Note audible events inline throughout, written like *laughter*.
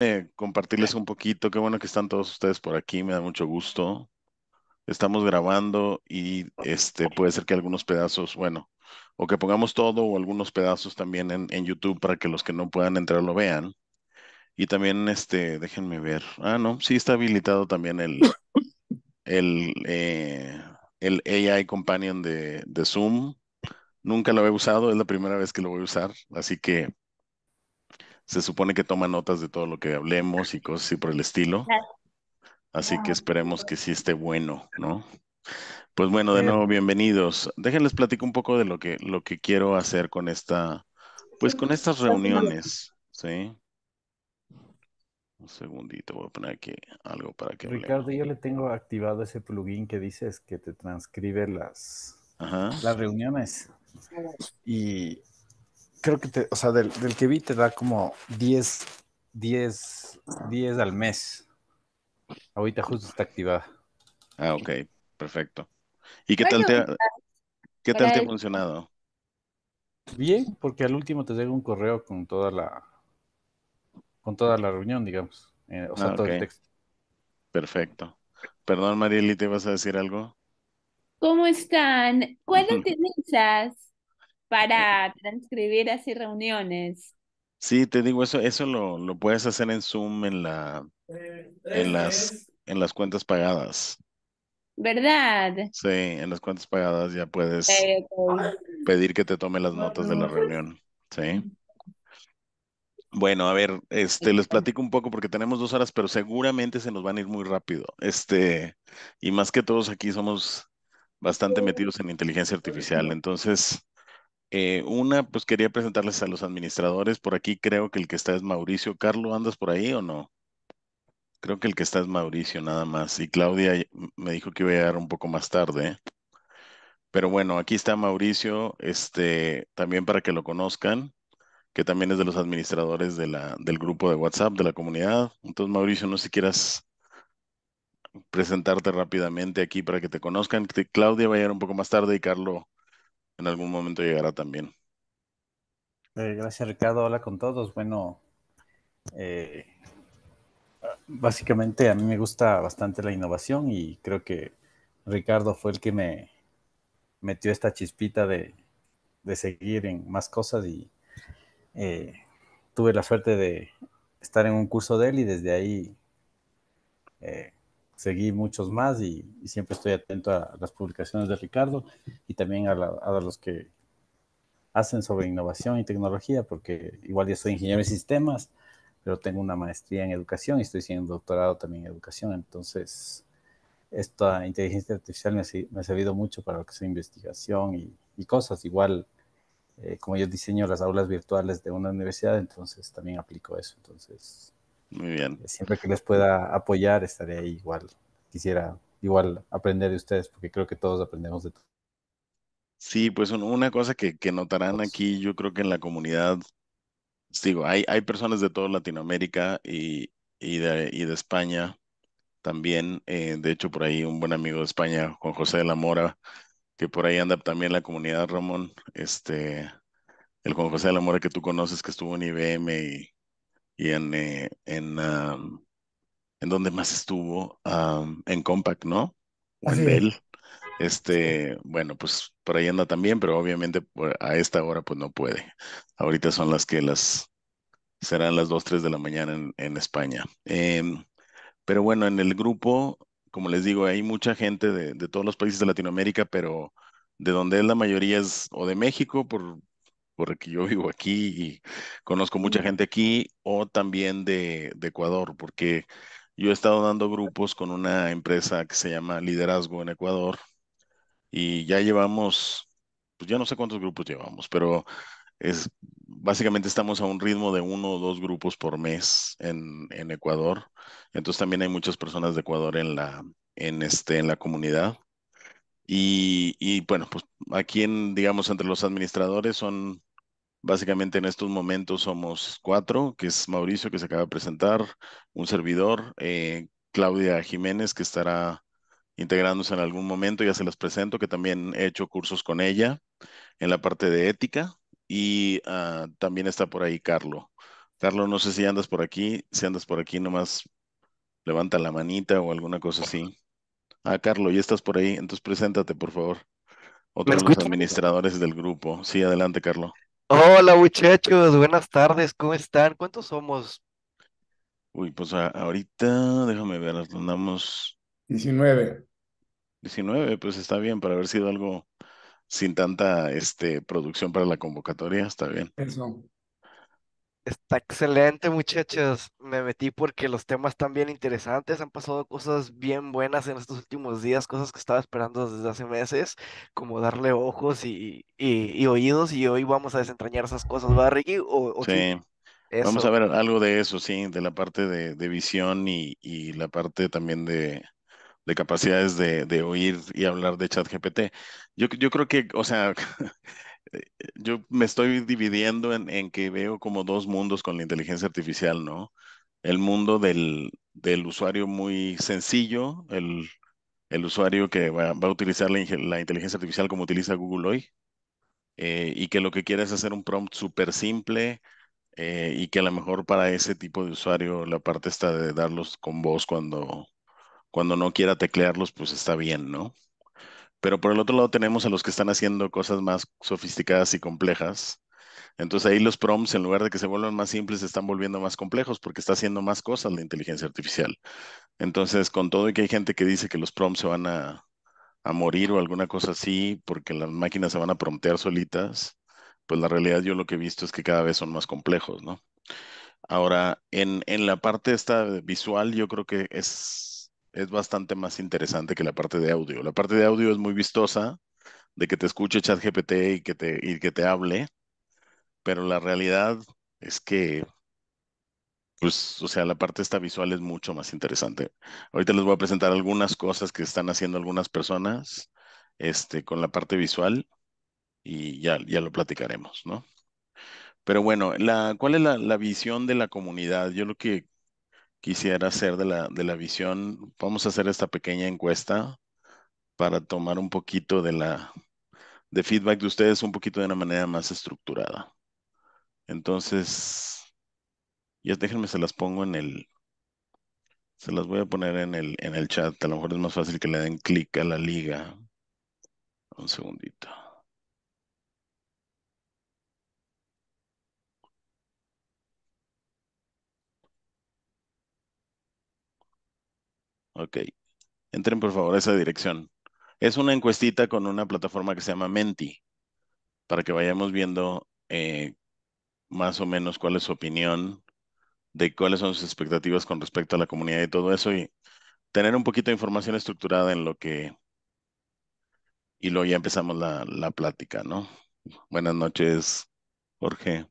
Eh, compartirles un poquito. Qué bueno que están todos ustedes por aquí, me da mucho gusto. Estamos grabando y este puede ser que algunos pedazos, bueno, o que pongamos todo o algunos pedazos también en, YouTube para que los que no puedan entrar lo vean. Y también, este, déjenme ver. Ah, no, sí está habilitado también el, el, eh, el AI Companion de, de Zoom. Nunca lo había usado, es la primera vez que lo voy a usar, así que se supone que toma notas de todo lo que hablemos y cosas así por el estilo. Así que ah. esperemos que sí esté bueno, ¿no? Pues bueno, de nuevo, bienvenidos. Déjenles platico un poco de lo que, lo que quiero hacer con esta, pues con estas reuniones, ¿sí? Un segundito, voy a poner aquí algo para que... Ricardo, yo le tengo activado ese plugin que dices que te transcribe las, las reuniones. Y creo que te, o sea, del, del que vi te da como 10, 10, 10 al mes. Ahorita justo está activada. Ah, ok, perfecto. ¿Y qué tal te ha, qué tal te ha funcionado? Bien, porque al último te llega un correo con toda la con toda la reunión, digamos. Eh, o sea, ah, todo el texto. Perfecto. Perdón, Marieli, ¿te vas a decir algo? ¿Cómo están? ¿Cuáles tendencias para transcribir así reuniones. Sí, te digo, eso, eso lo, lo puedes hacer en Zoom en la en las en las cuentas pagadas. ¿Verdad? Sí, en las cuentas pagadas ya puedes eh, pedir que te tome las notas de la reunión. Sí. Bueno, a ver, este, les platico un poco porque tenemos dos horas, pero seguramente se nos van a ir muy rápido. Este, y más que todos aquí somos bastante metidos en inteligencia artificial. Entonces, eh, una, pues quería presentarles a los administradores. Por aquí creo que el que está es Mauricio. Carlos, ¿andas por ahí o no? Creo que el que está es Mauricio nada más. Y Claudia me dijo que iba a llegar un poco más tarde. Pero bueno, aquí está Mauricio, este, también para que lo conozcan, que también es de los administradores del grupo de WhatsApp, de la comunidad. Entonces, Mauricio, no sé si quieras presentarte rápidamente aquí para que te conozcan. Claudia va a llegar un poco más tarde y Carlos en algún momento llegará también. Eh, gracias Ricardo, hola con todos. Bueno, eh, básicamente a mí me gusta bastante la innovación y creo que Ricardo fue el que me metió esta chispita de, seguir en más cosas y eh, tuve la suerte de estar en un curso de él y desde ahí eh, seguí muchos más y, siempre estoy atento a las publicaciones de Ricardo y también a, los que hacen sobre innovación y tecnología, porque igual ya soy ingeniero de sistemas, pero tengo una maestría en educación y estoy haciendo doctorado también en educación, entonces esta inteligencia artificial me, ha servido mucho para lo que es investigación y, cosas, igual eh, como yo diseño las aulas virtuales de una universidad, entonces también aplico eso, entonces muy bien. Siempre que les pueda apoyar, estaré ahí igual. Quisiera igual aprender de ustedes, porque creo que todos aprendemos de todos. Sí, pues una cosa que, notarán aquí, yo creo que en la comunidad, pues, digo, hay, hay personas de toda Latinoamérica y, y, de, España también. Eh, de hecho, por ahí un buen amigo de España, Juan José de la Mora, que por ahí anda también la comunidad, Ramón. Este, el Juan José de la Mora que tú conoces, que estuvo en IBM y y en, eh, en, en donde más estuvo, en Compact, ¿no? en Bell. Este, bueno, pues por ahí anda también, pero obviamente pues, a esta hora pues no puede. Ahorita son las que las serán las 2, 3 de la mañana en, España. Em, pero bueno, en el grupo, como les digo, hay mucha gente de, de todos los países de Latinoamérica, pero de donde es la mayoría es o de México por porque yo vivo aquí y conozco mucha gente aquí, o también de, Ecuador, porque yo he estado dando grupos con una empresa que se llama Liderazgo en Ecuador y ya llevamos, pues ya no sé cuántos grupos llevamos, pero es, básicamente estamos a un ritmo de uno o dos grupos por mes en, en Ecuador. Entonces también hay muchas personas de Ecuador en la, en este, en la comunidad. Y, bueno, pues aquí digamos, entre los administradores son Básicamente en estos momentos somos cuatro, que es Mauricio, que se acaba de presentar, un servidor, eh, Claudia Jiménez, que estará integrándose en algún momento, ya se las presento, que también he hecho cursos con ella en la parte de ética, y ah, también está por ahí Carlo. Carlo, no sé si andas por aquí, si andas por aquí nomás levanta la manita o alguna cosa así. Ah, Carlo, ya estás por ahí, entonces preséntate, por favor. Otros administradores del grupo. Sí, adelante, Carlo. Hola muchachos, buenas tardes, ¿cómo están? ¿Cuántos somos? Uy, pues ahorita, déjame ver, andamos 19. 19, pues está bien para haber sido algo sin tanta este, producción para la convocatoria, está bien. Eso. Está excelente, muchachos. Me metí porque los temas están bien interesantes. Han pasado cosas bien buenas en estos últimos días, cosas que estaba esperando desde hace meses, como darle ojos y, oídos. Y hoy vamos a desentrañar esas cosas, ¿va, Ricky? sí. Vamos a ver algo de eso, sí, de la parte de, visión y, la parte también de, capacidades de, oír y hablar de ChatGPT. Yo, yo creo que, o sea, *laughs* Eh, yo me estoy dividiendo en, que veo como dos mundos con la inteligencia artificial, ¿no? El mundo del, usuario muy sencillo, el, usuario que va, a utilizar la, inteligencia artificial como utiliza Google hoy, eh, y que lo que quiere es hacer un prompt súper simple, eh, y que a lo mejor para ese tipo de usuario la parte está de darlos con voz cuando, cuando no quiera teclearlos, pues está bien, ¿no? Pero por el otro lado tenemos a los que están haciendo cosas más sofisticadas y complejas. Entonces ahí los prompts, en lugar de que se vuelvan más simples, se están volviendo más complejos porque está haciendo más cosas la inteligencia artificial. Entonces, con todo y que hay gente que dice que los prompts se van a, morir o alguna cosa así, porque las máquinas se van a promptear solitas, pues la realidad yo lo que he visto es que cada vez son más complejos, ¿no? Ahora, en, en la parte esta visual, yo creo que es es bastante más interesante que la parte de audio. La parte de audio es muy vistosa, de que te escuche ChatGPT y que te, y que te hable, pero la realidad es que, pues, o sea, la parte esta visual es mucho más interesante. Ahorita les voy a presentar algunas cosas que están haciendo algunas personas este, con la parte visual y ya, ya lo platicaremos, ¿no? Pero bueno, la, ¿cuál es la, la visión de la comunidad? Yo lo que quisiera hacer de la, de la visión, vamos a hacer esta pequeña encuesta para tomar un poquito de la de feedback de ustedes un poquito de una manera más estructurada. Entonces, ya déjenme se las pongo en el se las voy a poner en el en el chat, a lo mejor es más fácil que le den clic a la liga. Un segundito. Ok. Entren por favor a esa dirección. Es una encuestita con una plataforma que se llama Menti, para que vayamos viendo eh, más o menos cuál es su opinión, de cuáles son sus expectativas con respecto a la comunidad y todo eso, y tener un poquito de información estructurada en lo que... Y luego ya empezamos la, la plática, ¿no? Buenas noches, Jorge.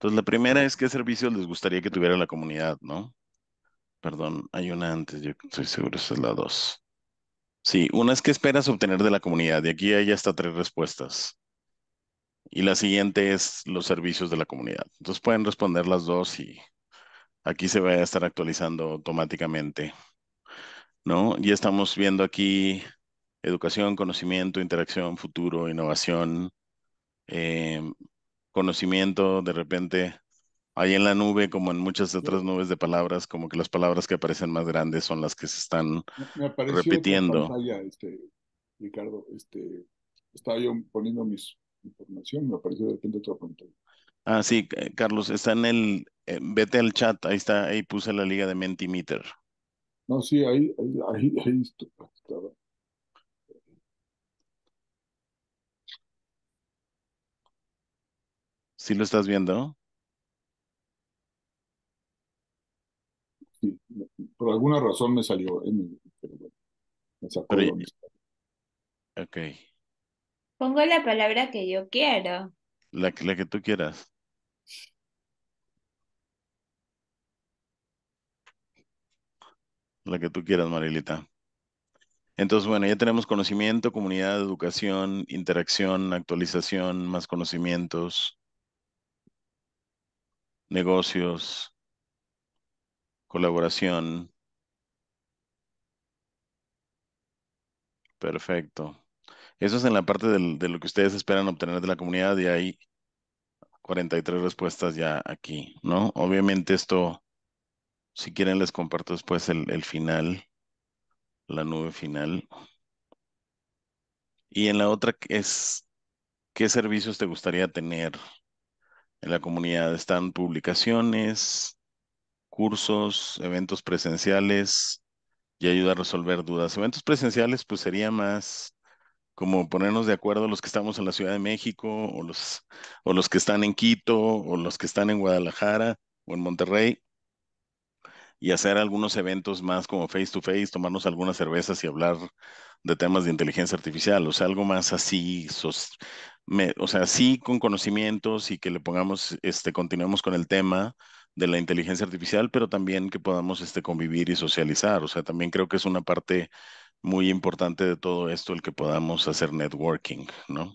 Entonces, la primera es qué servicios les gustaría que tuviera la comunidad, ¿no? Perdón, hay una antes, yo estoy seguro, esa es la dos. Sí, una es qué esperas obtener de la comunidad, y aquí hay hasta tres respuestas. Y la siguiente es los servicios de la comunidad. Entonces pueden responder las dos y aquí se va a estar actualizando automáticamente. ¿No? Ya estamos viendo aquí educación, conocimiento, interacción, futuro, innovación, eh, conocimiento de repente ahí en la nube, como en muchas otras nubes de palabras, como que las palabras que aparecen más grandes son las que se están me, repitiendo. Pantalla, este, Ricardo, este, estaba yo poniendo mis información, me apareció de repente otra pantalla. Ah, sí, eh, Carlos, está en el, eh, vete al chat, ahí está, ahí puse la liga de Mentimeter. No, sí, ahí, ahí, ahí, ahí ¿Sí lo estás viendo? Sí, por alguna razón me salió. Pero bueno, ok. Pongo la palabra que yo quiero. La, que- la que tú quieras. La que tú quieras, Marilita. Entonces, bueno, ya tenemos conocimiento, comunidad, educación, interacción, actualización, más conocimientos negocios, colaboración. Perfecto. Eso es en la parte del, de lo que ustedes esperan obtener de la comunidad y hay 43 respuestas ya aquí, ¿no? Obviamente esto, si quieren les comparto después el final, la nube final. Y en la otra es, ¿qué servicios te gustaría tener? En la comunidad están publicaciones, cursos, eventos presenciales y ayuda a resolver dudas. Eventos presenciales pues sería más como ponernos de acuerdo los que estamos en la Ciudad de México o los, o los que están en Quito o los que están en Guadalajara o en Monterrey y hacer algunos eventos más como face to face, tomarnos algunas cervezas y hablar de temas de inteligencia artificial, o sea, algo más así, o sea, sí con conocimientos y que le pongamos, este, continuemos con el tema de la inteligencia artificial, pero también que podamos este, convivir y socializar. O sea, también creo que es una parte muy importante de todo esto el que podamos hacer networking, ¿no?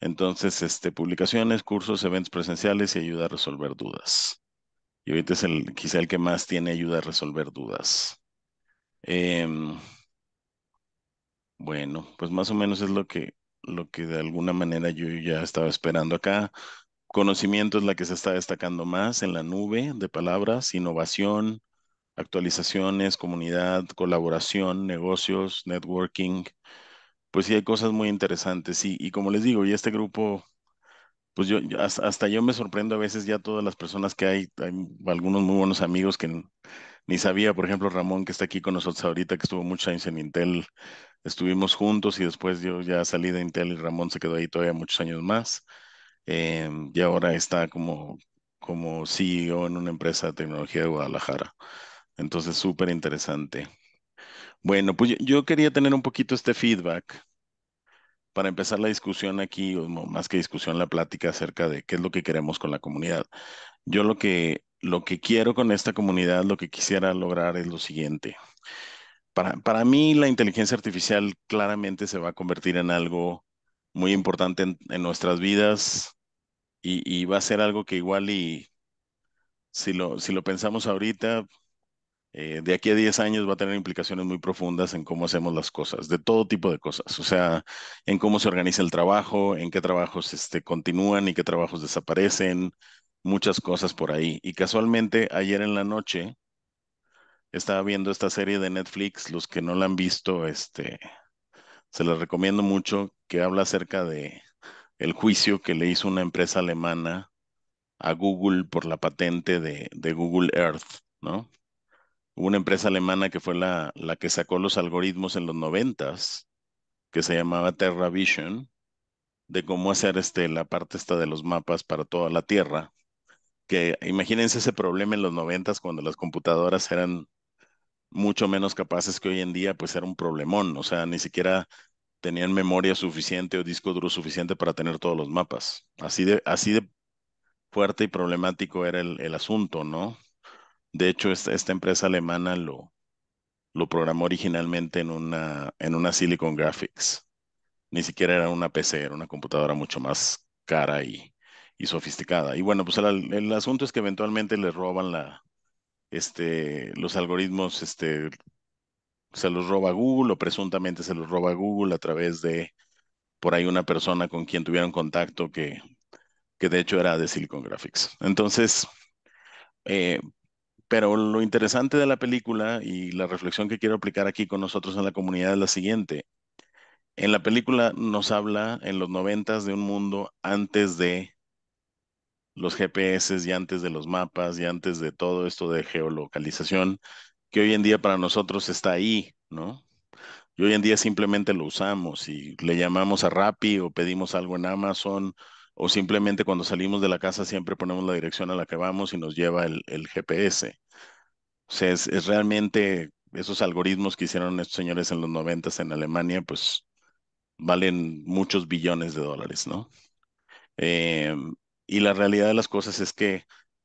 Entonces, este, publicaciones, cursos, eventos presenciales y ayuda a resolver dudas. Y ahorita es el, quizá el que más tiene ayuda a resolver dudas. Em, bueno, pues más o menos es lo que, lo que de alguna manera yo ya estaba esperando acá. Conocimiento es la que se está destacando más en la nube de palabras, innovación, actualizaciones, comunidad, colaboración, negocios, networking. Pues sí, hay cosas muy interesantes. Y, y como les digo, y este grupo, pues yo hasta yo me sorprendo a veces ya todas las personas que hay, hay algunos muy buenos amigos que ni sabía, por ejemplo, Ramón, que está aquí con nosotros ahorita, que estuvo muchos años en Intel, estuvimos juntos y después yo ya salí de Intel y Ramón se quedó ahí todavía muchos años más. Eh, y ahora está como, como CEO en una empresa de tecnología de Guadalajara. Entonces, súper interesante. Bueno, pues yo quería tener un poquito este feedback para empezar la discusión aquí, más que discusión, la plática acerca de qué es lo que queremos con la comunidad. Yo lo que lo que quiero con esta comunidad, lo que quisiera lograr es lo siguiente. Para, mí, la inteligencia artificial claramente se va a convertir en algo muy importante en, nuestras vidas y, va a ser algo que igual y si lo, si lo pensamos ahorita, eh, de aquí a 10 años va a tener implicaciones muy profundas en cómo hacemos las cosas, de todo tipo de cosas, o sea, en cómo se organiza el trabajo, en qué trabajos este, continúan y qué trabajos desaparecen, muchas cosas por ahí. Y casualmente ayer en la noche estaba viendo esta serie de Netflix, los que no la han visto, este, se les recomiendo mucho, que habla acerca de el juicio que le hizo una empresa alemana a Google por la patente de, Google Earth, ¿no? Hubo una empresa alemana que fue la, la que sacó los algoritmos en los noventas, que se llamaba TerraVision, de cómo hacer este, la parte esta de los mapas para toda la Tierra, que imagínense ese problema en los noventas cuando las computadoras eran mucho menos capaces que hoy en día, pues era un problemón, o sea, ni siquiera tenían memoria suficiente o disco duro suficiente para tener todos los mapas. Así de, así de fuerte y problemático era el, asunto, ¿no? De hecho, esta, esta empresa alemana lo, lo programó originalmente en una, en una Silicon Graphics. Ni siquiera era una PC, era una computadora mucho más cara y, y sofisticada. Y bueno, pues el, asunto es que eventualmente les roban la, este, los algoritmos, este, se los roba Google o presuntamente se los roba Google a través de por ahí una persona con quien tuvieron contacto que, que de hecho era de Silicon Graphics. Entonces, eh, pero lo interesante de la película y la reflexión que quiero aplicar aquí con nosotros en la comunidad es la siguiente. En la película nos habla en los noventas de un mundo antes de los GPS y antes de los mapas y antes de todo esto de geolocalización, que hoy en día para nosotros está ahí, ¿no? Y hoy en día simplemente lo usamos y le llamamos a Rappi o pedimos algo en Amazon o simplemente cuando salimos de la casa siempre ponemos la dirección a la que vamos y nos lleva el, GPS. O sea, es, realmente esos algoritmos que hicieron estos señores en los noventas en Alemania, pues valen muchos billones de dólares, ¿no? Eh, y la realidad de las cosas es que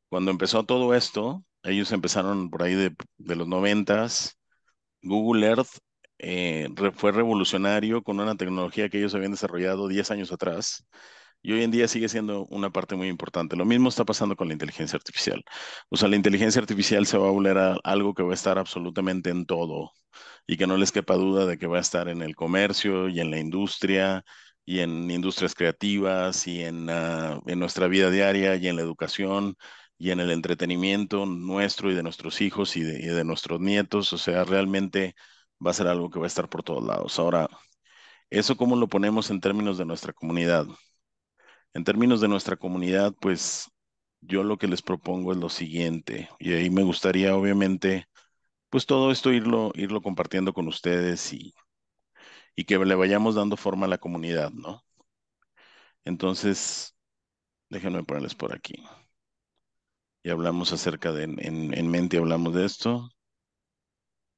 cuando empezó todo esto, ellos empezaron por ahí de, los noventas, Google Earth eh, fue revolucionario con una tecnología que ellos habían desarrollado 10 años atrás y hoy en día sigue siendo una parte muy importante. Lo mismo está pasando con la inteligencia artificial. O sea, la inteligencia artificial se va a volver a algo que va a estar absolutamente en todo y que no les quepa duda de que va a estar en el comercio y en la industria y en industrias creativas y ah, en, nuestra vida diaria y en la educación y en el entretenimiento nuestro y de nuestros hijos y de, nuestros nietos. O sea, realmente va a ser algo que va a estar por todos lados. Ahora, ¿eso cómo lo ponemos en términos de nuestra comunidad? En términos de nuestra comunidad, pues yo lo que les propongo es lo siguiente, y ahí me gustaría obviamente, pues todo esto irlo, irlo compartiendo con ustedes y, y que le vayamos dando forma a la comunidad, ¿no? Entonces, déjenme ponerles por aquí. Y hablamos acerca de, en, mente hablamos de esto.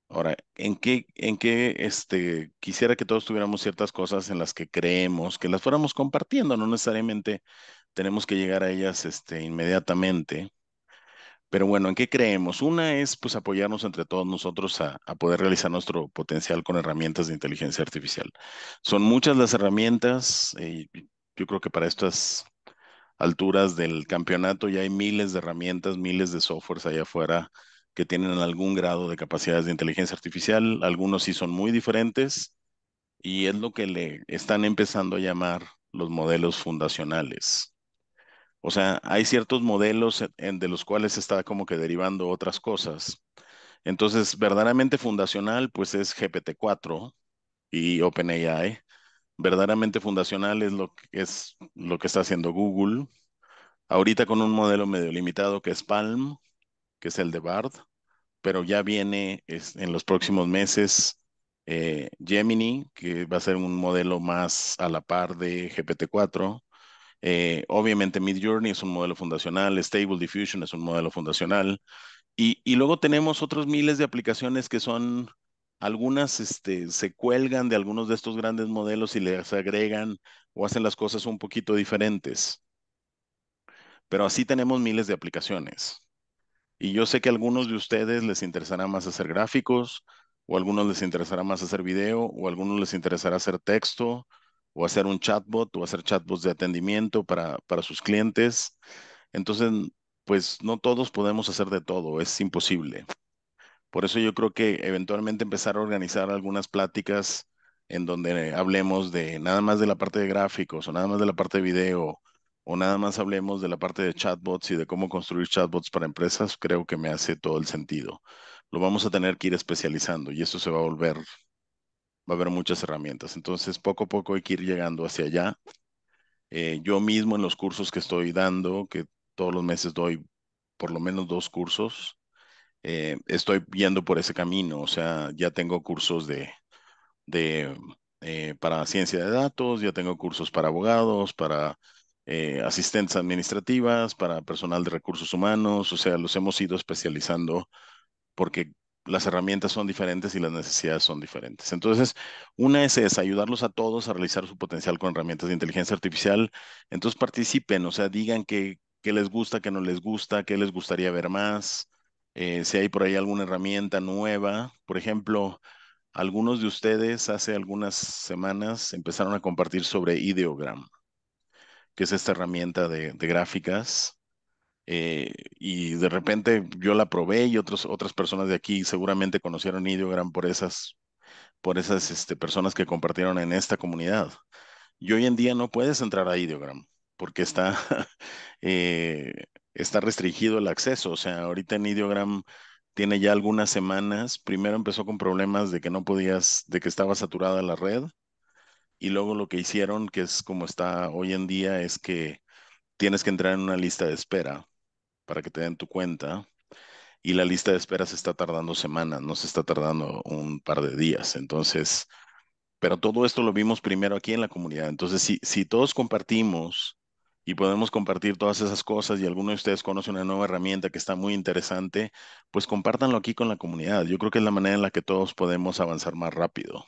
Ahora, ¿en qué, en qué, este, quisiera que todos tuviéramos ciertas cosas en las que creemos, que las fuéramos compartiendo, no necesariamente tenemos que llegar a ellas, este, inmediatamente, pero bueno, ¿en qué creemos? Una es pues apoyarnos entre todos nosotros a, poder realizar nuestro potencial con herramientas de inteligencia artificial. Son muchas las herramientas, eh, yo creo que para estas alturas del campeonato ya hay miles de herramientas, miles de softwares allá afuera que tienen algún grado de capacidades de inteligencia artificial, algunos sí son muy diferentes y es lo que le están empezando a llamar los modelos fundacionales o sea, hay ciertos modelos de los cuales está como que derivando otras cosas. Entonces, verdaderamente fundacional, pues es GPT-4 y OpenAI. Verdaderamente fundacional es lo, que, es lo que está haciendo Google. Ahorita con un modelo medio limitado que es Palm, que es el de BARD, pero ya viene en los próximos meses eh, Gemini, que va a ser un modelo más a la par de GPT-4. Eh, obviamente Mid Journey es un modelo fundacional, Stable Diffusion es un modelo fundacional, y, luego tenemos otros miles de aplicaciones que son, algunas este, se cuelgan de algunos de estos grandes modelos y les agregan o hacen las cosas un poquito diferentes. Pero así tenemos miles de aplicaciones. Y yo sé que a algunos de ustedes les interesará más hacer gráficos, o a algunos les interesará más hacer video, o a algunos les interesará hacer texto, o hacer un chatbot o hacer chatbots de atendimiento para, para sus clientes. Entonces, pues no todos podemos hacer de todo, es imposible. Por eso yo creo que eventualmente empezar a organizar algunas pláticas en donde hablemos de nada más de la parte de gráficos o nada más de la parte de video o nada más hablemos de la parte de chatbots y de cómo construir chatbots para empresas, creo que me hace todo el sentido. Lo vamos a tener que ir especializando y esto se va a volver va a haber muchas herramientas. Entonces, poco a poco hay que ir llegando hacia allá. Eh, yo mismo en los cursos que estoy dando, que todos los meses doy por lo menos dos cursos, eh, estoy yendo por ese camino. O sea, ya tengo cursos de, de eh, para ciencia de datos, ya tengo cursos para abogados, para asistentes administrativas, para personal de recursos humanos. O sea, los hemos ido especializando porque las herramientas son diferentes y las necesidades son diferentes. Entonces, una es ayudarlos a todos a realizar su potencial con herramientas de inteligencia artificial. Entonces, participen, o sea, digan qué, les gusta, qué no les gusta, qué les gustaría ver más, eh, si hay por ahí alguna herramienta nueva. Por ejemplo, algunos de ustedes hace algunas semanas empezaron a compartir sobre Ideogram, que es esta herramienta de gráficas eh, y de repente yo la probé y otras personas de aquí seguramente conocieron Ideogram por esas, por esas este, personas que compartieron en esta comunidad. Y hoy en día no puedes entrar a Ideogram porque está, *laughs* eh, está restringido el acceso. O sea, ahorita en Ideogram tiene ya algunas semanas. Primero empezó con problemas de que no podías, de que estaba saturada la red. Y luego lo que hicieron, que es como está hoy en día, es que tienes que entrar en una lista de espera para que te den tu cuenta. Y la lista de espera se está tardando semanas, no se está tardando un par de días. Entonces, pero todo esto lo vimos primero aquí en la comunidad. Entonces, si, si todos compartimos y podemos compartir todas esas cosas y alguno de ustedes conoce una nueva herramienta que está muy interesante, pues compártanlo aquí con la comunidad. Yo creo que es la manera en la que todos podemos avanzar más rápido,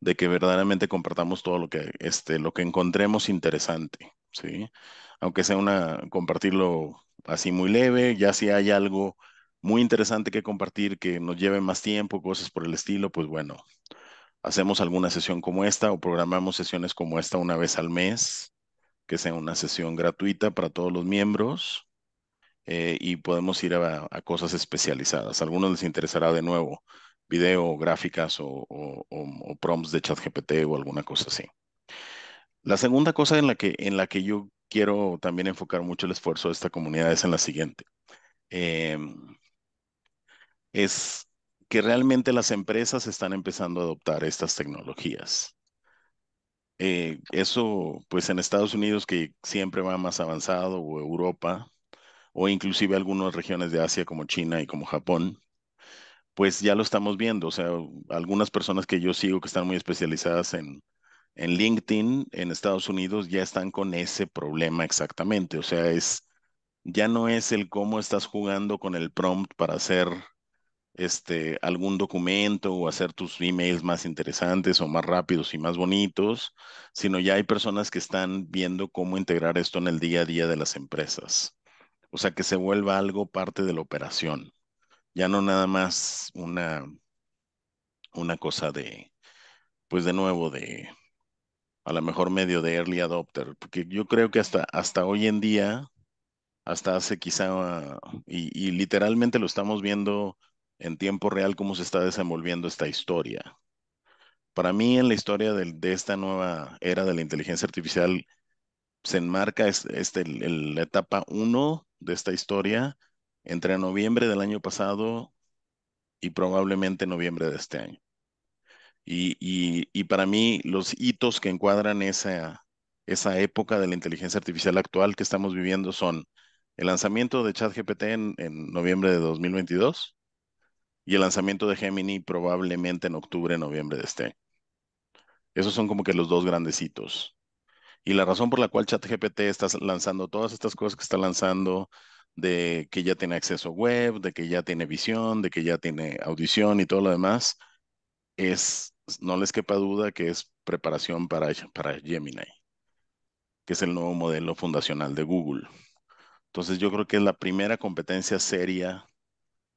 de que verdaderamente compartamos todo lo que, este, lo que encontremos interesante, ¿sí? Aunque sea una, compartirlo así muy leve, ya si hay algo muy interesante que compartir que nos lleve más tiempo, cosas por el estilo, pues bueno, hacemos alguna sesión como esta o programamos sesiones como esta una vez al mes, que sea una sesión gratuita para todos los miembros eh, y podemos ir a, cosas especializadas. algunos les interesará de nuevo video, gráficas o, o, o, prompts de ChatGPT o alguna cosa así. La segunda cosa en la que, en la que yo quiero también enfocar mucho el esfuerzo de esta comunidad es en la siguiente. Em, es que realmente las empresas están empezando a adoptar estas tecnologías. Eh, eso, pues en Estados Unidos, que siempre va más avanzado, o Europa, o inclusive algunas regiones de Asia como China y como Japón, pues ya lo estamos viendo. O sea, algunas personas que yo sigo que están muy especializadas en, en LinkedIn, en Estados Unidos, ya están con ese problema exactamente. O sea, es, ya no es el cómo estás jugando con el prompt para hacer este, algún documento o hacer tus emails más interesantes o más rápidos y más bonitos, sino ya hay personas que están viendo cómo integrar esto en el día a día de las empresas. O sea, que se vuelva algo parte de la operación. Ya no nada más una, una cosa de, pues de nuevo, de a lo mejor medio de early adopter, porque yo creo que hasta, hasta hoy en día, hasta hace quizá, y, literalmente lo estamos viendo en tiempo real cómo se está desenvolviendo esta historia. Para mí en la historia de, esta nueva era de la inteligencia artificial se enmarca este, la etapa 1 de esta historia entre noviembre del año pasado y probablemente noviembre de este año. Y, para mí los hitos que encuadran esa, esa época de la inteligencia artificial actual que estamos viviendo son el lanzamiento de ChatGPT en, en noviembre de 2022 y el lanzamiento de Gemini probablemente en octubre, noviembre de este Esos son como que los dos grandes hitos. Y la razón por la cual ChatGPT está lanzando todas estas cosas que está lanzando, de que ya tiene acceso web, de que ya tiene visión, de que ya tiene audición y todo lo demás, es pues, no les quepa duda que es preparación para, para Gemini, que es el nuevo modelo fundacional de Google. Entonces yo creo que es la primera competencia seria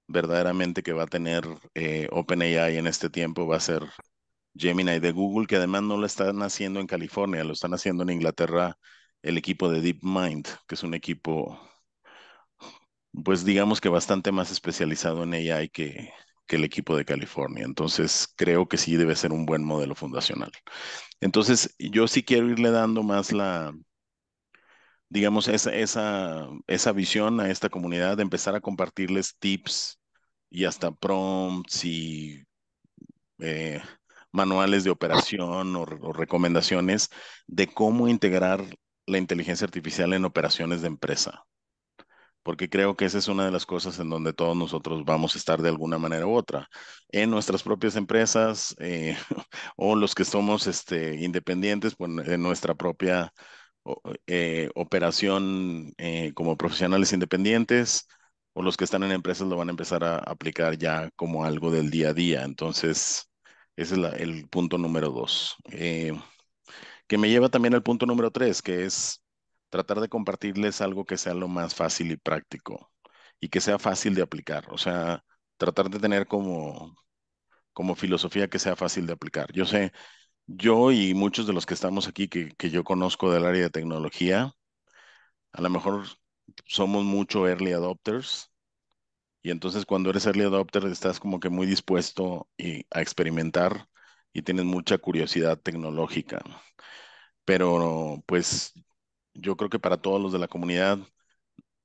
verdaderamente que va a tener eh, OpenAI en este tiempo, va a ser Gemini de Google, que además no lo están haciendo en California, lo están haciendo en Inglaterra el equipo de DeepMind, que es un equipo, pues digamos que bastante más especializado en AI que, que el equipo de California. Entonces, creo que sí debe ser un buen modelo fundacional. Entonces, yo sí quiero irle dando más la, digamos, esa, esa, visión a esta comunidad de empezar a compartirles tips y hasta prompts y eh, manuales de operación o recomendaciones de cómo integrar la inteligencia artificial en operaciones de empresa porque creo que esa es una de las cosas en donde todos nosotros vamos a estar de alguna manera u otra, en nuestras propias empresas eh, *laughs* o los que somos este, independientes en nuestra propia eh, operación eh, como profesionales independientes o los que están en empresas lo van a empezar a aplicar ya como algo del día a día. Entonces, ese es el punto número dos. que me lleva también al punto número tres, que es tratar de compartirles algo que sea lo más fácil y práctico y que sea fácil de aplicar. O sea, tratar de tener como, como filosofía que sea fácil de aplicar. Yo sé, yo y muchos de los que estamos aquí que, yo conozco del área de tecnología, a lo mejor somos mucho early adopters. Y entonces cuando eres early adopter estás como que muy dispuesto a experimentar y tienes mucha curiosidad tecnológica. Pero pues yo creo que para todos los de la comunidad,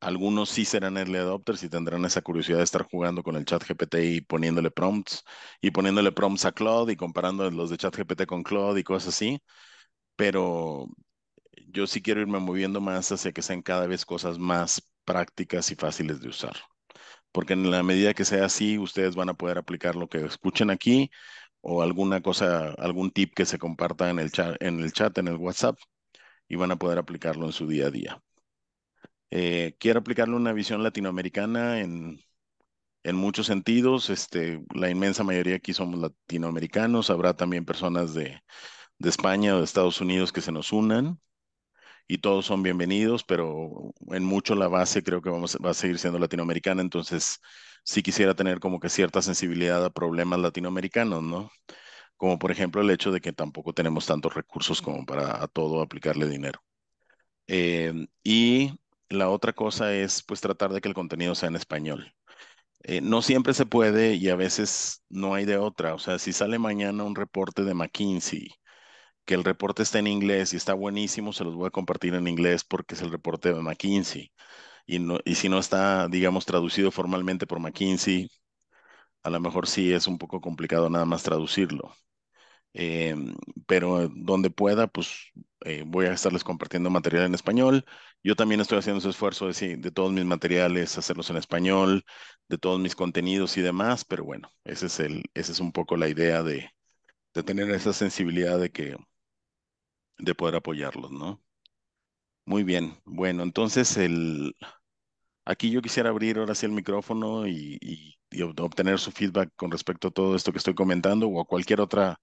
algunos sí serán early adopters y tendrán esa curiosidad de estar jugando con el chat GPT y poniéndole prompts y poniéndole prompts a Claude y comparando los de chat GPT con Claude y cosas así. Pero yo sí quiero irme moviendo más hacia que sean cada vez cosas más prácticas y fáciles de usar. Porque en la medida que sea así, ustedes van a poder aplicar lo que escuchen aquí o alguna cosa, algún tip que se comparta en el chat, en el chat, en el WhatsApp y van a poder aplicarlo en su día a día. Eh, quiero aplicarle una visión latinoamericana en, en muchos sentidos. Este, la inmensa mayoría aquí somos latinoamericanos. Habrá también personas de, España o de Estados Unidos que se nos unan y todos son bienvenidos, pero en mucho la base creo que vamos, va a seguir siendo latinoamericana, entonces sí quisiera tener como que cierta sensibilidad a problemas latinoamericanos, ¿no? como por ejemplo el hecho de que tampoco tenemos tantos recursos como para a todo aplicarle dinero. Em, y la otra cosa es pues tratar de que el contenido sea en español. Eh, no siempre se puede y a veces no hay de otra. O sea, si sale mañana un reporte de McKinsey, que el reporte está en inglés y está buenísimo, se los voy a compartir en inglés porque es el reporte de McKinsey. Y, y si no está, digamos, traducido formalmente por McKinsey, a lo mejor sí es un poco complicado nada más traducirlo. Eh, pero donde pueda, pues eh, voy a estarles compartiendo material en español. Yo también estoy haciendo ese esfuerzo de, de todos mis materiales, hacerlos en español, de todos mis contenidos y demás, pero bueno, ese es el, esa es un poco la idea de, de tener esa sensibilidad de que, de poder apoyarlos, ¿no? Muy bien, bueno, entonces el, aquí yo quisiera abrir ahora sí el micrófono y obtener su feedback con respecto a todo esto que estoy comentando o a cualquier otra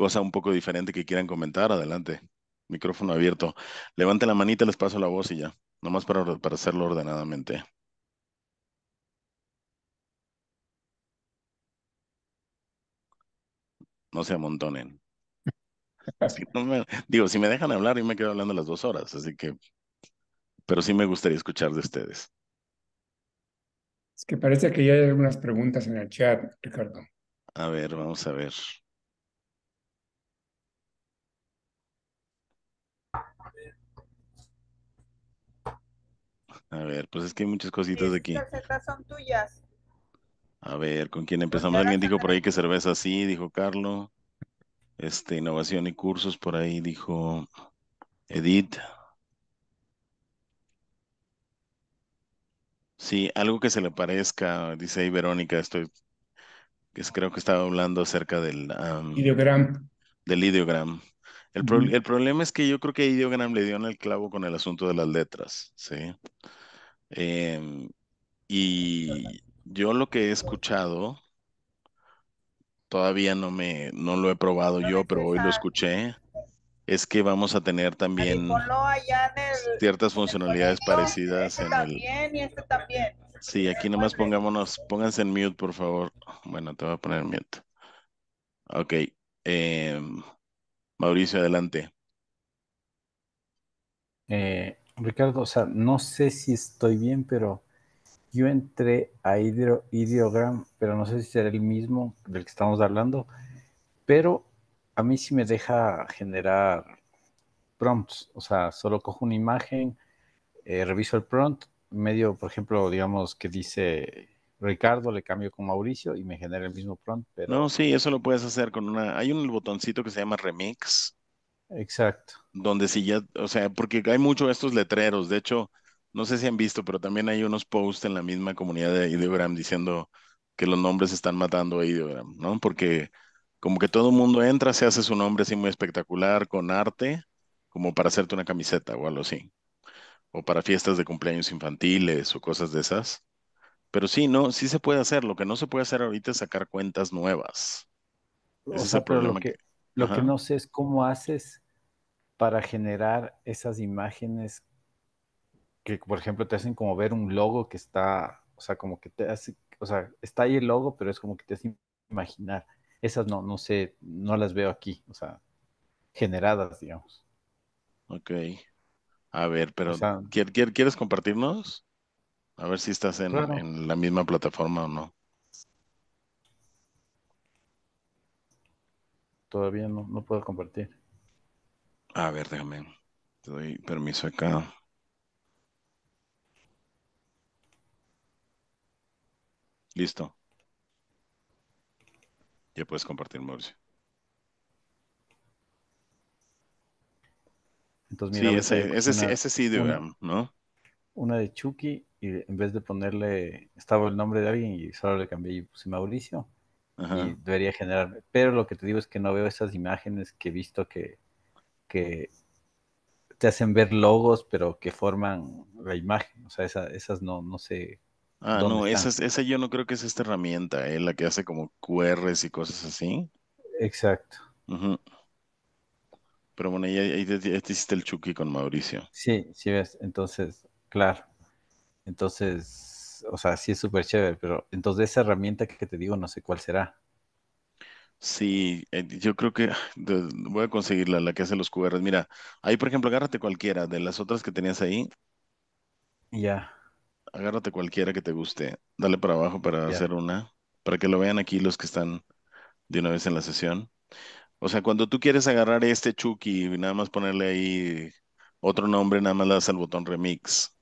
cosa un poco diferente que quieran comentar, adelante. Micrófono abierto. Levanten la manita, les paso la voz y ya. Nomás para, para hacerlo ordenadamente. No se amontonen. *laughs* digo, si me dejan hablar, yo me quedo hablando las dos horas, así que. Pero sí me gustaría escuchar de ustedes. Es que parece que ya hay algunas preguntas en el chat, Ricardo. A ver, vamos a ver. A ver, pues es que hay muchas cositas de aquí. Las recetas son tuyas. A ver, ¿con quién pues empezamos? Alguien dijo por ahí que cerveza sí, dijo Carlos. Este, innovación y cursos por ahí dijo Edith. Sí, algo que se le parezca, dice ahí Verónica, estoy, creo que estaba hablando acerca del... ideogram. Del ideogram. El, el, problema es que yo creo que ideogram le dio en el clavo con el asunto de las letras, ¿sí? sí Em, y yo lo que he escuchado, todavía no me, no lo he probado yo, pero hoy lo escuché, es que vamos a tener también ciertas funcionalidades parecidas en el. Sí, aquí nomás pues, pongámonos, pónganse en mute, por favor. Bueno, te voy a poner en mute. Ok. Em, Mauricio, adelante. Eh, Ricardo, o sea, no sé si estoy bien, pero yo entré a Ideogram, pero no sé si será el mismo del que estamos hablando, pero a mí sí me deja generar prompts, o sea, solo cojo una imagen, eh, reviso el prompt, medio, por ejemplo, digamos que dice Ricardo, le cambio con Mauricio y me genera el mismo prompt. Pero... No, sí, eso lo puedes hacer con una, hay un botoncito que se llama remix, Exacto. Donde si ya, o sea, porque hay mucho de estos letreros, de hecho, no sé si han visto, pero también hay unos posts en la misma comunidad de Ideogram diciendo que los nombres están matando a Ideogram, ¿no? Porque como que todo el mundo entra, se hace su nombre así muy espectacular, con arte, como para hacerte una camiseta o algo así. O para fiestas de cumpleaños infantiles o cosas de esas. Pero sí, no, sí se puede hacer. Lo que no se puede hacer ahorita es sacar cuentas nuevas. Ese es el problema. que... Lo que no sé es cómo haces para generar esas imágenes que, por ejemplo, te hacen como ver un logo que está, o sea, como que te hace, o sea, está ahí el logo, pero es como que te hace imaginar. Esas no, no sé, no las veo aquí, o sea, generadas, digamos. Ok. A ver, pero ¿quieres compartirnos? A ver si estás en la misma plataforma o no. todavía no, no puedo compartir. A ver, déjame. Te doy permiso acá. Listo. Ya puedes compartir, Mauricio. Entonces, mira, ese, sí, ese sí de ¿no? Una de Chucky y en vez de ponerle, estaba el nombre de alguien y solo le cambié y puse Mauricio y debería generar... Pero lo que te digo es que no veo esas imágenes que he visto que, te hacen ver logos, pero que forman la imagen. O sea, esas no, no sé. Ah, no, esa, esa, yo no creo que es esta herramienta, ¿eh? la que hace como QRs y cosas así. Exacto. Pero bueno, ahí, ahí hiciste el chuki con Mauricio. Sí, sí ves. Entonces, claro. Entonces, o sea, sí es súper chévere, pero entonces esa herramienta que te digo, no sé cuál será. Sí, eh, yo creo que *sighs* voy a conseguirla, la que hace los QR, Mira, ahí por ejemplo, agárrate cualquiera de las otras que tenías ahí, Ya, agárrate cualquiera que te guste, dale para abajo para hacer una, para que lo vean aquí los que están de una vez en la sesión. O sea, cuando tú quieres agarrar este Chucky y nada más ponerle ahí otro nombre, nada más le das al botón remix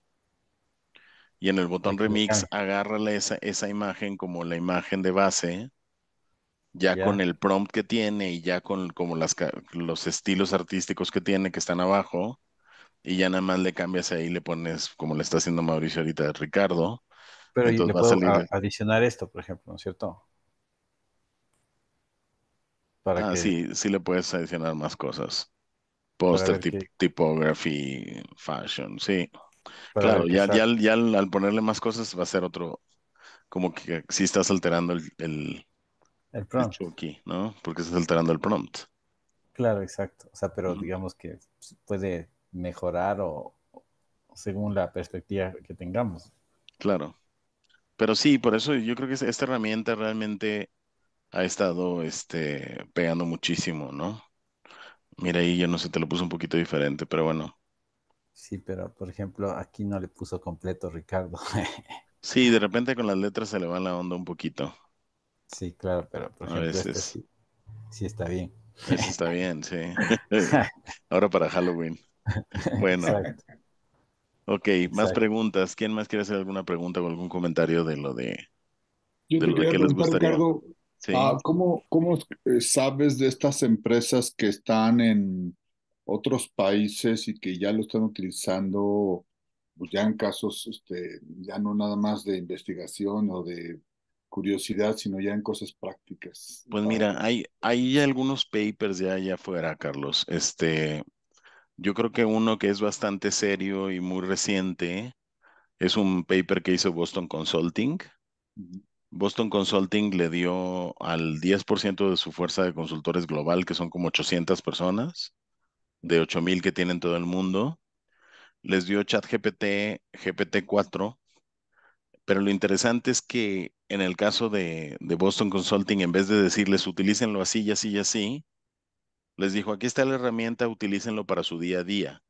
y en el botón remix agárrale esa, imagen como la imagen de base, ya, con el prompt que tiene y ya con como las, los estilos artísticos que tiene que están abajo, y ya nada más le cambias ahí, le pones como le está haciendo Mauricio ahorita Ricardo. Pero le puedo adicionar esto, por ejemplo, ¿no es cierto? ah, sí, sí le puedes adicionar más cosas. Poster, tipografía, tipography, fashion, sí. Claro, ya, al, ponerle más cosas va a ser otro, como que si estás alterando el, el, el prompt. ¿no? Porque estás alterando el prompt. Claro, exacto. O sea, pero digamos que puede mejorar o según la perspectiva que tengamos. Claro. Pero sí, por eso yo creo que esta herramienta realmente ha estado este, pegando muchísimo, ¿no? Mira ahí, yo no sé, te lo puse un poquito diferente, pero bueno. Sí, pero por ejemplo, aquí no le puso completo Ricardo. *laughs* sí, de repente con las letras se le va la onda un poquito. Sí, claro, pero por ejemplo, este sí, está bien. Eso está bien, sí. *laughs* Ahora para Halloween. Bueno. Ok, más preguntas. ¿Quién más quiere hacer alguna pregunta o algún comentario de lo de, que les gustaría? Ricardo, ah, ¿Cómo eh, sabes de estas empresas que están en otros países y que ya lo están utilizando pues ya en casos este, ya no nada más de investigación o de curiosidad, sino ya en cosas prácticas. Pues mira, hay, hay algunos papers ya allá afuera, Carlos. Este, yo creo que uno que es bastante serio y muy reciente es un paper que hizo Boston Consulting. Boston Consulting le dio al 10% de su fuerza de consultores global, que son como 800 personas, de 8000 que tienen todo el mundo. Les dio ChatGPT, GPT-4, pero lo interesante es que en el caso de, de Boston Consulting, en vez de decirles utilícenlo así y así y así, les dijo, aquí está la herramienta, utilícenlo para su día a día.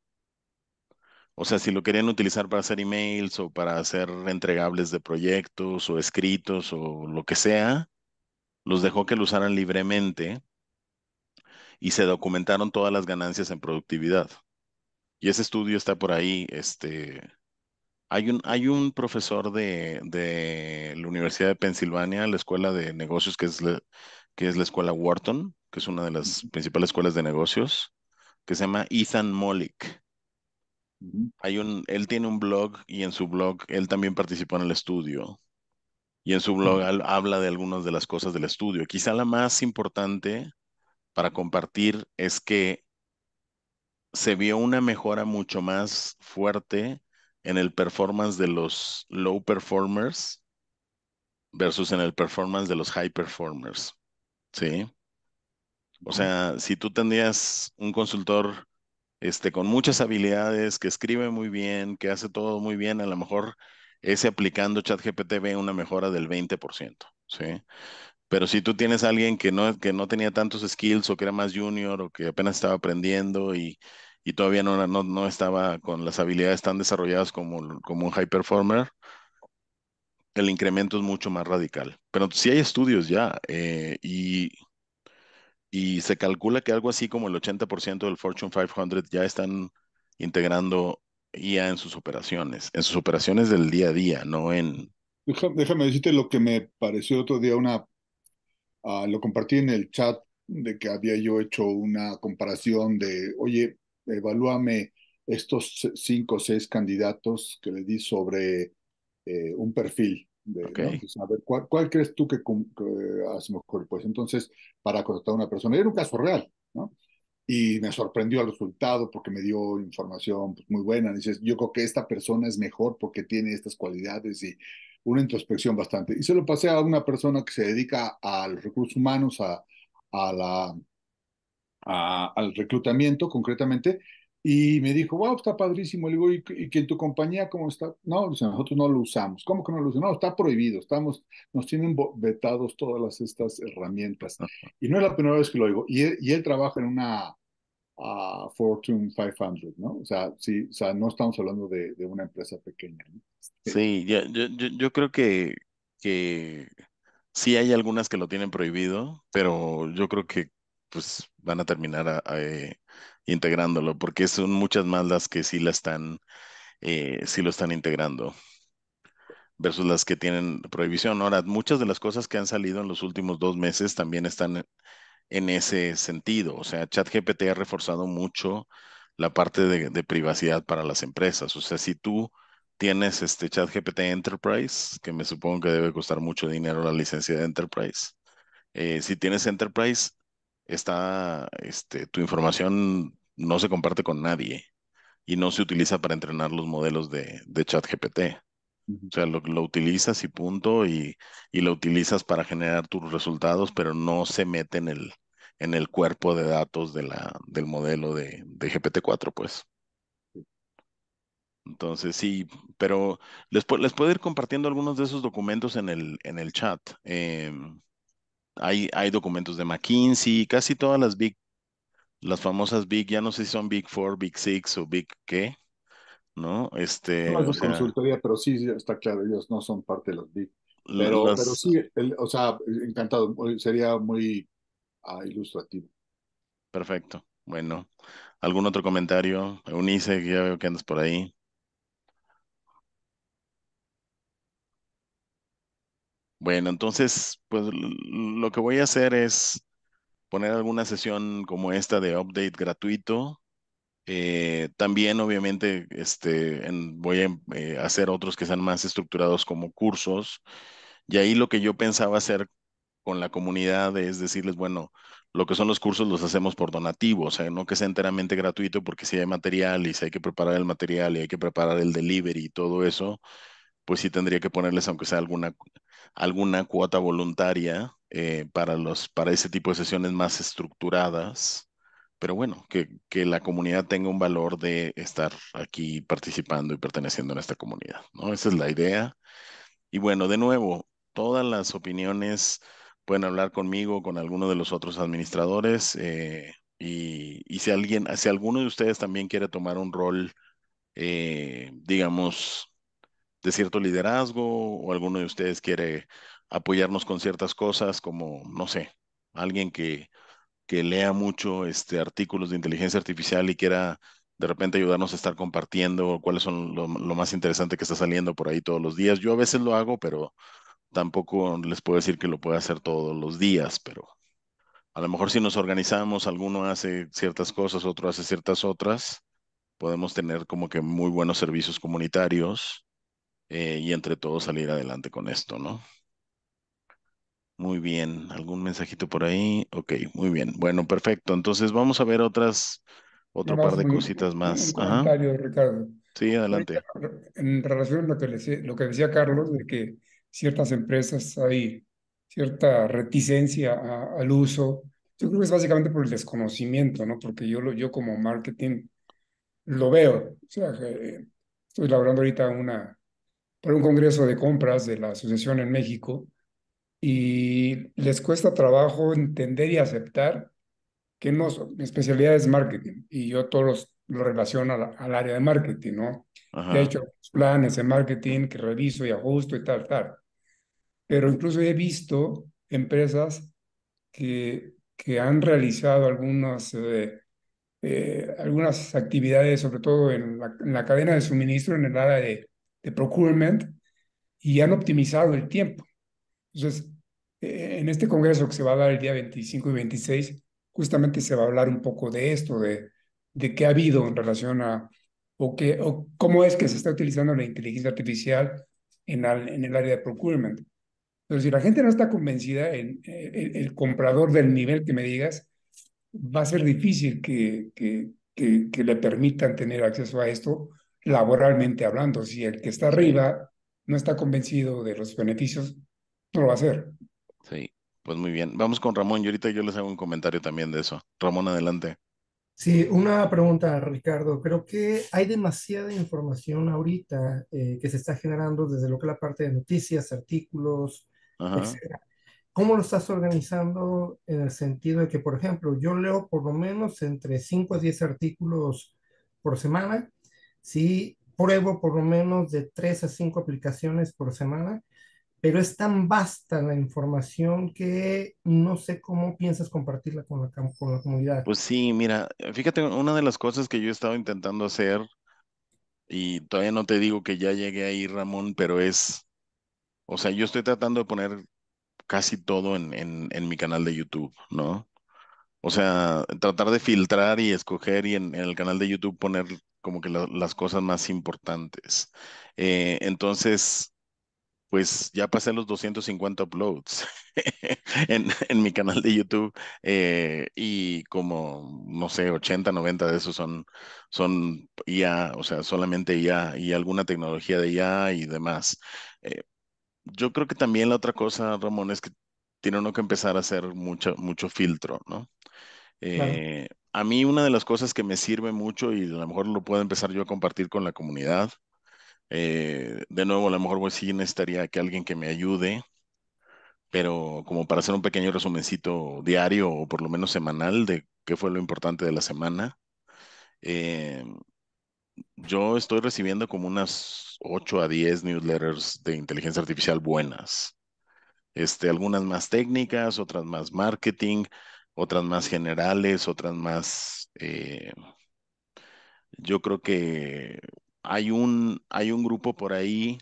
O sea, si lo querían utilizar para hacer emails o para hacer entregables de proyectos o escritos o lo que sea, los dejó que lo usaran libremente y se documentaron todas las ganancias en productividad. Y ese estudio está por ahí. Este, hay, un, hay un profesor de, de la Universidad de Pensilvania, la escuela de negocios, que es la, que es la escuela Wharton, que es una de las principales escuelas de negocios, que se llama Ethan Mollick. Hay un, él tiene un blog y en su blog él también participó en el estudio. Y en su blog habla de algunas de las cosas del estudio. Quizá la más importante para compartir es que se vio una mejora mucho más fuerte en el performance de los low performers versus en el performance de los high performers. ¿Sí? O sea, si tú tendrías un consultor este, con muchas habilidades, que escribe muy bien, que hace todo muy bien, a lo mejor ese aplicando ChatGPT ve una mejora del 20%, ¿sí? Pero si tú tienes alguien que no, que no tenía tantos skills o que era más junior o que apenas estaba aprendiendo y, todavía no, no, estaba con las habilidades tan desarrolladas como, como un high performer, el incremento es mucho más radical. Pero si hay estudios ya eh, y, y se calcula que algo así como el 80% del Fortune 500 ya están integrando IA en sus operaciones, en sus operaciones del día a día, no en... déjame decirte lo que me pareció otro día una Ah, lo compartí en el chat de que había yo hecho una comparación de, oye, evalúame estos cinco o seis candidatos que le di sobre eh, un perfil. De, pues, ¿cuál, crees tú que, hacemos? hace mejor? Pues entonces, para contratar a una persona, era un caso real, ¿no? Y me sorprendió el resultado porque me dio información pues, muy buena. Dices, yo creo que esta persona es mejor porque tiene estas cualidades y una introspección bastante. Y se lo pasé a una persona que se dedica a los recursos humanos, a, a la, al reclutamiento concretamente, y me dijo, wow, está padrísimo. Le digo, ¿y, que en tu compañía cómo está? No, nosotros no lo usamos. ¿Cómo que no lo usamos? No, está prohibido. Estamos, nos tienen vetados todas las, estas herramientas. Y no es la primera vez que lo digo. Y y él trabaja en una a Fortune 500, ¿no? O sea, sí, o sea, no estamos hablando de, una empresa pequeña. ¿no? Este, sí, yo, yo, yo creo que, que sí hay algunas que lo tienen prohibido, pero yo creo que pues van a terminar eh, integrándolo, porque son muchas más las que sí la están, eh, sí lo están integrando versus las que tienen prohibición. Ahora, muchas de las cosas que han salido en los últimos dos meses también están en ese sentido. O sea, ChatGPT ha reforzado mucho la parte de, privacidad para las empresas. O sea, si tú tienes este ChatGPT Enterprise, que me supongo que debe costar mucho dinero la licencia de Enterprise, eh, si tienes Enterprise, está, este, tu información no se comparte con nadie y no se utiliza para entrenar los modelos de ChatGPT. O sea, lo, utilizas y punto, y, lo utilizas para generar tus resultados, pero no se mete en el, en el cuerpo de datos de la, del modelo de, GPT-4, pues. Entonces, sí, pero les, les puedo ir compartiendo algunos de esos documentos en el, en el chat. Em, hay, hay documentos de McKinsey, casi todas las big, las famosas big, ya no sé si son Big Four, Big Six o Big qué, ¿no? Este, es consultoría, pero sí, está claro, ellos no son parte de los big. Pero, pero sí, o sea, encantado, sería muy ah, ilustrativo. Perfecto, bueno. ¿Algún otro comentario? unice ya veo que andas por ahí. Bueno, entonces, pues lo que voy a hacer es poner alguna sesión como esta de update gratuito eh, también, obviamente, este, voy a eh, hacer otros que sean más estructurados como cursos. Y ahí lo que yo pensaba hacer con la comunidad es decirles, bueno, lo que son los cursos los hacemos por donativo, o sea, no que sea enteramente gratuito, porque si hay material y si hay que preparar el material y hay que preparar el delivery y todo eso, pues sí tendría que ponerles, aunque sea alguna, alguna cuota voluntaria eh, para, los, para ese tipo de sesiones más estructuradas pero bueno, que, que, la comunidad tenga un valor de estar aquí participando y perteneciendo a esta comunidad, ¿no? Esa es la idea. Y bueno, de nuevo, todas las opiniones pueden hablar conmigo, con alguno de los otros administradores, eh, y, si alguien, si alguno de ustedes también quiere tomar un rol, eh, digamos, de cierto liderazgo, o alguno de ustedes quiere apoyarnos con ciertas cosas, como, no sé, alguien que que lea mucho este, artículos de inteligencia artificial y quiera de repente ayudarnos a estar compartiendo cuáles son lo, más interesante que está saliendo por ahí todos los días. Yo a veces lo hago, pero tampoco les puedo decir que lo pueda hacer todos los días, pero a lo mejor si nos organizamos, alguno hace ciertas cosas, otro hace ciertas otras, podemos tener como que muy buenos servicios comunitarios eh, y entre todos salir adelante con esto, ¿no? Muy bien, ¿algún mensajito por ahí? Ok, muy bien. Bueno, perfecto. Entonces vamos a ver otras, otro par de cositas más. Ricardo. Sí, adelante. En relación a lo que, lo que decía Carlos, de que ciertas empresas hay cierta reticencia al uso, yo creo que es básicamente por el desconocimiento, ¿no? Porque yo, lo, yo como marketing lo veo. O sea, eh, estoy elaborando ahorita una, para un congreso de compras de la asociación en México, y les cuesta trabajo entender y aceptar que no, mi especialidad es marketing y yo todos los, lo relaciono al área de marketing, ¿no? He hecho planes de marketing que reviso y ajusto y tal, tal. Pero incluso he visto empresas que, que han realizado algunas, eh, eh, algunas actividades, sobre todo en la, cadena de suministro, en el área de, de procurement, y han optimizado el tiempo. Entonces, eh, en este congreso que se va a dar el día 25 y 26, justamente se va a hablar un poco de esto, de, de qué ha habido en relación a, o, qué, o cómo es que se está utilizando la inteligencia artificial en, en el área de procurement. Pero si la gente no está convencida, en eh, el, comprador del nivel que me digas, va a ser difícil que, que le permitan tener acceso a esto laboralmente hablando. Si el que está arriba no está convencido de los beneficios, lo va a hacer. Sí, pues muy bien. Vamos con Ramón. Y ahorita yo les hago un comentario también de eso. Ramón, adelante. Sí, una pregunta, Ricardo. Creo que hay demasiada información ahorita eh, que se está generando desde lo que es la parte de noticias, artículos, etc. ¿Cómo lo estás organizando en el sentido de que, por ejemplo, yo leo por lo menos entre 5 a 10 artículos por semana? Sí, pruebo por lo menos de 3 a 5 aplicaciones por semana pero es tan vasta la información que no sé cómo piensas compartirla con la, comunidad. Pues sí, mira, fíjate, una de las cosas que yo he estado intentando hacer, y todavía no te digo que ya llegué ahí, Ramón, pero es, o sea, yo estoy tratando de poner casi todo en, en, mi canal de YouTube, ¿no? O sea, tratar de filtrar y escoger y en, el canal de YouTube poner como que las cosas más importantes. Eh, entonces, pues ya pasé los 250 uploads *laughs* en, mi canal de YouTube eh, y como, no sé, 80, 90 de esos son, son IA, o sea, solamente IA y alguna tecnología de IA y demás. Eh, yo creo que también la otra cosa, Ramón, es que tiene uno que empezar a hacer mucho, mucho filtro, ¿no? Eh, a mí una de las cosas que me sirve mucho y a lo mejor lo puedo empezar yo a compartir con la comunidad eh, de nuevo, a lo mejor sí necesitaría que alguien que me ayude, pero como para hacer un pequeño resumencito diario o por lo menos semanal de qué fue lo importante de la semana. Eh, yo estoy recibiendo como unas 8 a 10 newsletters de inteligencia artificial buenas. Este, algunas más técnicas, otras más marketing, otras más generales, otras más... Eh, yo creo que hay un, hay un grupo por ahí,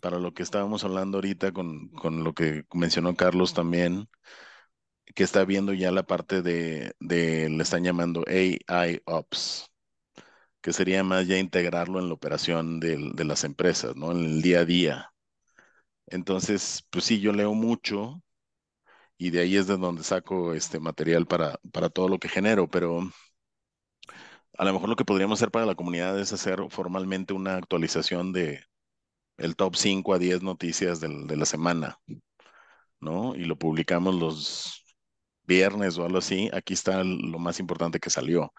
para lo que estábamos hablando ahorita, con, lo que mencionó Carlos también, que está viendo ya la parte de, le están llamando AIOps, Ops, que sería más ya integrarlo en la operación de, las empresas, ¿no? En el día a día. Entonces, pues sí, yo leo mucho y de ahí es de donde saco este material para, para todo lo que genero, pero a lo mejor lo que podríamos hacer para la comunidad es hacer formalmente una actualización de el top 5 a 10 noticias de la semana, ¿no? Y lo publicamos los viernes o algo así. Aquí está lo más importante que salió,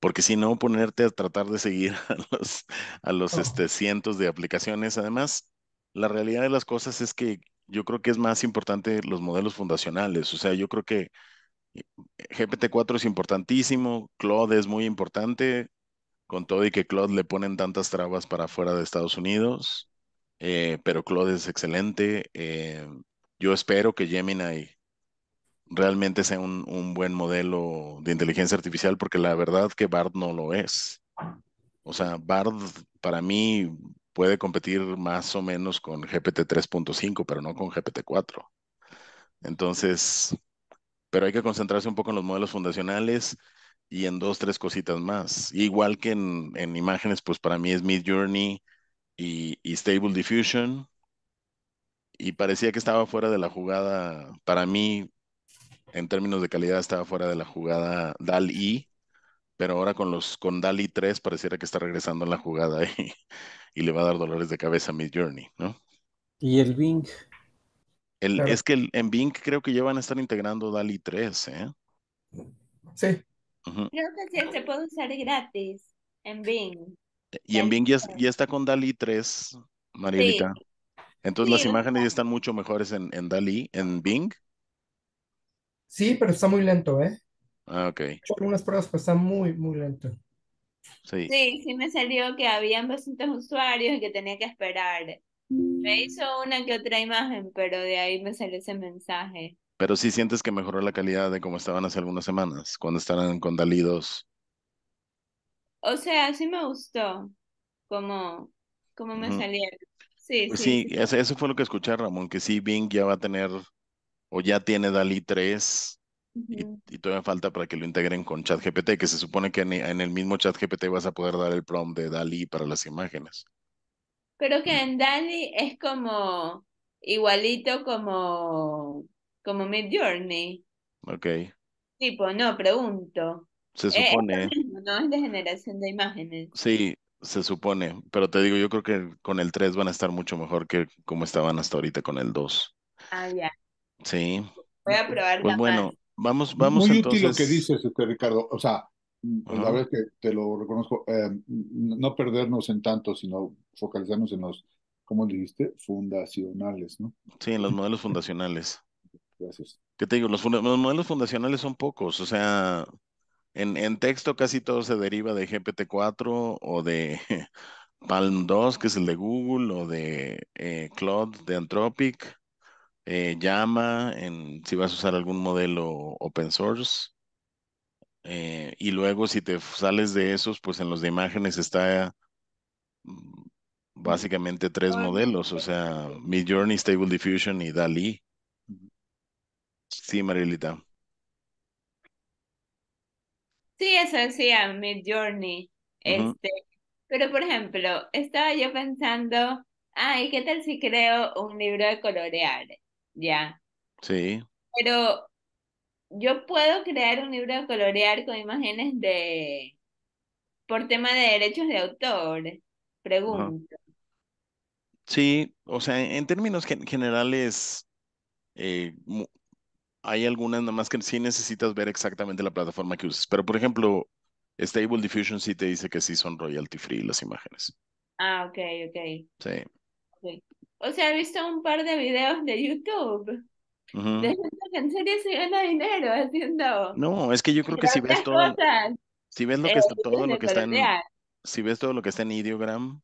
porque si no, ponerte a tratar de seguir *laughs* a los, a los oh. este, cientos de aplicaciones. Además, la realidad de las cosas es que yo creo que es más importante los modelos fundacionales. O sea, yo creo que GPT-4 es importantísimo, Claude es muy importante, con todo y que Claude le ponen tantas trabas para fuera de Estados Unidos, eh, pero Claude es excelente. Eh, yo espero que Gemini realmente sea un, un, buen modelo de inteligencia artificial, porque la verdad que Bard no lo es. O sea, Bard para mí puede competir más o menos con GPT 3.5, pero no con GPT 4. Entonces, pero hay que concentrarse un poco en los modelos fundacionales y en dos, tres cositas más. Igual que en, en imágenes, pues para mí es Mid Journey y, y, Stable Diffusion. Y parecía que estaba fuera de la jugada, para mí, en términos de calidad, estaba fuera de la jugada DAL-E, pero ahora con, los, con DAL-E 3 pareciera que está regresando en la jugada *laughs* y, le va a dar dolores de cabeza a Mid Journey, ¿no? Y el Bing, es que en Bing creo que ya van a estar integrando DALI 3, ¿eh? Sí. Creo que sí, se puede usar gratis en Bing. Y en Bing ya, está con DALI 3, Marielita. Entonces las imágenes ya están mucho mejores en, en DALI, en Bing. Sí, pero está muy lento, ¿eh? Ah, ok. unas pruebas, pero pues, está muy, muy lento. Sí. sí, sí me salió que habían bastantes usuarios y que tenía que esperar me mm. hizo una que otra imagen, pero de ahí me salió ese mensaje. Pero sí sientes que mejoró la calidad de cómo estaban hace algunas semanas, cuando estaban con Dalí 2. O sea, sí me gustó cómo cómo me salió pues Sí, sí, sí, Eso, fue lo que escuché, Ramón, que sí, Bing ya va a tener, o ya tiene Dalí 3, y, todavía falta para que lo integren con ChatGPT, que se supone que en, el mismo ChatGPT vas a poder dar el prompt de Dalí para las imágenes. Creo que mm. en Dali es como igualito como, como Mid Journey. Ok. Tipo, no, pregunto. Se eh, supone. no es de generación de imágenes. Sí, se supone. Pero te digo, yo creo que con el 3 van a estar mucho mejor que como estaban hasta ahorita con el 2. Ah, ya. Sí. Voy a probar. Pues bueno, vamos, vamos entonces. Muy útil lo que dices, usted, Ricardo. O sea, pues la verdad que te lo reconozco, eh, no perdernos en tanto, sino focalizarnos en los, como dijiste? Fundacionales, ¿no? Sí, en los modelos fundacionales. *laughs* Gracias. ¿Qué te digo? Los, modelos fundacionales son pocos, o sea, en, en, texto casi todo se deriva de GPT-4 o de *laughs* Palm 2, que es el de Google, o de eh, Cloud, de Anthropic, eh, Llama, en, si vas a usar algún modelo open source. Eh, y luego si te sales de esos, pues en los de imágenes está mm, básicamente tres modelos, o pues, sea, mid Journey, Stable Diffusion y Dalí. Sí, Marilita. Sí, eso decía Mid Journey. Este, Pero, por ejemplo, estaba yo pensando, ay, ¿qué tal si creo un libro de colorear? Ya. Sí. Pero yo puedo crear un libro de colorear con imágenes de, por tema de derechos de autor, pregunto. Sí, o sea, en términos generales, eh, hay algunas nada más que sí necesitas ver exactamente la plataforma que uses, pero por ejemplo, Stable Diffusion sí te dice que sí son royalty free las imágenes. Ah, ok, ok. Sí. O sea, he visto un par de videos de YouTube en serio se gana dinero haciendo. No, es que yo creo que si ves todo. si ves lo que eh, está, todo lo que está en. Si ves todo lo que está en Ideogram,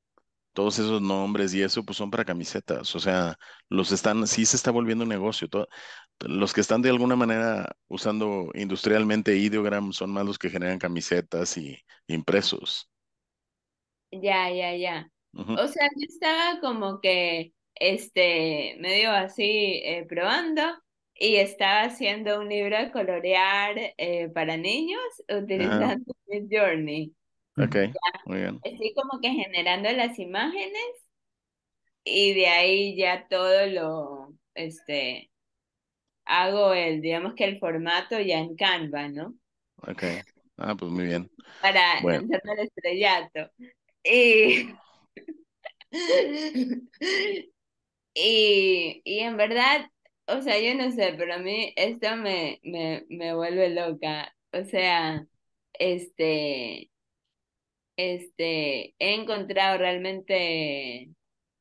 todos esos nombres y eso, pues son para camisetas. O sea, los están, sí se está volviendo un negocio. Todo, los que están de alguna manera usando industrialmente Ideogram son más los que generan camisetas y impresos. Ya, ya, ya. O sea, yo estaba como que este, medio así eh, probando y estaba haciendo un libro de colorear eh, para niños ah. utilizando Midjourney. Ok, muy bien. Así como que generando las imágenes y de ahí ya todo lo, este, hago el, digamos que el formato ya en Canva, ¿no? Ok, ah, pues muy bien. Para bueno. el estrellato. Y... *laughs* Y, y en verdad, o sea, yo no sé, pero a mí esto me, me, me vuelve loca. O sea, este, este, he encontrado realmente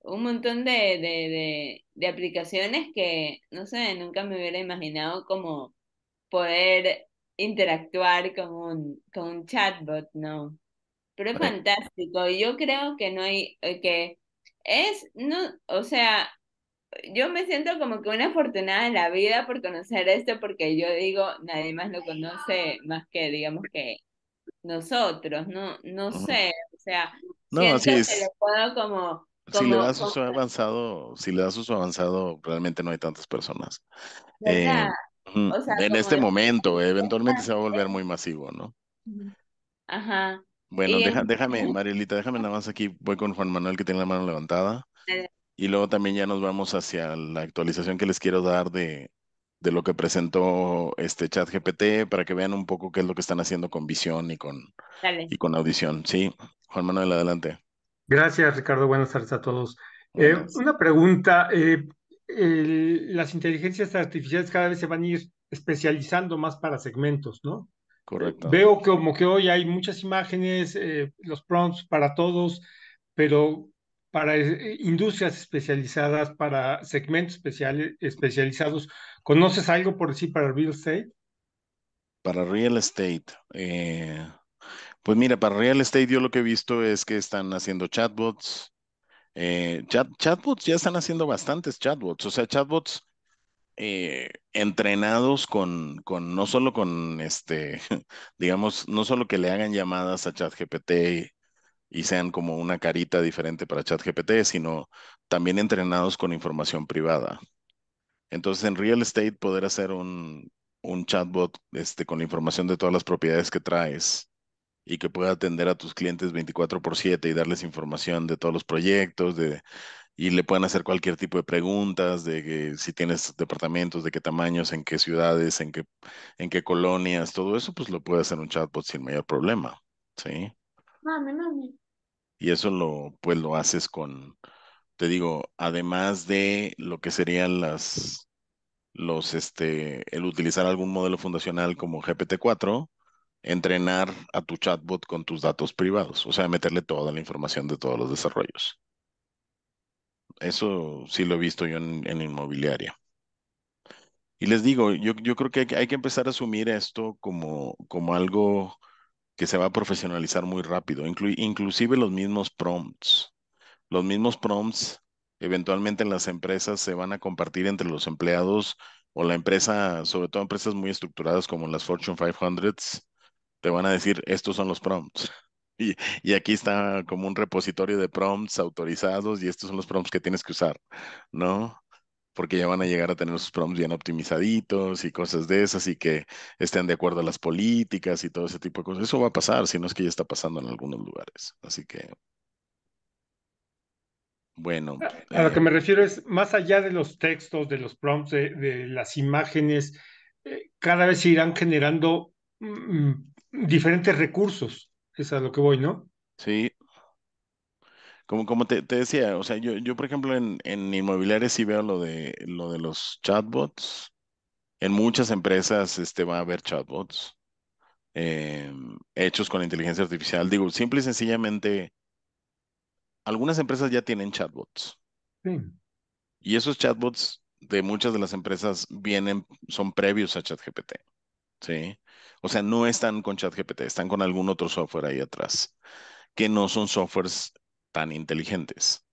un montón de, de, de, de, aplicaciones que, no sé, nunca me hubiera imaginado como poder interactuar con un, con un chatbot, ¿no? Pero es fantástico. Yo creo que no hay, eh, que es, no, o sea, yo me siento como que una afortunada en la vida por conocer esto, porque yo digo, nadie más lo conoce más que, digamos que nosotros, no, no sé, o sea, no, así como, si le das uso avanzado, si le das uso avanzado, realmente no hay tantas personas. Eh, en este momento, eventualmente se va a volver muy masivo, ¿no? Ajá. Bueno, déjame, Marielita, déjame nada más aquí, voy con Juan Manuel que tiene la mano levantada. Y luego también ya nos vamos hacia la actualización que les quiero dar de, de lo que presentó este chat GPT para que vean un poco qué es lo que están haciendo con visión y con, y con audición. Sí, Juan Manuel, adelante. Gracias, Ricardo. Buenas tardes a todos. Eh, una pregunta. Eh, las inteligencias artificiales cada vez se van a ir especializando más para segmentos, ¿no? Correcto. Veo que como que hoy hay muchas imágenes, eh, los prompts para todos, pero para eh, industrias especializadas, para segmentos especiales, especializados. ¿Conoces algo por sí para real estate? Para real estate. Eh, pues mira, para real estate yo lo que he visto es que están haciendo chatbots. Eh, chatbots ya están haciendo bastantes chatbots. O sea, chatbots entrenados con, con, no solo con este, *laughs* digamos, no solo que le hagan llamadas a ChatGPT y sean como una carita diferente para ChatGPT, sino también entrenados con información privada. Entonces, en real estate, poder hacer un, chatbot este, con la información de todas las propiedades que traes y que pueda atender a tus clientes 24 por 7 y darles información de todos los proyectos, de, y le pueden hacer cualquier tipo de preguntas de si tienes departamentos, de qué tamaños, en qué ciudades, en qué, en qué colonias, todo eso, pues lo puede hacer un chatbot sin mayor problema. ¿sí? Y eso lo, pues lo haces con, te digo, además de lo que serían las, los, este, el utilizar algún modelo fundacional como GPT-4, entrenar a tu chatbot con tus datos privados, o sea, meterle toda la información de todos los desarrollos. Eso sí lo he visto yo en, inmobiliaria. Y les digo, yo, yo creo que hay, que empezar a asumir esto como, como algo que se va a profesionalizar muy rápido, inclusive los mismos prompts. Los mismos prompts eventualmente en las empresas se van a compartir entre los empleados o la empresa, sobre todo empresas muy estructuradas como las Fortune 500 te van a decir, estos son los prompts. *laughs* Y, y, aquí está como un repositorio de prompts autorizados y estos son los prompts que tienes que usar, ¿no? porque ya van a llegar a tener sus prompts bien optimizaditos y cosas de esas y que estén de acuerdo a las políticas y todo ese tipo de cosas. Eso va a pasar, si no es que ya está pasando en algunos lugares. Así que... Bueno. A, lo eh que me refiero es, más allá de los textos, de los prompts, de, las imágenes, eh, cada vez se irán generando mm, mm, diferentes recursos. Es a lo que voy, ¿no? Sí, como, te, decía, o sea, yo, yo por ejemplo en, en inmobiliarios sí veo lo de, lo de los chatbots. En muchas empresas este, va a haber chatbots eh, hechos con inteligencia artificial. Digo, simple y sencillamente, algunas empresas ya tienen chatbots. Sí. Y esos chatbots de muchas de las empresas vienen, son previos a ChatGPT. ¿Sí? O sea, no están con ChatGPT, están con algún otro software ahí atrás, que no son softwares tan inteligentes.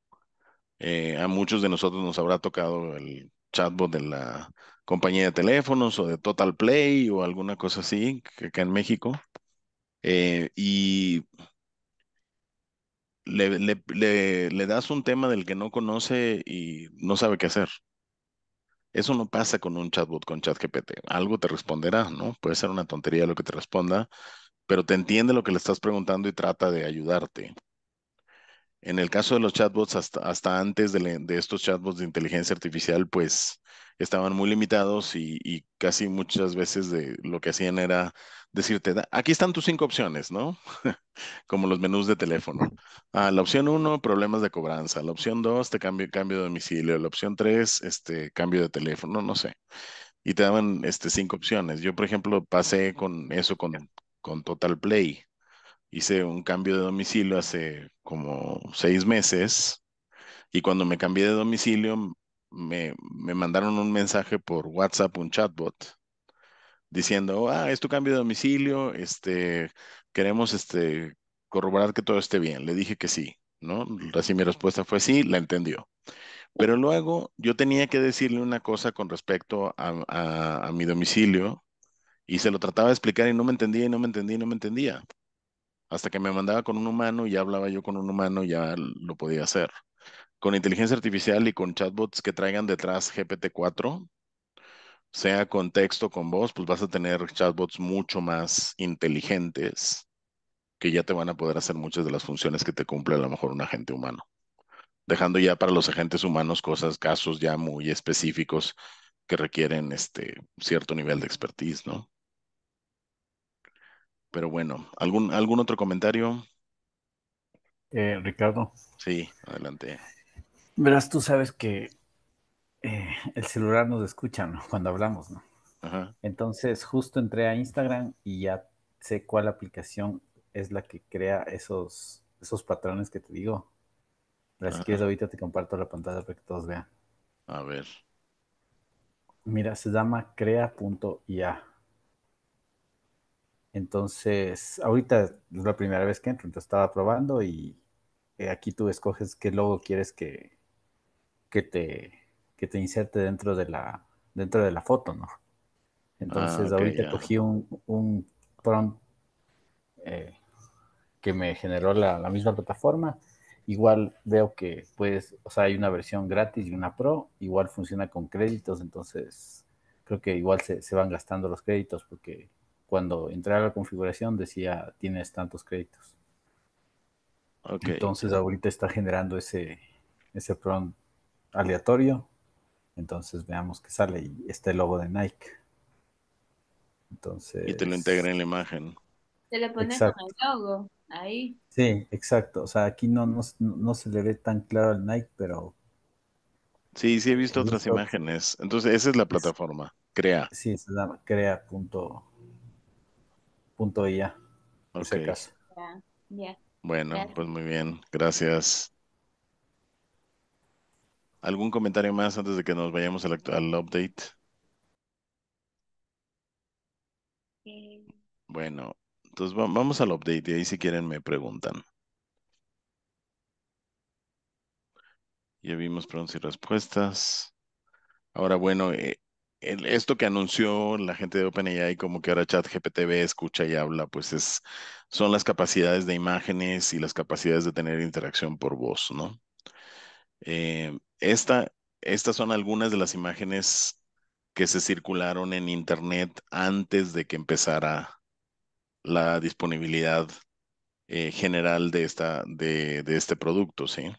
Eh, a muchos de nosotros nos habrá tocado el chatbot de la compañía de teléfonos o de Total Play o alguna cosa así, que acá en México. Eh, y le, le, das un tema del que no conoce y no sabe qué hacer. Eso no pasa con un chatbot, con ChatGPT. Algo te responderá, ¿no? Puede ser una tontería lo que te responda, pero te entiende lo que le estás preguntando y trata de ayudarte. En el caso de los chatbots, hasta, antes de, estos chatbots de inteligencia artificial, pues estaban muy limitados y, casi muchas veces de, lo que hacían era decirte, aquí están tus cinco opciones, ¿no? *laughs* Como los menús de teléfono. Ah, la opción uno, problemas de cobranza. La opción dos, te cambio, cambio de domicilio. La opción tres, este, cambio de teléfono, no sé. Y te daban este, cinco opciones. Yo, por ejemplo, pasé con eso con, con Total Play hice un cambio de domicilio hace como seis meses y cuando me cambié de domicilio me, mandaron un mensaje por WhatsApp, un chatbot, diciendo, ah, es tu cambio de domicilio, este, queremos este, corroborar que todo esté bien. Le dije que sí, ¿no? Así mi respuesta fue sí, la entendió. Pero luego yo tenía que decirle una cosa con respecto a, a mi domicilio y se lo trataba de explicar y no me entendía y no me entendía y no me entendía. Hasta que me mandaba con un humano y ya hablaba yo con un humano, ya lo podía hacer. Con inteligencia artificial y con chatbots que traigan detrás GPT-4, sea con texto, con voz, pues vas a tener chatbots mucho más inteligentes que ya te van a poder hacer muchas de las funciones que te cumple a lo mejor un agente humano. Dejando ya para los agentes humanos cosas, casos ya muy específicos que requieren este cierto nivel de expertise, ¿no? Pero bueno, ¿algún, algún otro comentario? Eh, Ricardo. Sí, adelante. Verás, tú sabes que eh, el celular nos escucha, Cuando hablamos, ¿no? Entonces, justo entré a Instagram y ya sé cuál aplicación es la que crea esos, esos patrones que te digo. Pero que ahorita te comparto la pantalla para que todos vean. A ver. Mira, se llama crea.ia. Entonces, ahorita es la primera vez que entro, entonces estaba probando y eh, aquí tú escoges qué logo quieres que, que, te, te inserte dentro de la, dentro de la foto, ¿no? Ah, entonces, ahorita cogí un, un prompt eh, que me generó la, misma plataforma. Igual veo que, pues, o sea, hay una versión gratis y una pro, igual funciona con créditos, entonces creo que igual se, se van gastando los créditos porque cuando entré a la configuración decía tienes tantos créditos. Entonces ahorita está generando ese, ese prompt aleatorio. Entonces veamos que sale y está el logo de Nike. Entonces, y te lo integra en la imagen. Se lo ponemos el logo ahí. Sí, exacto. O sea, aquí no, no, se le ve tan claro al Nike, pero Sí, sí he visto otras imágenes. Entonces, esa es la plataforma, Crea. Sí, se llama crea.com punto Bueno, pues muy bien. Gracias. ¿Algún comentario más antes de que nos vayamos al, actual update? Bueno, entonces vamos al update y ahí si quieren me preguntan. Ya vimos preguntas y respuestas. Ahora, bueno, eh, esto que anunció la gente de OpenAI, como que ahora ChatGPT ve, escucha y habla, pues es, son las capacidades de imágenes y las capacidades de tener interacción por voz, ¿no? Eh, esta, estas son algunas de las imágenes que se circularon en Internet antes de que empezara la disponibilidad eh, general de, esta, de, de, este producto, ¿sí?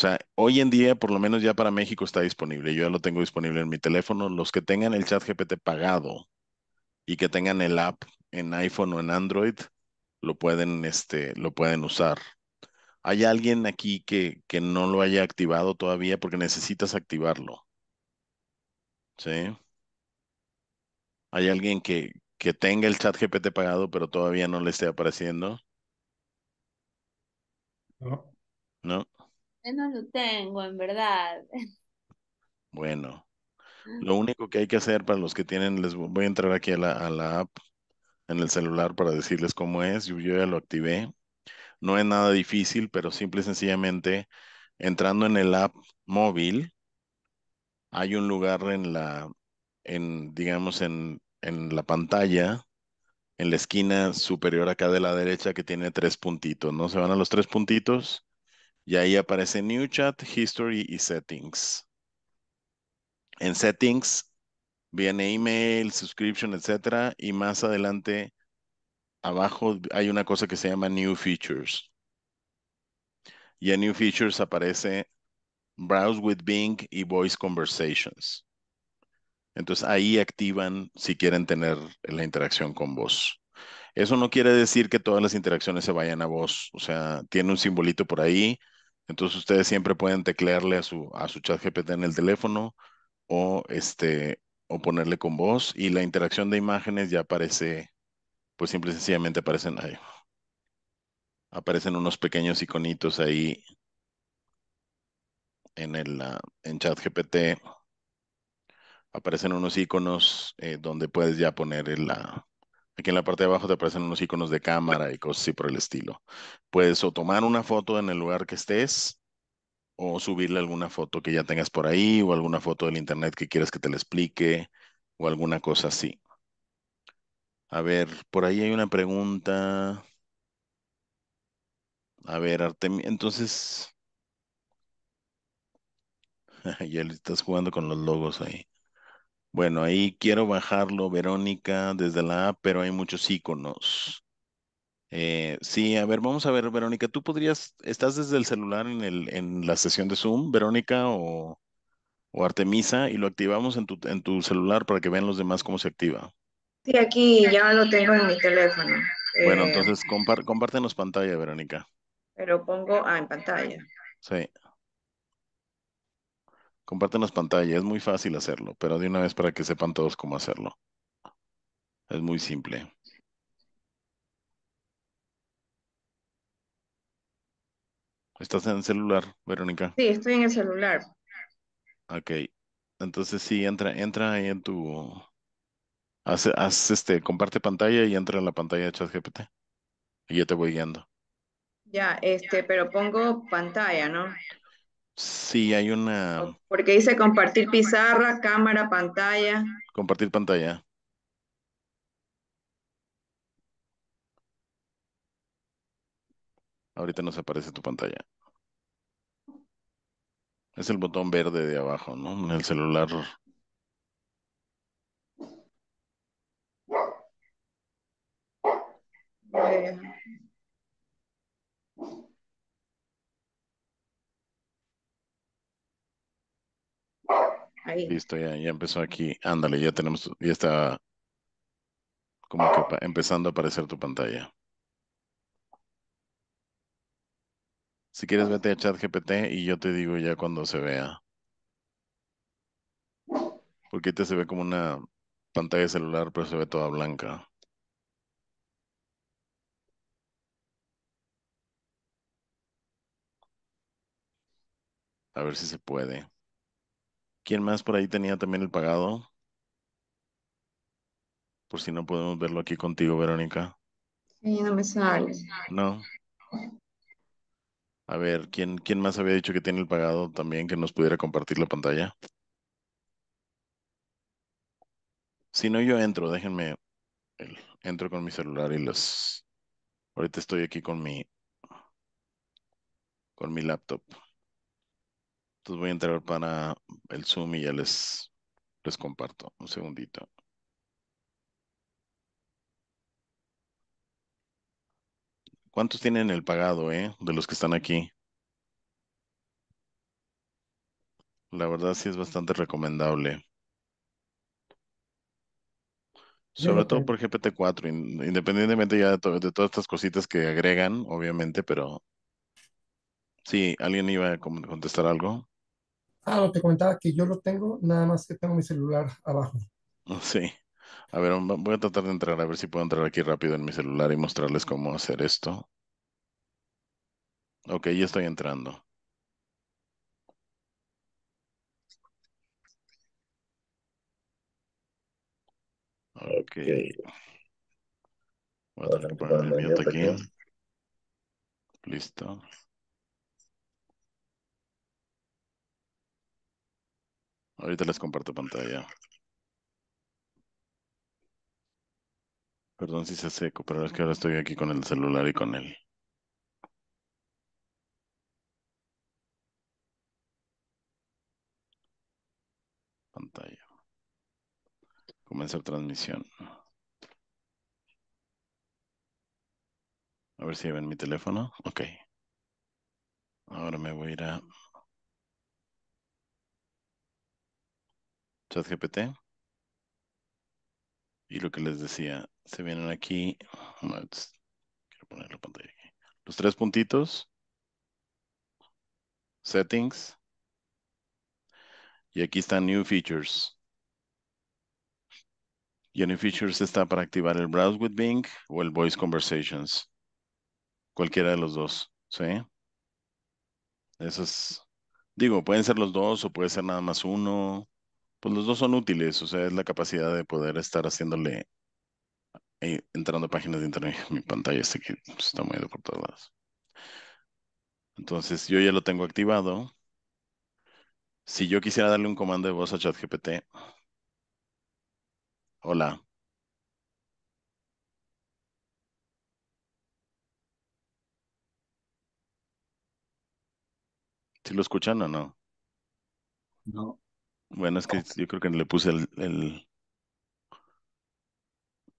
O sea, hoy en día, por lo menos ya para México está disponible. Yo ya lo tengo disponible en mi teléfono. Los que tengan el chat GPT pagado y que tengan el app en iPhone o en Android, lo pueden, este, lo pueden usar. ¿Hay alguien aquí que, que no lo haya activado todavía? Porque necesitas activarlo. ¿Sí? ¿Hay alguien que, que tenga el chat GPT pagado, pero todavía no le esté apareciendo? No. No. No lo tengo, en verdad. *laughs* Bueno, ah. lo único que hay que hacer para los que tienen, les voy a entrar aquí a la, app en el celular para decirles cómo es. Yo, ya lo activé. No es nada difícil, pero simple y sencillamente entrando en el app móvil, hay un lugar en la, en, digamos, en, en la pantalla, en la esquina superior acá de la derecha que tiene tres puntitos, ¿no? Se van a los tres puntitos y ahí aparece New Chat, History y Settings. En Settings viene email, subscription, etcétera. Y más adelante, abajo, hay una cosa que se llama New Features. Y en New Features aparece Browse with Bing y Voice Conversations. Entonces ahí activan si quieren tener la interacción con voz. Eso no quiere decir que todas las interacciones se vayan a voz. O sea, tiene un simbolito por ahí entonces ustedes siempre pueden teclearle a su, a su chat GPT en el teléfono o, este, o ponerle con voz y la interacción de imágenes ya aparece, pues simple y sencillamente aparecen ahí. Aparecen unos pequeños iconitos ahí en el ah, en chat GPT. Aparecen unos iconos eh, donde puedes ya poner el, la, ah, Aquí en la parte de abajo te aparecen unos iconos de cámara y cosas así por el estilo. Puedes o tomar una foto en el lugar que estés o subirle alguna foto que ya tengas por ahí o alguna foto del internet que quieras que te la explique o alguna cosa así. A ver, por ahí hay una pregunta. A ver, Artemio, entonces... *laughs* ya estás jugando con los logos ahí. Bueno, ahí quiero bajarlo, Verónica, desde la app, pero hay muchos iconos. Eh, sí, a ver, vamos a ver, Verónica, ¿tú podrías, estás desde el celular en, el, en la sesión de Zoom, Verónica, o, o Artemisa, y lo activamos en tu, en tu celular para que vean los demás cómo se activa? Sí, aquí ya lo tengo en mi teléfono. Bueno, eh. entonces compártenos pantalla, Verónica. Pero pongo, ah, en pantalla. Sí. Comparten las pantallas, es muy fácil hacerlo, pero de una vez para que sepan todos cómo hacerlo. Es muy simple. ¿Estás en el celular, Verónica? Sí, estoy en el celular. Ok. Entonces sí, entra, entra ahí en tu... Haz, haz este, comparte pantalla y entra en la pantalla de ChatGPT. Y yo te voy guiando. Ya, este, pero pongo pantalla, ¿no? Sí, hay una... Porque dice compartir pizarra, cámara, pantalla. Compartir pantalla. Ahorita nos aparece tu pantalla. Es el botón verde de abajo, ¿no? En el celular. Listo, ya, empezó aquí. Ándale, ya tenemos, ya está como que empezando a aparecer tu pantalla. Si quieres, vete a chat GPT y yo te digo ya cuando se vea. Porque te se ve como una pantalla celular, pero se ve toda blanca. A ver si se puede. ¿Quién más por ahí tenía también el pagado? Por si no podemos verlo aquí contigo, Verónica. Sí, no me sale. No. A ver, ¿quién, quién más había dicho que tiene el pagado también que nos pudiera compartir la pantalla? Si no, yo entro, déjenme. Entro con mi celular y los. Ahorita estoy aquí con mi. Con mi laptop voy a entrar para el Zoom y ya les, les comparto. Un segundito. ¿Cuántos tienen el pagado, eh? De los que están aquí. La verdad sí es bastante recomendable. Sobre todo por GPT-4, independientemente ya de, de, todas estas cositas que agregan, obviamente, pero sí, alguien iba a contestar algo. Ah, no, te comentaba que yo lo tengo, nada más que tengo mi celular abajo. Oh, sí. A ver, voy a tratar de entrar, a ver si puedo entrar aquí rápido en mi celular y mostrarles cómo hacer esto. Ok, ya estoy entrando. Ok. Voy a tratar poner el aquí. Listo. Ahorita les comparto pantalla. Perdón si se seco, pero es que ahora estoy aquí con el celular y con él. Pantalla. Comenzar transmisión. A ver si ven mi teléfono. Ok. Ahora me voy a ir a ChatGPT. Y lo que les decía, se vienen aquí, la pantalla aquí. Los tres puntitos, settings, y aquí están new features. Y New Features está para activar el Browse with Bing o el Voice Conversations. Cualquiera de los dos, ¿sí? Eso es, digo, pueden ser los dos o puede ser nada más uno pues los dos son útiles, o sea, es la capacidad de poder estar haciéndole, eh, entrando a páginas de internet, *laughs* mi pantalla está que pues, está moviendo por todos lados. Entonces, yo ya lo tengo activado. Si yo quisiera darle un comando de voz a ChatGPT, hola. ¿Sí lo escuchan o no? No. Bueno, es que yo creo que le puse el, el...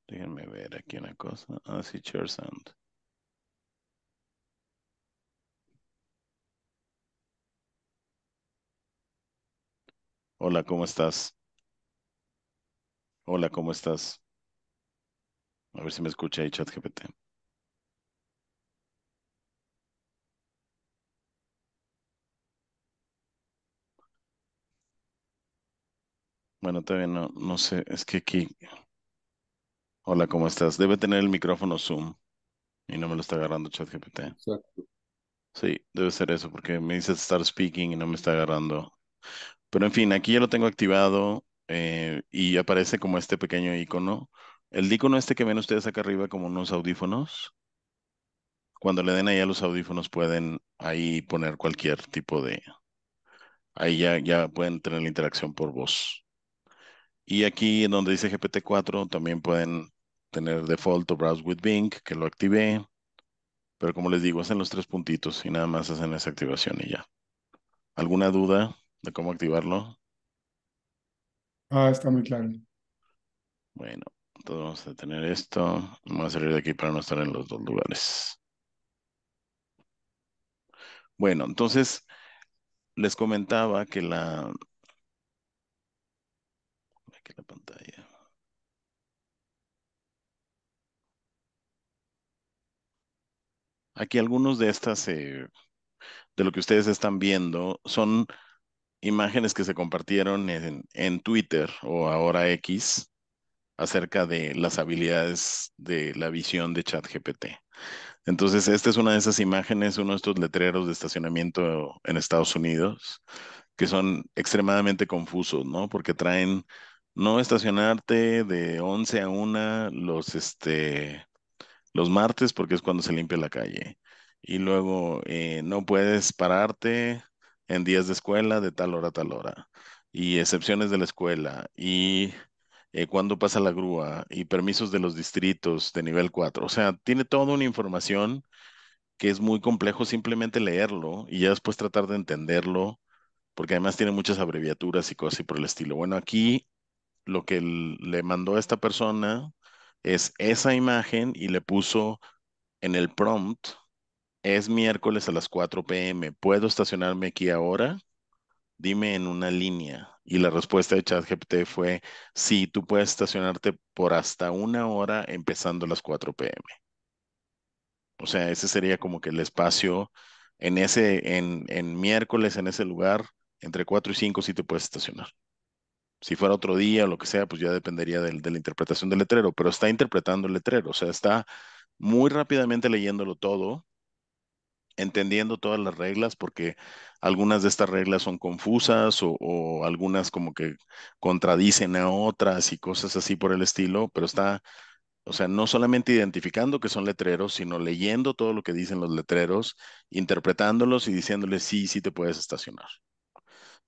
Déjenme ver aquí una cosa. Ah, sí, Chair Sound. Hola, ¿cómo estás? Hola, ¿cómo estás? A ver si me escucha ahí, ChatGPT. Bueno, todavía no, no sé, es que aquí... Hola, ¿cómo estás? Debe tener el micrófono Zoom y no me lo está agarrando ChatGPT. Exacto. Sí, debe ser eso porque me dice start speaking y no me está agarrando. Pero en fin, aquí ya lo tengo activado eh, y aparece como este pequeño icono. El icono este que ven ustedes acá arriba como unos audífonos. Cuando le den ahí a los audífonos pueden ahí poner cualquier tipo de... Ahí ya, ya pueden tener la interacción por voz. Y aquí en donde dice GPT-4 también pueden tener default o browse with Bing, que lo activé. Pero como les digo, hacen los tres puntitos y nada más hacen esa activación y ya. ¿Alguna duda de cómo activarlo? Ah, está muy claro. Bueno, entonces vamos a tener esto. Vamos a salir de aquí para no estar en los dos lugares. Bueno, entonces les comentaba que la, pantalla. Aquí algunos de estas, eh, de lo que ustedes están viendo, son imágenes que se compartieron en, en Twitter o ahora X acerca de las habilidades de la visión de ChatGPT. Entonces, esta es una de esas imágenes, uno de estos letreros de estacionamiento en Estados Unidos, que son extremadamente confusos, ¿no? Porque traen no estacionarte de 11 a 1 los, este, los martes porque es cuando se limpia la calle. Y luego eh, no puedes pararte en días de escuela de tal hora a tal hora. Y excepciones de la escuela. Y eh, cuando pasa la grúa. Y permisos de los distritos de nivel 4. O sea, tiene toda una información que es muy complejo simplemente leerlo y ya después tratar de entenderlo porque además tiene muchas abreviaturas y cosas por el estilo. Bueno, aquí lo que le mandó a esta persona es esa imagen y le puso en el prompt, es miércoles a las 4 pm, ¿puedo estacionarme aquí ahora? Dime en una línea. Y la respuesta de ChatGPT fue, sí, tú puedes estacionarte por hasta una hora empezando a las 4 pm. O sea, ese sería como que el espacio en ese, en, en miércoles, en ese lugar, entre 4 y 5 sí te puedes estacionar. Si fuera otro día o lo que sea, pues ya dependería de la interpretación del letrero, pero está interpretando el letrero, o sea, está muy rápidamente leyéndolo todo, entendiendo todas las reglas, porque algunas de estas reglas son confusas o, o, algunas como que contradicen a otras y cosas así por el estilo, pero está, o sea, no solamente identificando que son letreros, sino leyendo todo lo que dicen los letreros, interpretándolos y diciéndoles, sí, sí te puedes estacionar.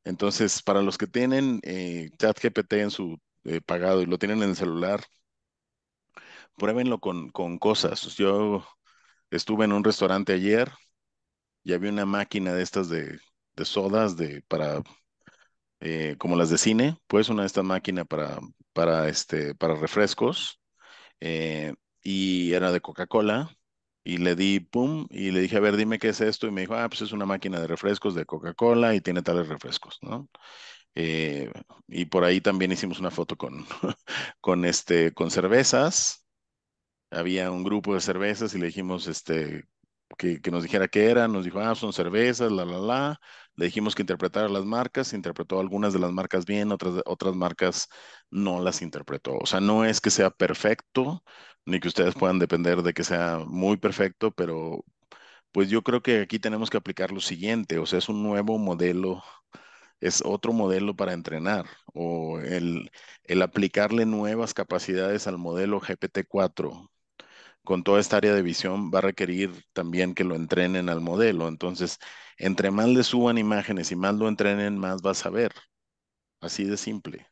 Entonces, para los que tienen chat eh, ChatGPT en su eh, pagado y lo tienen en el celular, pruébenlo con, cosas. Yo estuve en un restaurante ayer y había una máquina de estas de, sodas de, para eh, como las de cine, pues una de estas máquinas para, para, este, para refrescos y era de Coca-Cola y le di, pum, y le dije, a ver, dime qué es esto, y me dijo, ah, pues es una máquina de refrescos de Coca-Cola y tiene tales refrescos, ¿no? Eh, y por ahí también hicimos una foto con, *laughs* con, este, con cervezas. Había un grupo de cervezas y le dijimos este, que, que nos dijera qué eran. Nos dijo, ah, son cervezas, la, la, la. Le dijimos que interpretara las marcas, interpretó algunas de las marcas bien, otras, otras marcas no las interpretó. O sea, no es que sea perfecto, ni que ustedes puedan depender de que sea muy perfecto, pero pues yo creo que aquí tenemos que aplicar lo siguiente, o sea, es un nuevo modelo, es otro modelo para entrenar, o el, el aplicarle nuevas capacidades al modelo GPT-4 con toda esta área de visión va a requerir también que lo entrenen al modelo. Entonces, entre más le suban imágenes y más lo entrenen, más vas a ver. Así de simple.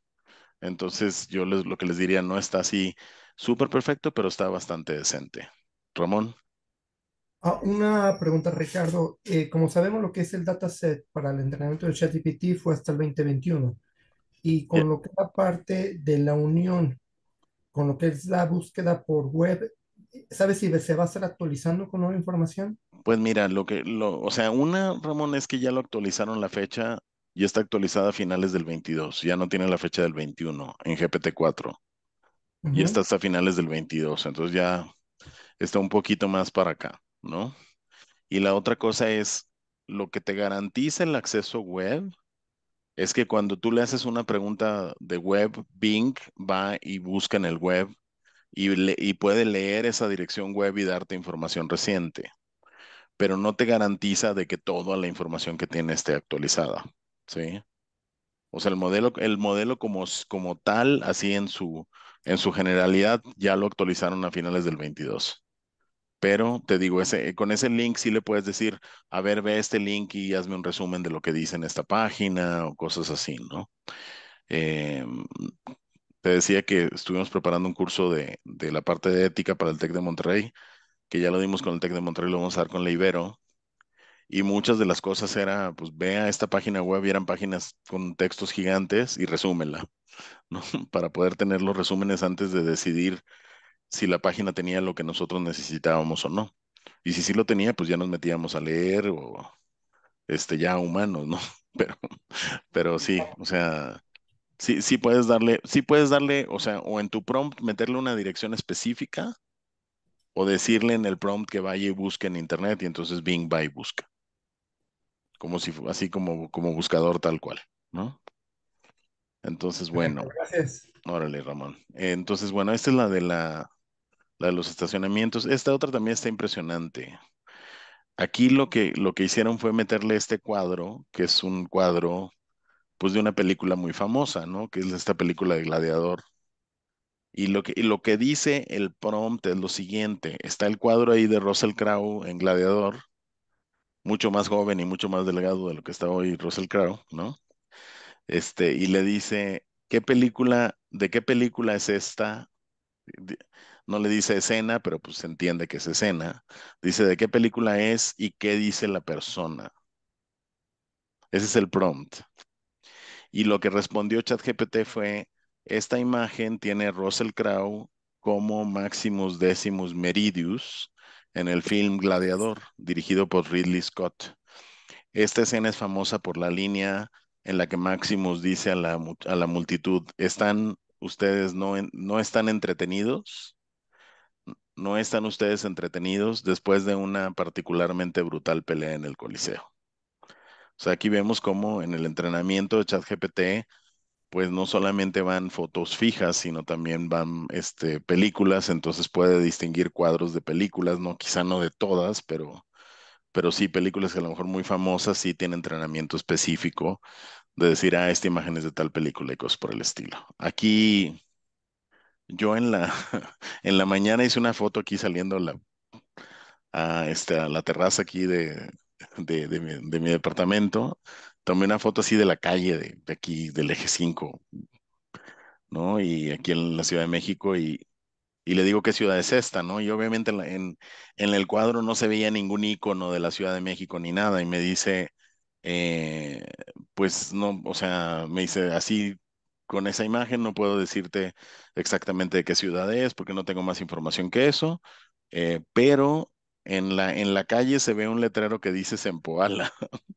Entonces, yo les, lo que les diría, no está así súper perfecto, pero está bastante decente. Ramón. Ah, una pregunta, Ricardo. Eh, como sabemos, lo que es el dataset para el entrenamiento del ChatGPT fue hasta el 2021. Y con lo que es la parte de la unión, con lo que es la búsqueda por web ¿Sabes si se va a estar actualizando con nueva información? Pues mira, lo que, lo, o sea, una, Ramón, es que ya lo actualizaron la fecha y está actualizada a finales del 22, ya no tiene la fecha del 21 en GPT-4 y está hasta finales del 22, entonces ya está un poquito más para acá, ¿no? Y la otra cosa es, lo que te garantiza el acceso web es que cuando tú le haces una pregunta de web, Bing va y busca en el web y, puede leer esa dirección web y darte información reciente, pero no te garantiza de que toda la información que tiene esté actualizada, ¿sí? O sea, el modelo, el modelo como, como tal, así en su, en su generalidad, ya lo actualizaron a finales del 22. Pero te digo, ese, eh, con ese link sí le puedes decir, a ver, ve este link y hazme un resumen de lo que dice en esta página o cosas así, ¿no? Em, te decía que estuvimos preparando un curso de, la parte de ética para el TEC de Monterrey, que ya lo dimos con el TEC de Monterrey, lo vamos a dar con la Ibero. Y muchas de las cosas era, pues vea esta página web y eran páginas con textos gigantes y resúmela, ¿no? *laughs* Para poder tener los resúmenes antes de decidir si la página tenía lo que nosotros necesitábamos o no. Y si sí lo tenía, pues ya nos metíamos a leer o este, ya humanos, ¿no? *laughs* Pero, pero sí, o sea, Sí, sí puedes darle, sí puedes darle, o sea, o en tu prompt meterle una dirección específica o decirle en el prompt que vaya y busque en internet y entonces Bing va y busca. Como si, así como, como buscador tal cual, ¿no? Entonces, bueno. Gracias. Órale, Ramón. Entonces, bueno, esta es la de la, la de los estacionamientos. Esta otra también está impresionante. Aquí lo que, lo que hicieron fue meterle este cuadro, que es un cuadro pues de una película muy famosa, ¿no? Que es esta película de Gladiador. Y lo que, lo que dice el prompt es lo siguiente, está el cuadro ahí de Russell Crowe en Gladiador, mucho más joven y mucho más delgado de lo que está hoy Russell Crowe, ¿no? Este, y le dice, ¿qué película, de qué película es esta? No le dice escena, pero pues se entiende que es escena. Dice, ¿de qué película es y qué dice la persona? Ese es el prompt. Y lo que respondió ChatGPT fue, esta imagen tiene Russell Crowe como Maximus Decimus Meridius en el film Gladiador, dirigido por Ridley Scott. Esta escena es famosa por la línea en la que Maximus dice a la, a la multitud, están ustedes no, no están entretenidos, no están ustedes entretenidos después de una particularmente brutal pelea en el Coliseo. O sea, aquí vemos cómo en el entrenamiento de ChatGPT, pues no solamente van fotos fijas, sino también van este, películas, entonces puede distinguir cuadros de películas, no quizá no de todas, pero, pero sí películas que a lo mejor muy famosas sí tienen entrenamiento específico de decir, ah, esta imagen es de tal película y cosas por el estilo. Aquí yo en la, *laughs* en la mañana hice una foto aquí saliendo a, este, a la terraza aquí de, de, mi, departamento, tomé una foto así de la calle de, aquí, del eje 5, ¿no? Y aquí en la Ciudad de México y, y le digo qué ciudad es esta, ¿no? Y obviamente en, en, el cuadro no se veía ningún icono de la Ciudad de México ni nada y me dice, eh, pues no, o sea, me dice así. Con esa imagen no puedo decirte exactamente de qué ciudad es porque no tengo más información que eso, eh, pero en la, en la calle se ve un letrero que dice Sempoala. *laughs*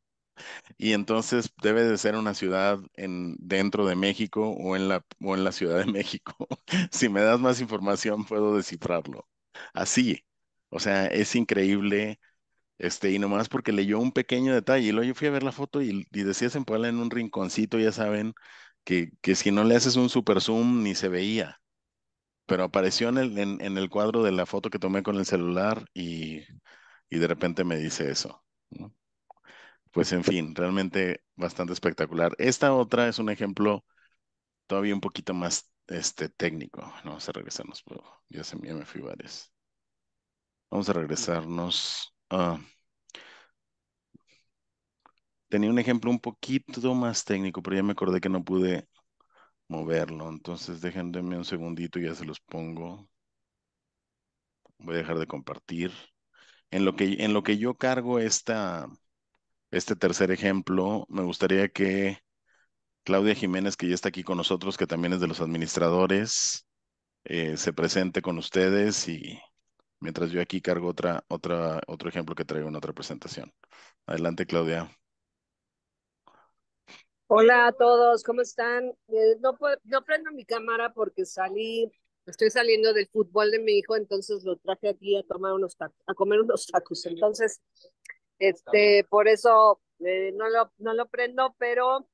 y entonces debe de ser una ciudad en, dentro de México o en, la, o en la Ciudad de México. *laughs* si me das más información, puedo descifrarlo. Así. O sea, es increíble. Este, y nomás porque leyó un pequeño detalle. Y luego yo fui a ver la foto y, y decía Sempoala en un rinconcito, ya saben, que, que si no le haces un super zoom ni se veía pero apareció en el, en, el cuadro de la foto que tomé con el celular y, y de repente me dice eso. Pues en fin, realmente bastante espectacular. Esta otra es un ejemplo todavía un poquito más este, técnico. vamos a regresarnos, pero ya se me fui varias. Vamos a regresarnos. Ah, tenía un ejemplo un poquito más técnico, pero ya me acordé que no pude moverlo. Entonces déjenme un segundito y ya se los pongo. Voy a dejar de compartir. En lo que, en lo que yo cargo esta, este tercer ejemplo, me gustaría que Claudia Jiménez, que ya está aquí con nosotros, que también es de los administradores, eh, se presente con ustedes y mientras yo aquí cargo otra, otra, otro ejemplo que traigo en otra presentación. Adelante, Claudia. Hola a todos, ¿cómo están? Eh, no, no prendo mi cámara porque salí, estoy saliendo del fútbol de mi hijo, entonces lo traje aquí a tomar unos tacos, a comer unos tacos. Entonces, este, por eso eh, no, lo, no lo prendo, pero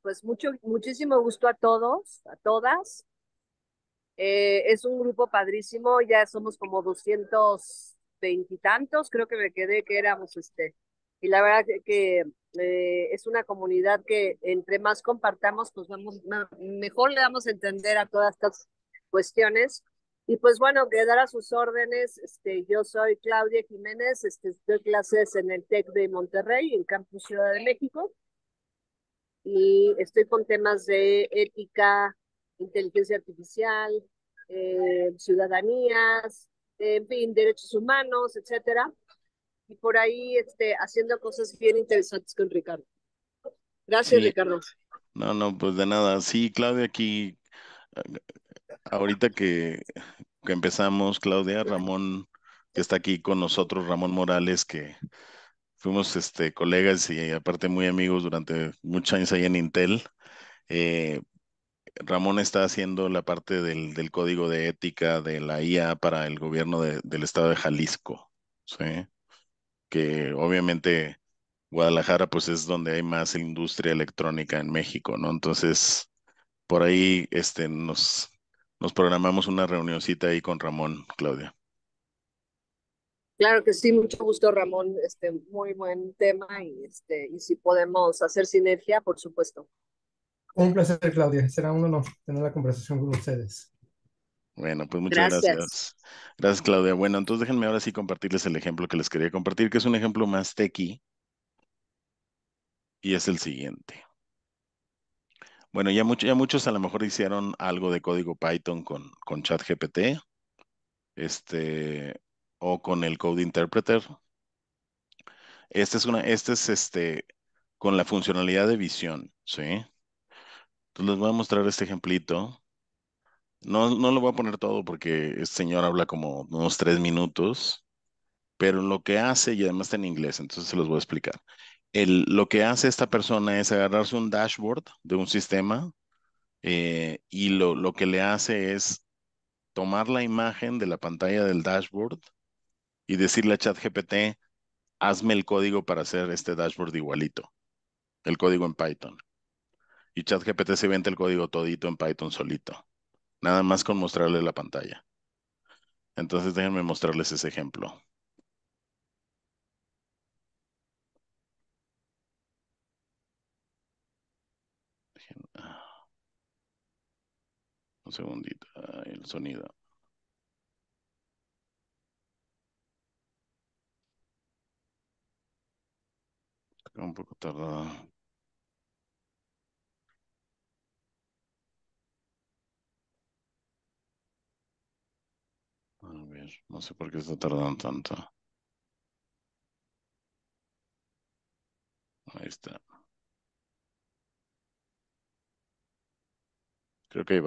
pues mucho, muchísimo gusto a todos, a todas. Eh, es un grupo padrísimo, ya somos como doscientos veintitantos, creo que me quedé que éramos este y la verdad que, eh, es una comunidad que entre más compartamos, pues vamos, mejor le damos a entender a todas estas cuestiones. Y pues bueno, quedar a sus órdenes. Este, yo soy Claudia Jiménez, este, doy clases en el TEC de Monterrey, en Campus Ciudad de México. Y estoy con temas de ética, inteligencia artificial, eh, ciudadanías, en fin, derechos humanos, etcétera y por ahí este, haciendo cosas bien interesantes con Ricardo. Gracias, Ricardo. No, no, pues de nada. Sí, Claudia, aquí, ahorita que, empezamos, Claudia, Ramón, que está aquí con nosotros, Ramón Morales, que fuimos este, colegas y aparte muy amigos durante muchos años ahí en Intel. Eh, Ramón está haciendo la parte del, del, código de ética de la IA para el gobierno del estado de Jalisco. Sí que obviamente Guadalajara pues es donde hay más industria electrónica en México, ¿no? Entonces, por ahí este, nos, nos programamos una reunioncita ahí con Ramón, Claudia. Claro que sí, mucho gusto Ramón, este muy buen tema y este y si podemos hacer sinergia, por supuesto. Un placer, Claudia. Será un honor tener la conversación con ustedes. Bueno, pues muchas gracias. gracias. Claudia. Bueno, entonces déjenme ahora sí compartirles el ejemplo que les quería compartir, que es un ejemplo más tequi. Y es el siguiente. Bueno, ya, ya muchos a lo mejor hicieron algo de código Python con, con ChatGPT este, o con el Code Interpreter. Este es, una, este es este, con la funcionalidad de visión, ¿sí? Entonces les voy a mostrar este ejemplito. No, no lo voy a poner todo porque este señor habla como unos tres minutos, pero lo que hace, y además está en inglés, entonces se los voy a explicar. El, lo que hace esta persona es agarrarse un dashboard de un sistema eh, y lo, lo que le hace es tomar la imagen de la pantalla del dashboard y decirle a ChatGPT, hazme el código para hacer este dashboard igualito, el código en Python. Y ChatGPT se vende el código todito en Python solito nada más con mostrarles la pantalla. Entonces déjenme mostrarles ese ejemplo. Ah, un segundito, ah, el sonido. Un poco tardado. está tardando tanto. está. Creo que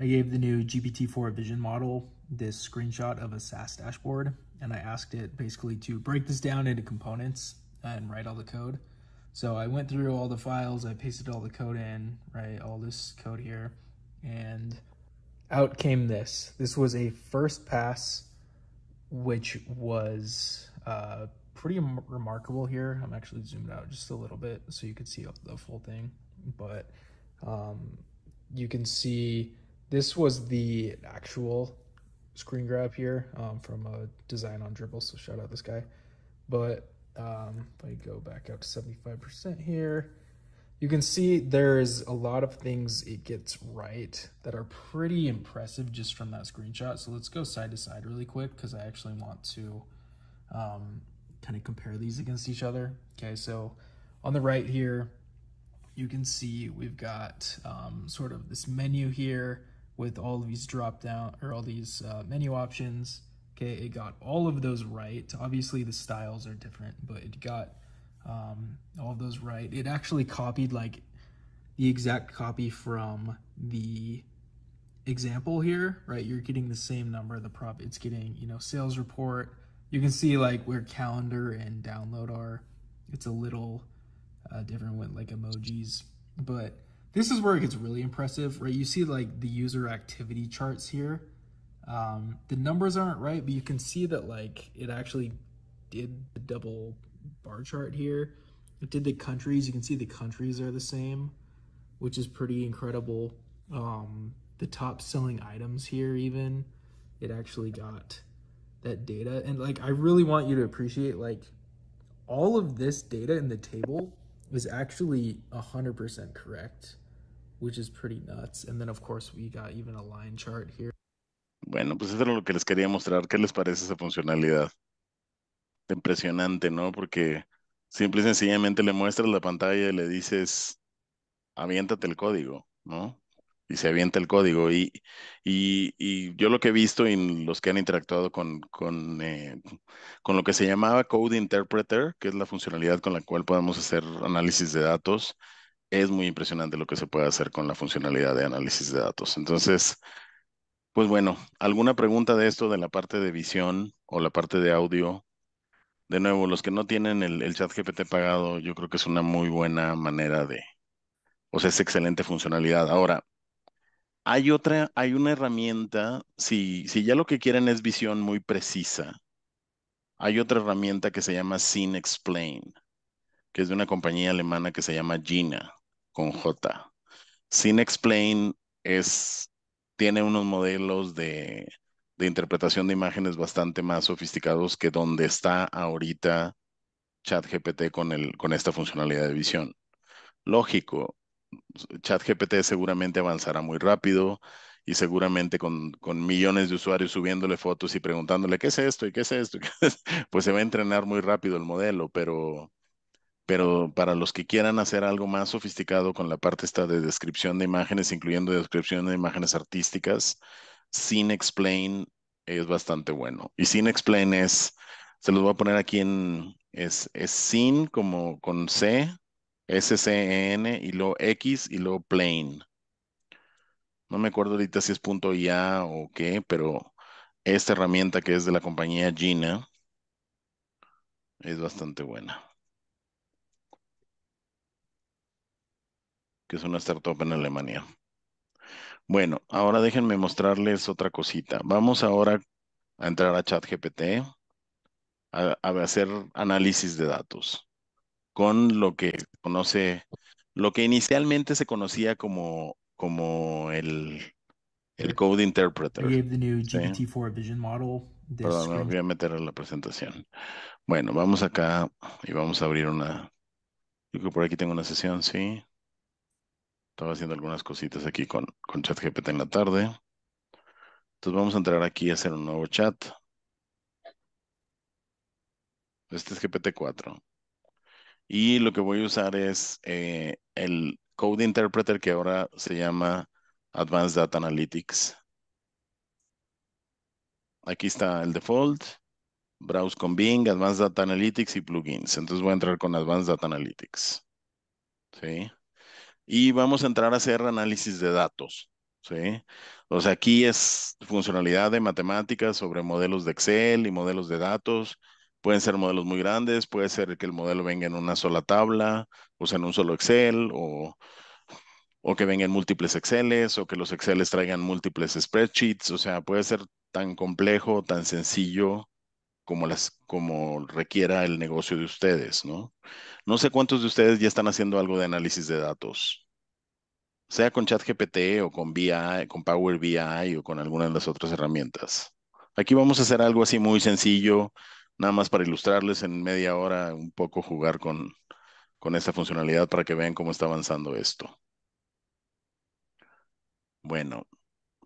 I gave the new GPT-4 vision model this screenshot of a SAS dashboard, and I asked it basically to break this down into components and write all the code. So I went through all the files, I pasted all the code in, right, all this code here, and out came this. This was a first pass, which was uh, pretty remarkable here. I'm actually zoomed out just a little bit so you could see the full thing. But um, you can see this was the actual screen grab here um, from a design on dribble. So shout out this guy. But um, if I go back up to 75% here, you can see there's a lot of things it gets right that are pretty impressive just from that screenshot. So let's go side to side really quick because I actually want to um, kind of compare these against each other. Okay, so on the right here, you can see we've got um, sort of this menu here with all of these drop down or all these uh, menu options. Okay, it got all of those right. Obviously the styles are different, but it got um, all those right. It actually copied like the exact copy from the example here, right? You're getting the same number, the prop, it's getting, you know, sales report. You can see like where calendar and download are. It's a little uh, different with like emojis, but this is where it gets really impressive, right? You see like the user activity charts here. Um, the numbers aren't right, but you can see that like it actually did the double bar chart here. It did the countries. You can see the countries are the same, which is pretty incredible. Um, the top selling items here even, it actually got that data. And like, I really want you to appreciate like all of this data in the table is actually 100% correct, which is pretty nuts. And then of course we got even a line chart here. Bueno, pues eso era lo que les quería mostrar. ¿Qué les parece esa funcionalidad? impresionante, ¿no? Porque simple y sencillamente le muestras la pantalla y le dices, aviéntate el código, ¿no? Y se avienta el código. Y, y, yo lo que he visto en los que han interactuado con, con, eh, con lo que se llamaba Code Interpreter, que es la funcionalidad con la cual podemos hacer análisis de datos, es muy impresionante lo que se puede hacer con la funcionalidad de análisis de datos. Entonces, pues bueno, ¿alguna pregunta de esto, de la parte de visión o la parte de audio de nuevo, los que no tienen el, chat GPT pagado, yo creo que es una muy buena manera de, o sea, es excelente funcionalidad. Ahora, hay otra, hay una herramienta, si, si ya lo que quieren es visión muy precisa, hay otra herramienta que se llama Scene Explain, que es de una compañía alemana que se llama Gina, con J. Scene Explain es, tiene unos modelos de de interpretación de imágenes bastante más sofisticados que donde está ahorita ChatGPT con, el, con esta funcionalidad de visión. Lógico, ChatGPT seguramente avanzará muy rápido y seguramente con, con, millones de usuarios subiéndole fotos y preguntándole, ¿qué es esto? ¿Y qué es esto? y qué es esto Pues se va a entrenar muy rápido el modelo, pero, pero para los que quieran hacer algo más sofisticado con la parte esta de descripción de imágenes, incluyendo descripción de imágenes artísticas, sin Explain es bastante bueno. Y Sin Explain es, se los voy a poner aquí en, es, Sin como con C, s c e, n y luego X y luego Plain. No me acuerdo ahorita si es punto ya o qué, pero esta herramienta que es de la compañía Gina es bastante buena. Que es una startup en Alemania. Bueno, ahora déjenme mostrarles otra cosita. Vamos ahora a entrar a ChatGPT, a, a hacer análisis de datos con lo que conoce, lo que inicialmente se conocía como, como el, el Code Interpreter. Perdón, me voy a meter en la presentación. Bueno, vamos acá y vamos a abrir una. Yo creo que por aquí tengo una sesión, sí. Estaba haciendo algunas cositas aquí con, ChatGPT en la tarde. Entonces vamos a entrar aquí a hacer un nuevo chat. Este es GPT-4. Y lo que voy a usar es eh, el Code Interpreter que ahora se llama Advanced Data Analytics. Aquí está el default. Browse con Bing, Advanced Data Analytics y plugins. Entonces voy a entrar con Advanced Data Analytics. ¿Sí? y vamos a entrar a hacer análisis de datos. ¿sí? O sea, aquí es funcionalidad de matemáticas sobre modelos de Excel y modelos de datos. Pueden ser modelos muy grandes, puede ser que el modelo venga en una sola tabla, o sea, en un solo Excel, o, que vengan múltiples Exceles, o que los Exceles traigan múltiples spreadsheets. O sea, puede ser tan complejo, tan sencillo, como, las, como requiera el negocio de ustedes, ¿no? No sé cuántos de ustedes ya están haciendo algo de análisis de datos, sea con ChatGPT o con con Power BI o con alguna de las otras herramientas. Aquí vamos a hacer algo así muy sencillo, nada más para ilustrarles en media hora un poco jugar con, con esta funcionalidad para que vean cómo está avanzando esto. Bueno,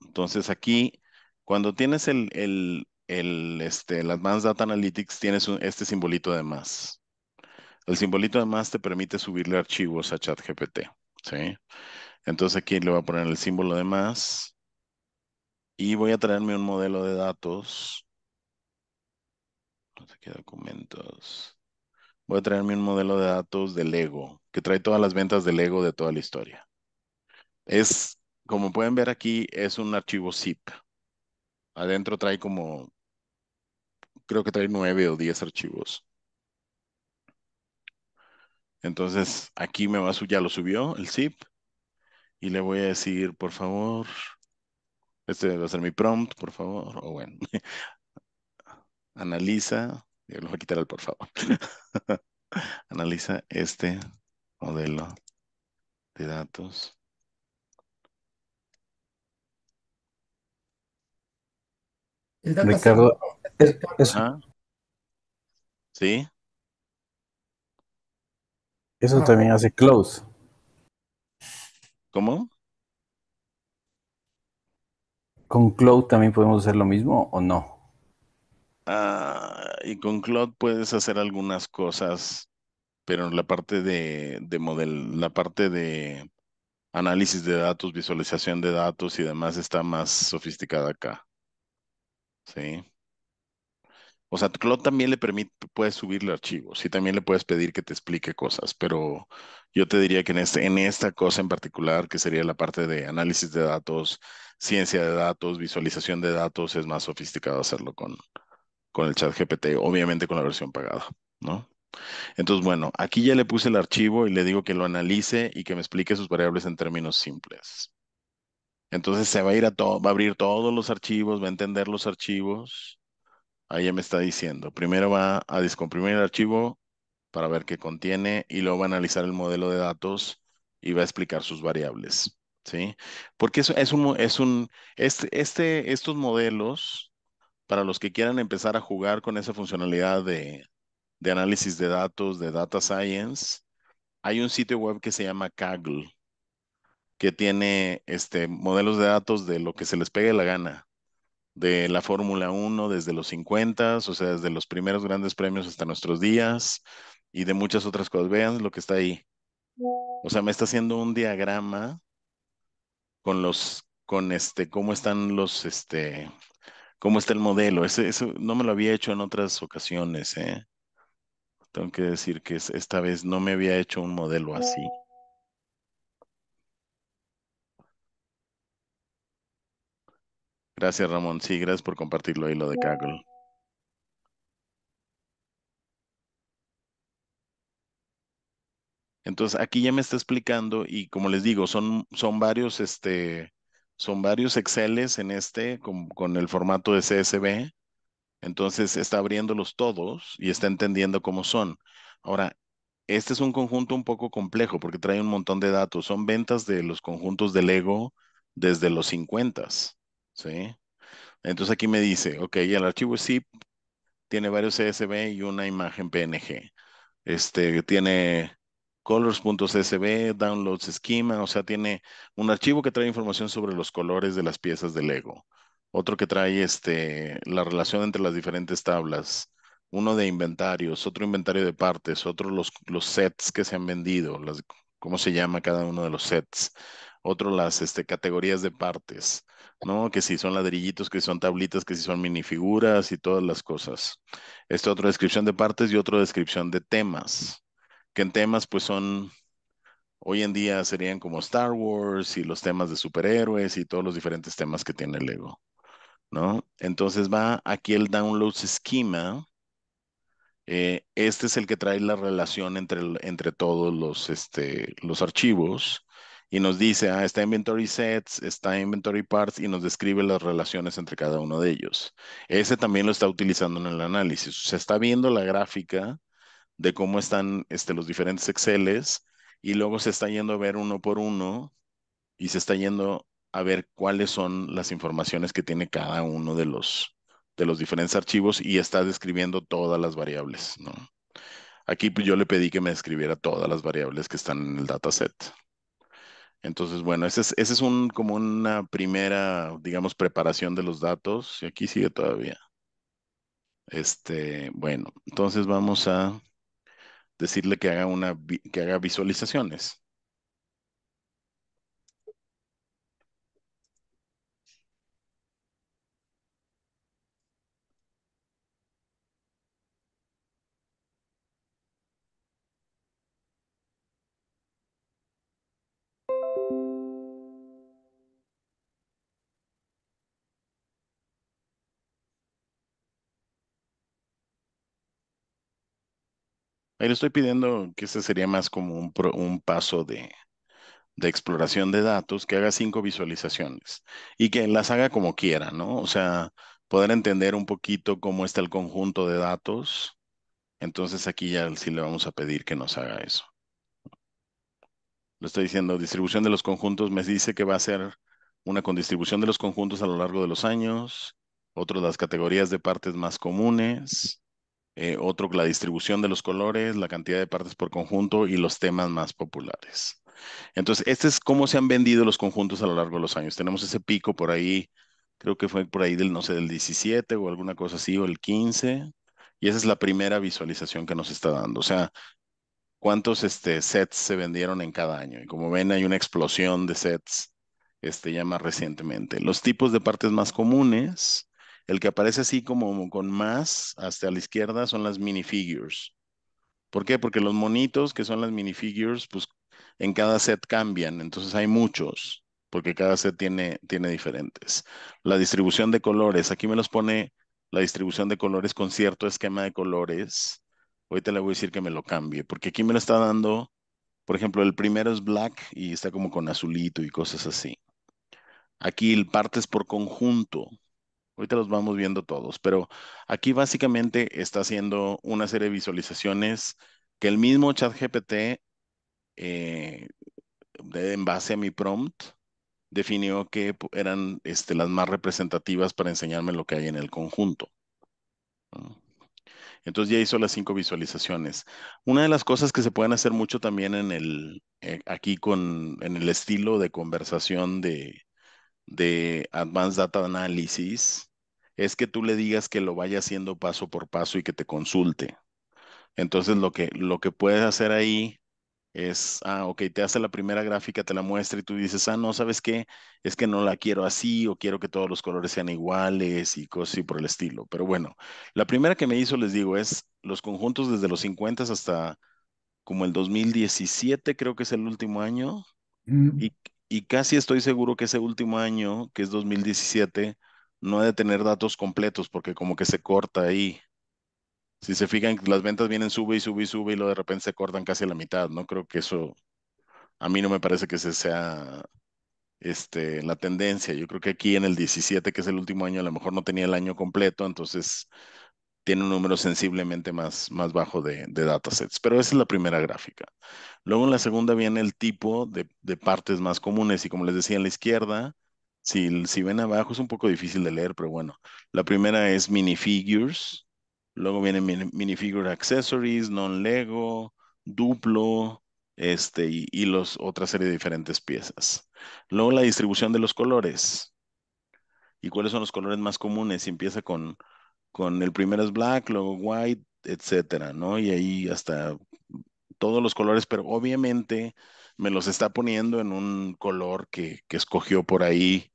entonces aquí, cuando tienes el el, este, Advanced Data Analytics tiene este simbolito de más. El simbolito de más te permite subirle archivos a ChatGPT. ¿sí? Entonces aquí le voy a poner el símbolo de más. Y voy a traerme un modelo de datos. No sé qué documentos. Voy a traerme un modelo de datos de Lego, que trae todas las ventas de Lego de toda la historia. Es, como pueden ver aquí, es un archivo zip. Adentro trae como creo que trae nueve o diez archivos. Entonces aquí me va a ya lo subió el zip y le voy a decir, por favor, este va a ser mi prompt, por favor, o bueno, *laughs* analiza, lo voy a quitar al por favor, *laughs* analiza este modelo de datos Ricardo, Sí. Eso ah, también hace close. ¿Cómo? ¿Con cloud también podemos hacer lo mismo o no? Ah, y con cloud puedes hacer algunas cosas, pero la parte de, de model, la parte de análisis de datos, visualización de datos y demás está más sofisticada acá. Sí. O sea, Claude también le permite, puedes subirle archivos y también le puedes pedir que te explique cosas, pero yo te diría que en, este, en esta cosa en particular, que sería la parte de análisis de datos, ciencia de datos, visualización de datos, es más sofisticado hacerlo con, con el chat GPT, obviamente con la versión pagada, ¿no? Entonces, bueno, aquí ya le puse el archivo y le digo que lo analice y que me explique sus variables en términos simples. Entonces se va a ir a todo, va a abrir todos los archivos, va a entender los archivos. Ahí ya me está diciendo. Primero va a descomprimir el archivo para ver qué contiene y luego va a analizar el modelo de datos y va a explicar sus variables. ¿Sí? Porque eso es un, es un, este, este, estos modelos, para los que quieran empezar a jugar con esa funcionalidad de, de análisis de datos, de data science, hay un sitio web que se llama Kaggle que tiene este, modelos de datos de lo que se les pegue la gana, de la Fórmula 1 desde los 50, o sea, desde los primeros grandes premios hasta nuestros días y de muchas otras cosas. Vean lo que está ahí. O sea, me está haciendo un diagrama con los, con este, cómo están los, este, cómo está el modelo. eso no me lo había hecho en otras ocasiones, ¿eh? Tengo que decir que esta vez no me había hecho un modelo así. Gracias, Ramón. Sí, gracias por compartirlo ahí, lo de Kaggle. Entonces, aquí ya me está explicando y como les digo, son, son varios, este, son varios Exceles en este, con, con el formato de CSV. Entonces, está abriéndolos todos y está entendiendo cómo son. Ahora, este es un conjunto un poco complejo porque trae un montón de datos. Son ventas de los conjuntos de Lego desde los 50 ¿sí? Entonces aquí me dice, ok, el archivo zip tiene varios CSV y una imagen PNG. Este tiene colors.csv, downloads schema, o sea, tiene un archivo que trae información sobre los colores de las piezas de Lego. Otro que trae este, la relación entre las diferentes tablas. Uno de inventarios, otro inventario de partes, otro los, los sets que se han vendido, las, cómo se llama cada uno de los sets otro las este, categorías de partes, ¿no? Que si son ladrillitos, que si son tablitas, que si son minifiguras y todas las cosas. Esta otra descripción de partes y otro descripción de temas, que en temas pues son, hoy en día serían como Star Wars y los temas de superhéroes y todos los diferentes temas que tiene Lego, ¿no? Entonces va aquí el Downloads Schema, eh, este es el que trae la relación entre, entre todos los, este, los archivos y nos dice, ah, está inventory sets, está inventory parts y nos describe las relaciones entre cada uno de ellos. Ese también lo está utilizando en el análisis. Se está viendo la gráfica de cómo están este, los diferentes Exceles y luego se está yendo a ver uno por uno y se está yendo a ver cuáles son las informaciones que tiene cada uno de los, de los diferentes archivos y está describiendo todas las variables. Aquí pues, yo le pedí que me describiera todas las variables que están en el dataset. Entonces, bueno, ese es, es un, como una primera, digamos, preparación de los datos. Y aquí sigue todavía. Este, bueno, entonces vamos a decirle que haga una, que haga visualizaciones. Ahí le estoy pidiendo que ese sería más como un, paso de, exploración de datos, que haga cinco visualizaciones y que las haga como quiera, ¿no? O sea, poder entender un poquito cómo está el conjunto de datos. Entonces aquí ya sí le vamos a pedir que nos haga eso. Lo estoy diciendo, distribución de los conjuntos me dice que va a ser una con distribución de los conjuntos a lo largo de los años, otro las categorías de partes más comunes, eh, otro la distribución de los colores, la cantidad de partes por conjunto y los temas más populares. Entonces, este es cómo se han vendido los conjuntos a lo largo de los años. Tenemos ese pico por ahí, creo que fue por ahí del, no sé, del 17 o alguna cosa así, o el 15. Y esa es la primera visualización que nos está dando. O sea, cuántos este, sets se vendieron en cada año. Y como ven, hay una explosión de sets este, ya más recientemente. Los tipos de partes más comunes el que aparece así como con más hasta la izquierda son las minifigures. ¿Por qué? Porque los monitos que son las minifigures, pues en cada set cambian, entonces hay muchos, porque cada set tiene, tiene diferentes. La distribución de colores, aquí me los pone la distribución de colores con cierto esquema de colores. Ahorita le voy a decir que me lo cambie, porque aquí me lo está dando, por ejemplo, el primero es black y está como con azulito y cosas así. Aquí el partes por conjunto, Ahorita los vamos viendo todos, pero aquí básicamente está haciendo una serie de visualizaciones que el mismo ChatGPT, eh, en base a mi prompt, definió que eran este, las más representativas para enseñarme lo que hay en el conjunto. Entonces ya hizo las cinco visualizaciones. Una de las cosas que se pueden hacer mucho también en el, eh, aquí con, en el estilo de conversación de, de Advanced Data Analysis es que tú le digas que lo vaya haciendo paso por paso y que te consulte. Entonces lo que, lo que puedes hacer ahí es, ah, ok, te hace la primera gráfica, te la muestra y tú dices, ah, no, ¿sabes qué? Es que no la quiero así o quiero que todos los colores sean iguales y cosas así por el estilo. Pero bueno, la primera que me hizo, les digo, es los conjuntos desde los 50 hasta como el 2017, creo que es el último año. Y, y casi estoy seguro que ese último año, que es 2017, no he de tener datos completos porque como que se corta ahí. Si se fijan, las ventas vienen sube y sube y sube y luego de repente se cortan casi a la mitad. No creo que eso, a mí no me parece que ese sea este, la tendencia. Yo creo que aquí en el 17, que es el último año, a lo mejor no tenía el año completo, entonces tiene un número sensiblemente más, más bajo de, de datasets. Pero esa es la primera gráfica. Luego en la segunda viene el tipo de partes más comunes y como les decía en la izquierda, si, ven abajo es un poco difícil de leer, pero bueno. La primera es minifigures. Luego vienen minifigure accessories, non-lego, duplo, este, y, los, otra serie de diferentes piezas. Luego la distribución de los colores. ¿Y cuáles son los colores más comunes? si empieza con, con el primero es black, luego white, etcétera, ¿no? Y ahí hasta todos los colores, pero obviamente me los está poniendo en un color que, que escogió por ahí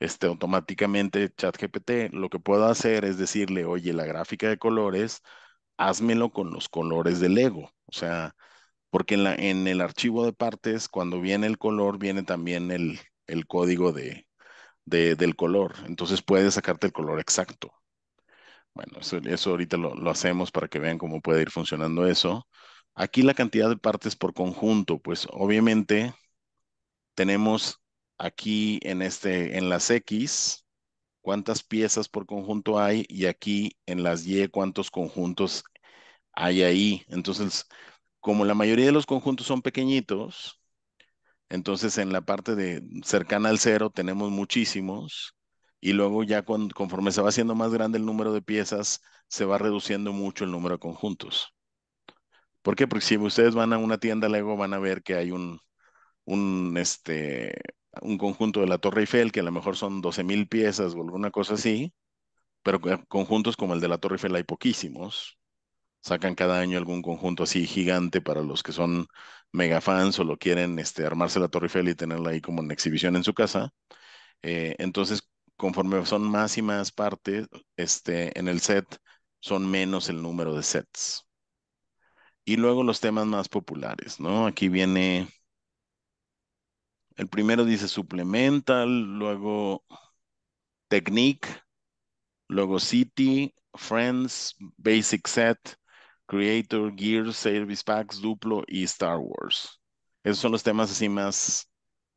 este, automáticamente ChatGPT lo que puedo hacer es decirle, oye, la gráfica de colores, házmelo con los colores del Lego. O sea, porque en, la, en el archivo de partes, cuando viene el color, viene también el, el código de, del color. Entonces puedes sacarte el color exacto. Bueno, eso, ahorita lo, lo, hacemos para que vean cómo puede ir funcionando eso. Aquí la cantidad de partes por conjunto, pues obviamente tenemos aquí en, este, en las X, cuántas piezas por conjunto hay y aquí en las Y cuántos conjuntos hay ahí. Entonces, como la mayoría de los conjuntos son pequeñitos, entonces en la parte de cercana al cero tenemos muchísimos y luego ya conforme se va haciendo más grande el número de piezas, se va reduciendo mucho el número de conjuntos. ¿Por qué? Porque si ustedes van a una tienda luego van a ver que hay un, un, este, un conjunto de la Torre Eiffel, que a lo mejor son 12.000 mil piezas o alguna cosa así, pero conjuntos como el de la Torre Eiffel hay poquísimos. Sacan cada año algún conjunto así gigante para los que son mega fans o lo quieren este, armarse la Torre Eiffel y tenerla ahí como en exhibición en su casa. Eh, entonces, conforme son más y más partes este, en el set, son menos el número de sets. Y luego los temas más populares, ¿no? Aquí viene el primero dice Supplemental, luego Technique, luego City, Friends, Basic Set, Creator, Gear, Service Packs, Duplo y Star Wars. Esos son los temas así más,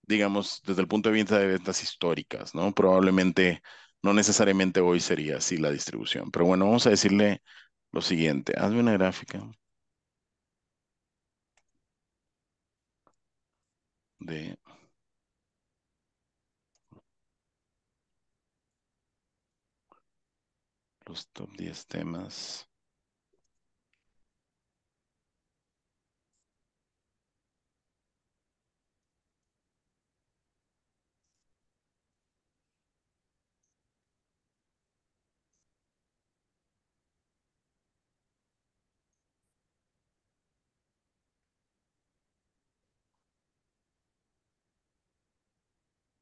digamos, desde el punto de vista de ventas históricas, ¿no? Probablemente, no necesariamente hoy sería así la distribución. Pero bueno, vamos a decirle lo siguiente. Hazme una gráfica. de los top 10 temas.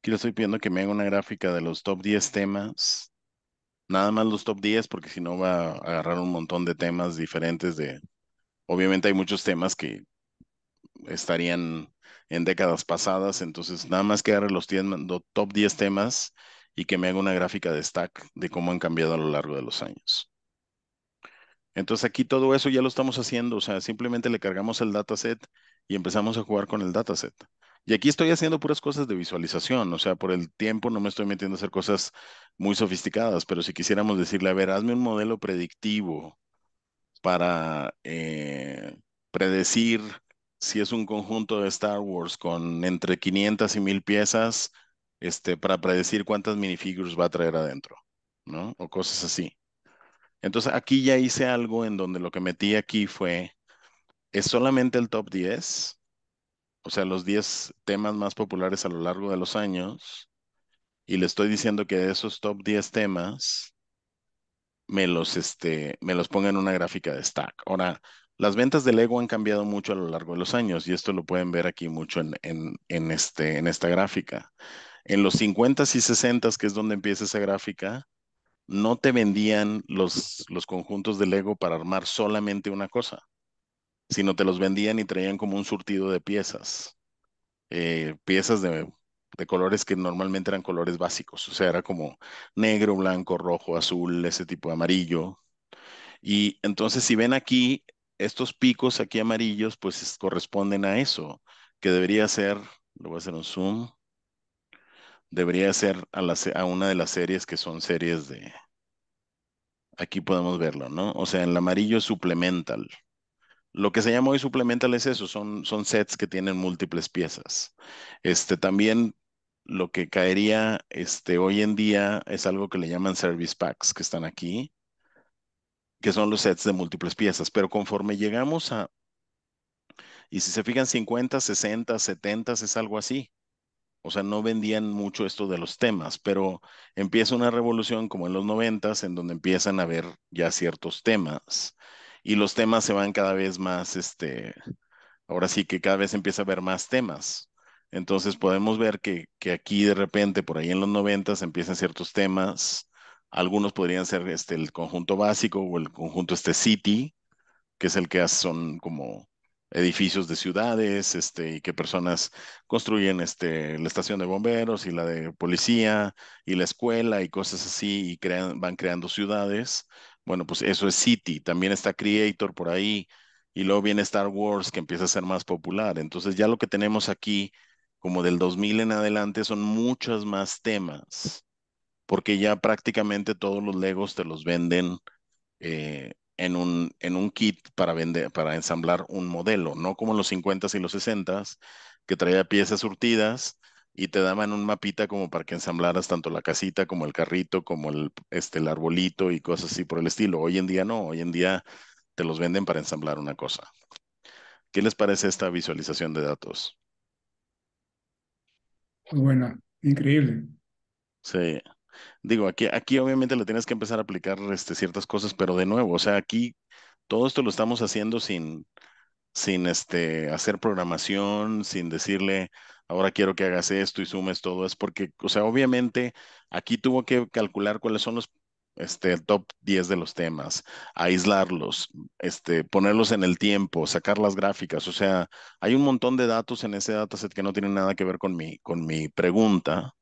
Aquí le estoy pidiendo que me haga una gráfica de los top 10 temas nada más los top 10 porque si no va a agarrar un montón de temas diferentes de... Obviamente hay muchos temas que estarían en décadas pasadas, entonces nada más que agarre los, los top 10 temas y que me haga una gráfica de stack de cómo han cambiado a lo largo de los años. Entonces aquí todo eso ya lo estamos haciendo, o sea, simplemente le cargamos el dataset y empezamos a jugar con el dataset. Y aquí estoy haciendo puras cosas de visualización, o sea, por el tiempo no me estoy metiendo a hacer cosas muy sofisticadas, pero si quisiéramos decirle, a ver, hazme un modelo predictivo para eh, predecir si es un conjunto de Star Wars con entre 500 y 1000 piezas, este, para predecir cuántas minifigures va a traer adentro, ¿no? O cosas así. Entonces aquí ya hice algo en donde lo que metí aquí fue, es solamente el top 10 o sea, los 10 temas más populares a lo largo de los años, y le estoy diciendo que de esos top 10 temas me los, este, me los ponga en una gráfica de stack. Ahora, las ventas de Lego han cambiado mucho a lo largo de los años, y esto lo pueden ver aquí mucho en, en, este, en esta gráfica. En los 50 y 60 que es donde empieza esa gráfica, no te vendían los, los conjuntos de Lego para armar solamente una cosa sino te los vendían y traían como un surtido de piezas, eh, piezas de, colores que normalmente eran colores básicos, o sea, era como negro, blanco, rojo, azul, ese tipo de amarillo. Y entonces si ven aquí, estos picos aquí amarillos, pues corresponden a eso, que debería ser, le voy a hacer un zoom, debería ser a, a una de las series que son series de... Aquí podemos verlo, ¿no? O sea, el amarillo es suplemental. Lo que se llama hoy suplemental es eso, son, son sets que tienen múltiples piezas. Este, también lo que caería este, hoy en día es algo que le llaman service packs, que están aquí, que son los sets de múltiples piezas. Pero conforme llegamos a, y si se fijan, 50, 60, 70 es algo así. O sea, no vendían mucho esto de los temas, pero empieza una revolución como en los 90 en donde empiezan a ver ya ciertos temas y los temas se van cada vez más, este, ahora sí que cada vez empieza a haber más temas. Entonces podemos ver que, aquí de repente, por ahí en los 90, empiezan ciertos temas. Algunos podrían ser este, el conjunto básico o el conjunto este city, que es el que son como edificios de ciudades, este, y que personas construyen este, la estación de bomberos y la de policía y la escuela y cosas así, y van creando ciudades. Bueno, pues eso es City, también está Creator por ahí, y luego viene Star Wars que empieza a ser más popular. Entonces ya lo que tenemos aquí, como del 2000 en adelante, son muchos más temas, porque ya prácticamente todos los Legos te los venden eh, en, un, en un kit para, vender, para ensamblar un modelo, no como los 50s y los 60s, que traía piezas surtidas y te daban un mapita como para que ensamblaras tanto la casita como el carrito, como el, este, el arbolito y cosas así por el estilo. Hoy en día no, hoy en día te los venden para ensamblar una cosa. ¿Qué les parece esta visualización de datos? Muy buena, increíble. Sí. Digo, aquí, aquí obviamente le tienes que empezar a aplicar este, ciertas cosas, pero de nuevo, o sea, aquí todo esto lo estamos haciendo sin, sin este, hacer programación, sin decirle, ahora quiero que hagas esto y sumes todo. Es porque, o sea, obviamente aquí tuvo que calcular cuáles son los este, top 10 de los temas, aislarlos, este, ponerlos en el tiempo, sacar las gráficas. O sea, hay un montón de datos en ese dataset que no tienen nada que ver con mi, pregunta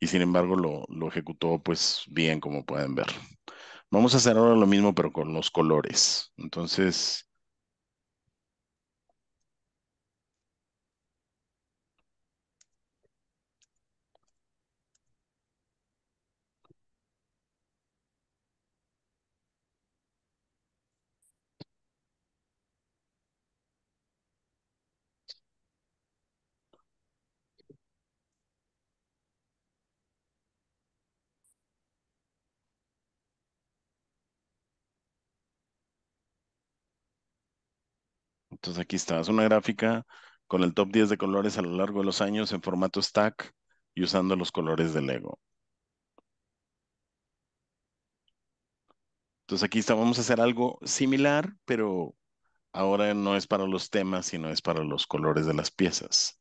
y sin embargo lo, lo ejecutó pues bien como pueden ver. Vamos a hacer ahora lo mismo pero con los colores. Entonces, Entonces aquí está, es una gráfica con el top 10 de colores a lo largo de los años en formato stack y usando los colores de Lego. Entonces aquí está, vamos a hacer algo similar, pero ahora no es para los temas, sino es para los colores de las piezas.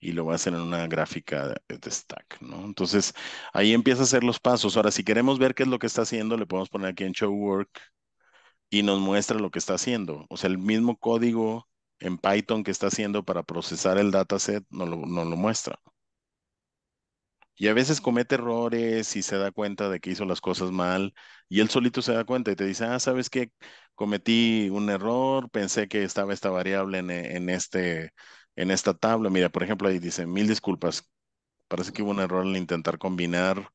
Y lo va a hacer en una gráfica de stack, ¿no? Entonces, ahí empieza a hacer los pasos. Ahora, si queremos ver qué es lo que está haciendo, le podemos poner aquí en show work y nos muestra lo que está haciendo. O sea, el mismo código en Python que está haciendo para procesar el dataset nos lo, lo muestra. Y a veces comete errores y se da cuenta de que hizo las cosas mal y él solito se da cuenta y te dice, ah, ¿sabes qué? Cometí un error, pensé que estaba esta variable en, e, este, en esta tabla. Mira, por ejemplo, ahí dice, mil disculpas, parece que hubo un error al intentar combinar,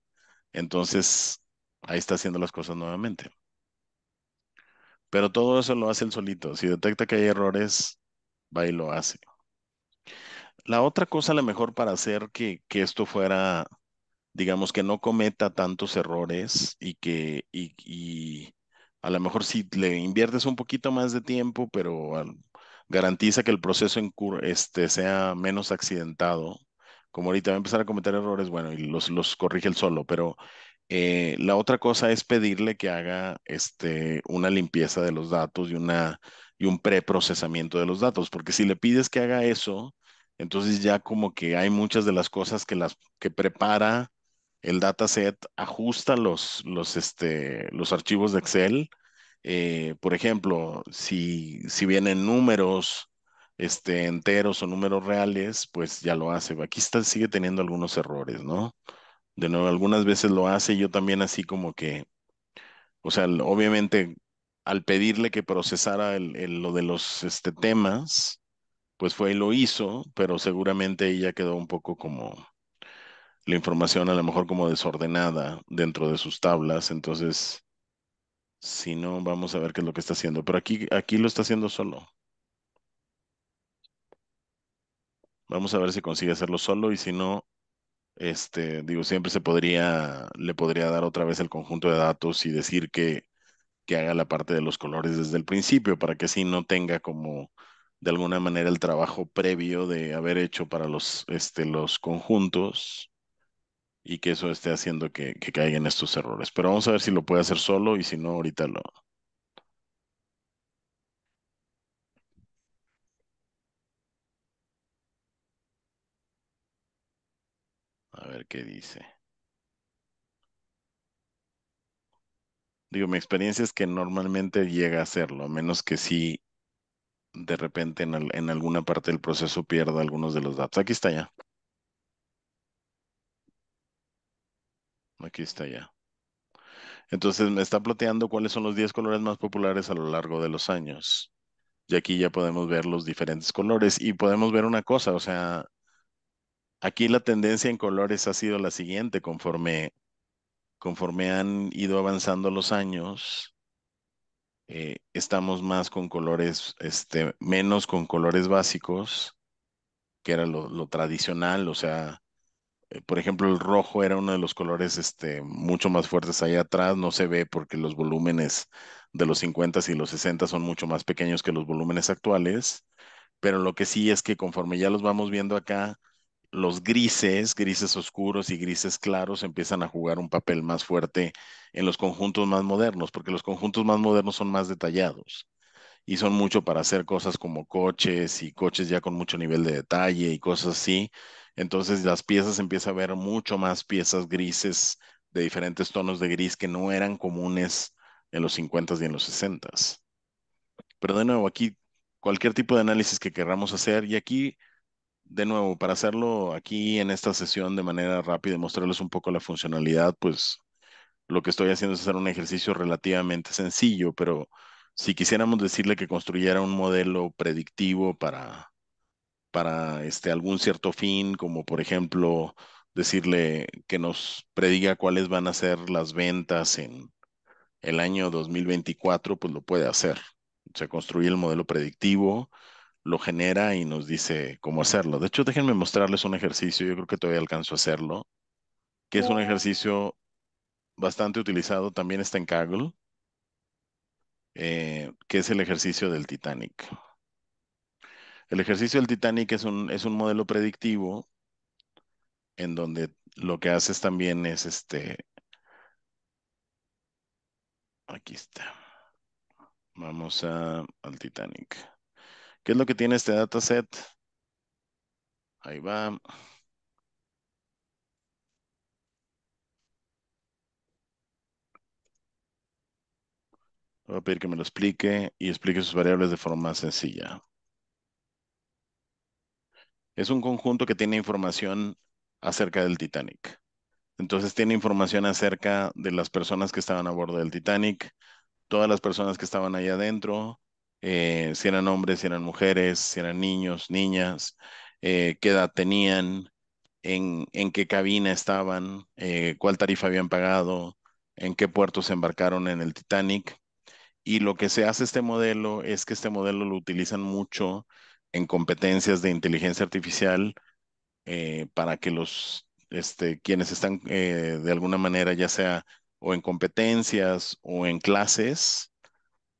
entonces ahí está haciendo las cosas nuevamente. Pero todo eso lo hace él solito. Si detecta que hay errores, va y lo hace. La otra cosa, a lo mejor para hacer que, esto fuera, digamos, que no cometa tantos errores y que, y, a lo mejor si le inviertes un poquito más de tiempo, pero garantiza que el proceso en este, sea menos accidentado. Como ahorita va a empezar a cometer errores, bueno, y los, los corrige él solo, pero eh, la otra cosa es pedirle que haga este, una limpieza de los datos y, un preprocesamiento de los datos, porque si le pides que haga eso, entonces ya como que hay muchas de las cosas que, las, que prepara el dataset, ajusta los, los, este, archivos de Excel. Eh, por ejemplo, si, si vienen números este, enteros o números reales, pues ya lo hace. Aquí está, sigue teniendo algunos errores, ¿no? de nuevo, algunas veces lo hace, yo también así como que, o sea, obviamente al pedirle que procesara el, lo de los este, temas, pues fue y lo hizo, pero seguramente ella quedó un poco como la información a lo mejor como desordenada dentro de sus tablas, entonces, si no, vamos a ver qué es lo que está haciendo, pero aquí, aquí lo está haciendo solo. Vamos a ver si consigue hacerlo solo y si no, este, digo, siempre se podría, le podría dar otra vez el conjunto de datos y decir que, que haga la parte de los colores desde el principio para que así no tenga como de alguna manera el trabajo previo de haber hecho para los, este, los conjuntos y que eso esté haciendo que, que caigan estos errores. Pero vamos a ver si lo puede hacer solo y si no, ahorita lo, A ver qué dice. Digo, mi experiencia es que normalmente llega a hacerlo, a menos que sí de repente en, alguna parte del proceso pierda algunos de los datos. Aquí está ya. Aquí está ya. Entonces me está plateando cuáles son los 10 colores más populares a lo largo de los años. Y aquí ya podemos ver los diferentes colores y podemos ver una cosa, o sea, Aquí la tendencia en colores ha sido la siguiente, conforme, conforme han ido avanzando los años, eh, estamos más con colores, este, menos con colores básicos, que era lo, tradicional, o sea, eh, por ejemplo, el rojo era uno de los colores este, mucho más fuertes ahí atrás, no se ve porque los volúmenes de los 50 y los 60 son mucho más pequeños que los volúmenes actuales, pero lo que sí es que conforme ya los vamos viendo acá, los grises, grises oscuros y grises claros empiezan a jugar un papel más fuerte en los conjuntos más modernos, porque los conjuntos más modernos son más detallados y son mucho para hacer cosas como coches y coches ya con mucho nivel de detalle y cosas así. Entonces las piezas empieza a ver mucho más piezas grises de diferentes tonos de gris que no eran comunes en los 50s y en los 60s. Pero de nuevo, aquí cualquier tipo de análisis que querramos hacer y aquí de nuevo, para hacerlo aquí en esta sesión de manera rápida y mostrarles un poco la funcionalidad, pues lo que estoy haciendo es hacer un ejercicio relativamente sencillo, pero si quisiéramos decirle que construyera un modelo predictivo para, para este, algún cierto fin, como por ejemplo decirle que nos prediga cuáles van a ser las ventas en el año 2024, pues lo puede hacer. Se construye el modelo predictivo, lo genera y nos dice cómo hacerlo. De hecho, déjenme mostrarles un ejercicio, yo creo que todavía alcanzo a hacerlo, que es un ejercicio bastante utilizado, también está en Kaggle, eh, que es el ejercicio del Titanic. El ejercicio del Titanic es un, es un modelo predictivo en donde lo que haces también es este... Aquí está. Vamos al Titanic. ¿Qué es lo que tiene este dataset? Ahí va. Voy a pedir que me lo explique y explique sus variables de forma sencilla. Es un conjunto que tiene información acerca del Titanic. Entonces tiene información acerca de las personas que estaban a bordo del Titanic, todas las personas que estaban ahí adentro, eh, si eran hombres, si eran mujeres, si eran niños, niñas, eh, qué edad tenían, en, qué cabina estaban, eh, cuál tarifa habían pagado, en qué puerto se embarcaron en el Titanic. Y lo que se hace este modelo es que este modelo lo utilizan mucho en competencias de inteligencia artificial para que los este, quienes están de alguna manera, ya sea o en competencias o en clases,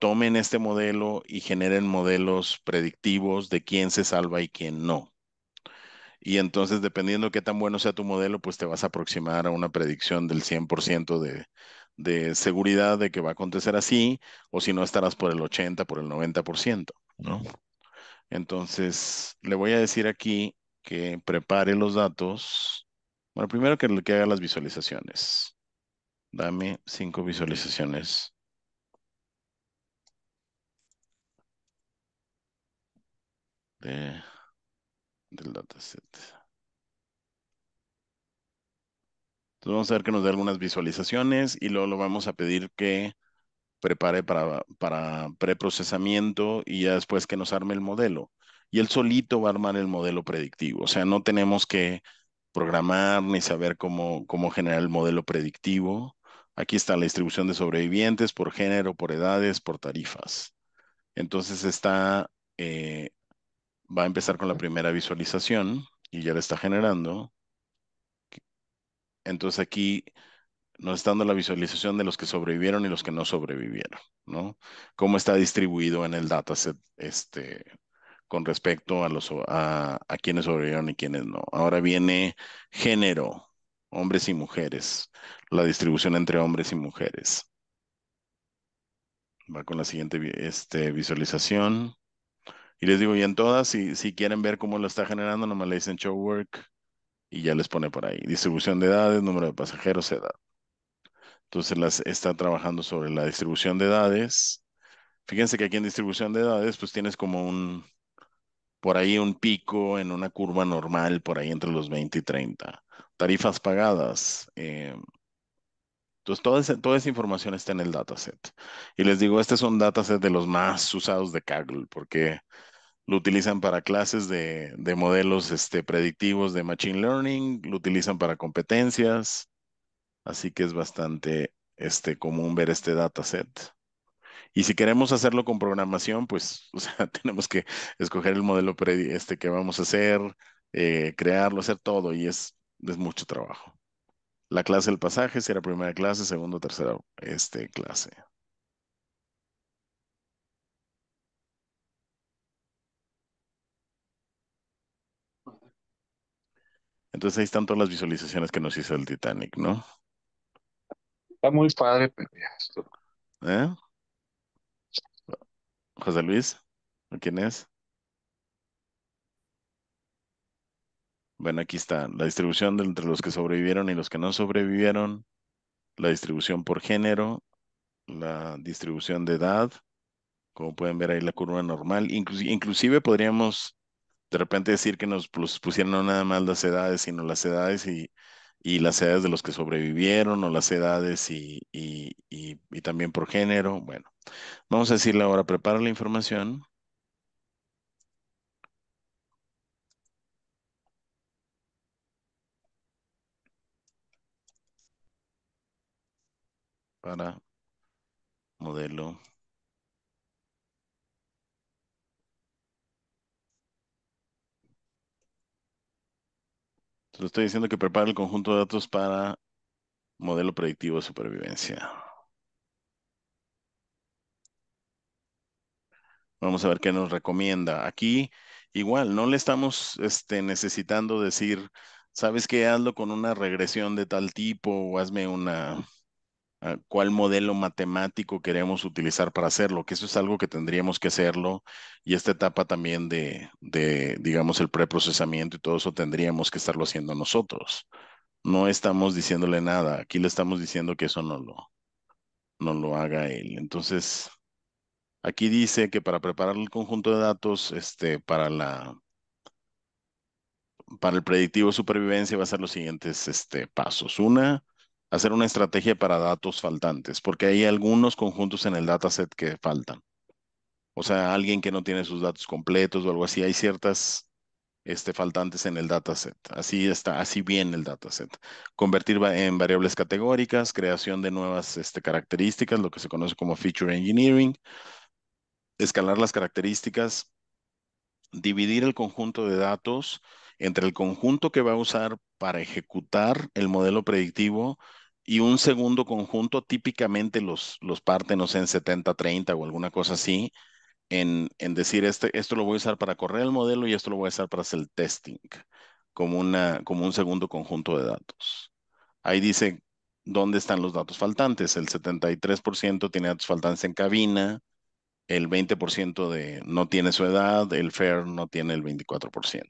tomen este modelo y generen modelos predictivos de quién se salva y quién no. Y entonces, dependiendo qué tan bueno sea tu modelo, pues te vas a aproximar a una predicción del 100% de, seguridad de que va a acontecer así, o si no, estarás por el 80, por el 90%, Entonces, le voy a decir aquí que prepare los datos. Bueno, primero que, que haga las visualizaciones. Dame cinco visualizaciones. del dataset. Entonces vamos a ver que nos dé algunas visualizaciones y luego lo vamos a pedir que prepare para, preprocesamiento y ya después que nos arme el modelo. Y él solito va a armar el modelo predictivo. O sea, no tenemos que programar ni saber cómo, cómo generar el modelo predictivo. Aquí está la distribución de sobrevivientes por género, por edades, por tarifas. Entonces está eh, va a empezar con la primera visualización y ya la está generando. Entonces aquí nos está dando la visualización de los que sobrevivieron y los que no sobrevivieron, ¿no? Cómo está distribuido en el dataset este, con respecto a, los, quienes sobrevivieron y quienes no. Ahora viene género, hombres y mujeres, la distribución entre hombres y mujeres. Va con la siguiente este, visualización. Y les digo, y en todas, si, si quieren ver cómo lo está generando, nomás le dicen show work y ya les pone por ahí. Distribución de edades, número de pasajeros, edad. Entonces las está trabajando sobre la distribución de edades. Fíjense que aquí en distribución de edades, pues tienes como un, por ahí un pico en una curva normal, por ahí entre los 20 y 30. Tarifas pagadas. Em, entonces, toda esa, toda esa información está en el dataset. Y les digo, este son un dataset de los más usados de Kaggle, porque lo utilizan para clases de, modelos este, predictivos de Machine Learning, lo utilizan para competencias, así que es bastante este, común ver este dataset. Y si queremos hacerlo con programación, pues *laughs* tenemos que escoger el modelo este que vamos a hacer, eh, crearlo, hacer todo, y es, mucho trabajo. La clase del pasaje, si era primera clase, segundo, tercera este, clase. Entonces ahí están todas las visualizaciones que nos hizo el Titanic, ¿no? Está muy padre, ¿Eh? José Luis, ¿quién es? Bueno, aquí está la distribución entre los que sobrevivieron y los que no sobrevivieron, la distribución por género, la distribución de edad, como pueden ver ahí la curva normal, inclusive podríamos de repente decir que nos pusieron no nada más las edades, sino las edades y, las edades de los que sobrevivieron o las edades y, y, y, también por género. Bueno, vamos a decirle ahora, prepara la información. Para modelo Le estoy diciendo que prepare el conjunto de datos para modelo predictivo de supervivencia. Vamos a ver qué nos recomienda. Aquí, igual, no le estamos este, necesitando decir, ¿sabes qué? Hazlo con una regresión de tal tipo o hazme una cuál modelo matemático queremos utilizar para hacerlo, que eso es algo que tendríamos que hacerlo y esta etapa también de, digamos, el preprocesamiento y todo eso tendríamos que estarlo haciendo nosotros. No estamos diciéndole nada, aquí le estamos diciendo que eso no lo, no lo haga él. Entonces, aquí dice que para preparar el conjunto de datos, este, para la... Para el predictivo de supervivencia va a ser los siguientes este, pasos. Una, hacer una estrategia para datos faltantes, porque hay algunos conjuntos en el dataset que faltan. O sea, alguien que no tiene sus datos completos o algo así, hay ciertas este, faltantes en el dataset. Así está, así viene el dataset. Convertir en variables categóricas, creación de nuevas este, características, lo que se conoce como feature engineering, escalar las características, dividir el conjunto de datos entre el conjunto que va a usar para ejecutar el modelo predictivo y un segundo conjunto, típicamente los, los parten, no sé, en 70-30 o alguna cosa así, en, en, decir, este, esto lo voy a usar para correr el modelo y esto lo voy a usar para hacer el testing, como, una, como un segundo conjunto de datos. Ahí dice, ¿dónde están los datos faltantes? El 73% tiene datos faltantes en cabina, el 20% de no tiene su edad, el FAIR e no tiene el 24%.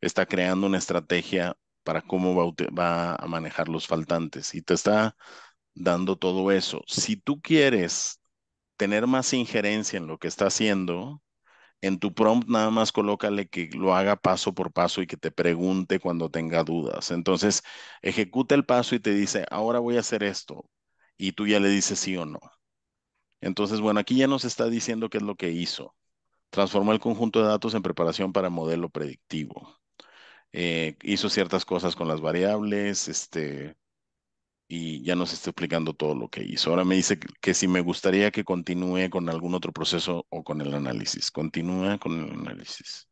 Está creando una estrategia para cómo va, a manejar los faltantes y te está dando todo eso. Si tú quieres tener más injerencia en lo que está haciendo, en tu prompt nada más colócale que lo haga paso por paso y que te pregunte cuando tenga dudas. Entonces, ejecuta el paso y te dice, ahora voy a hacer esto. Y tú ya le dices sí o no. Entonces, bueno, aquí ya nos está diciendo qué es lo que hizo. Transformó el conjunto de datos en preparación para modelo predictivo. Eh, hizo ciertas cosas con las variables, este, y ya nos está explicando todo lo que hizo. Ahora me dice que, que si me gustaría que continúe con algún otro proceso o con el análisis. Continúa con el análisis.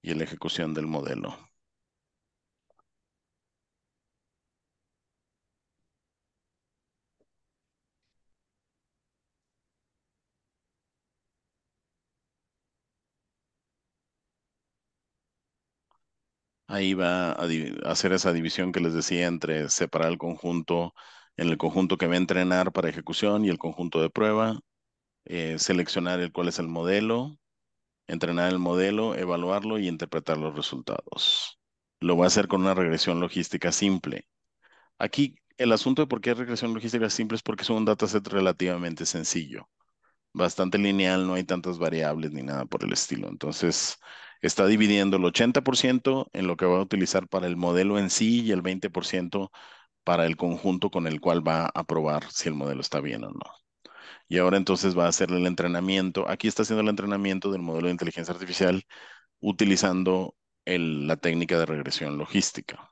Y la ejecución del modelo. ahí va a hacer esa división que les decía entre separar el conjunto, en el conjunto que va a entrenar para ejecución y el conjunto de prueba, eh, seleccionar el cuál es el modelo, entrenar el modelo, evaluarlo y interpretar los resultados. Lo va a hacer con una regresión logística simple. Aquí el asunto de por qué regresión logística simple es porque es un dataset relativamente sencillo, bastante lineal, no hay tantas variables ni nada por el estilo. Entonces, está dividiendo el 80% en lo que va a utilizar para el modelo en sí y el 20% para el conjunto con el cual va a probar si el modelo está bien o no. Y ahora entonces va a hacerle el entrenamiento. Aquí está haciendo el entrenamiento del modelo de inteligencia artificial utilizando la técnica de regresión logística.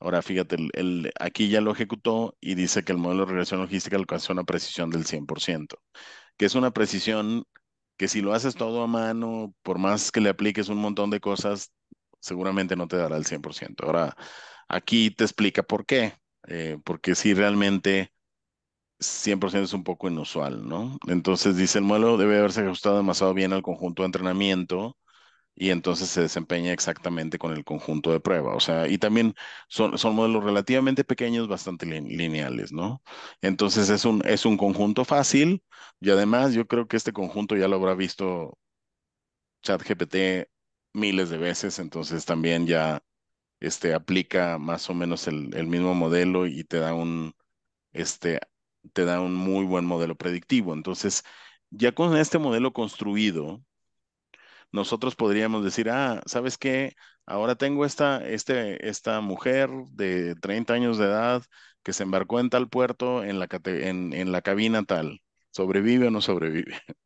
Ahora fíjate, aquí ya lo ejecutó y dice que el modelo de regresión logística alcanzó una precisión del 100% que es una precisión que si lo haces todo a mano, por más que le apliques un montón de cosas, seguramente no te dará el 100%. Ahora, aquí te explica por qué, eh, porque si realmente 100% es un poco inusual, ¿no? Entonces dice, el modelo debe haberse ajustado demasiado bien al conjunto de entrenamiento y entonces se desempeña exactamente con el conjunto de prueba. O sea, y también son, son modelos relativamente pequeños, bastante lineales, ¿no? Entonces es un, es un conjunto fácil y además yo creo que este conjunto ya lo habrá visto ChatGPT miles de veces, entonces también ya este, aplica más o menos el, mismo modelo y te da un, este, te da un muy buen modelo predictivo. Entonces, ya con este modelo construido, nosotros podríamos decir, ah, ¿sabes qué? Ahora tengo esta, este, esta mujer de 30 años de edad que se embarcó en tal puerto, en la, cabina tal, ¿sobrevive o no sobrevive? *laughs*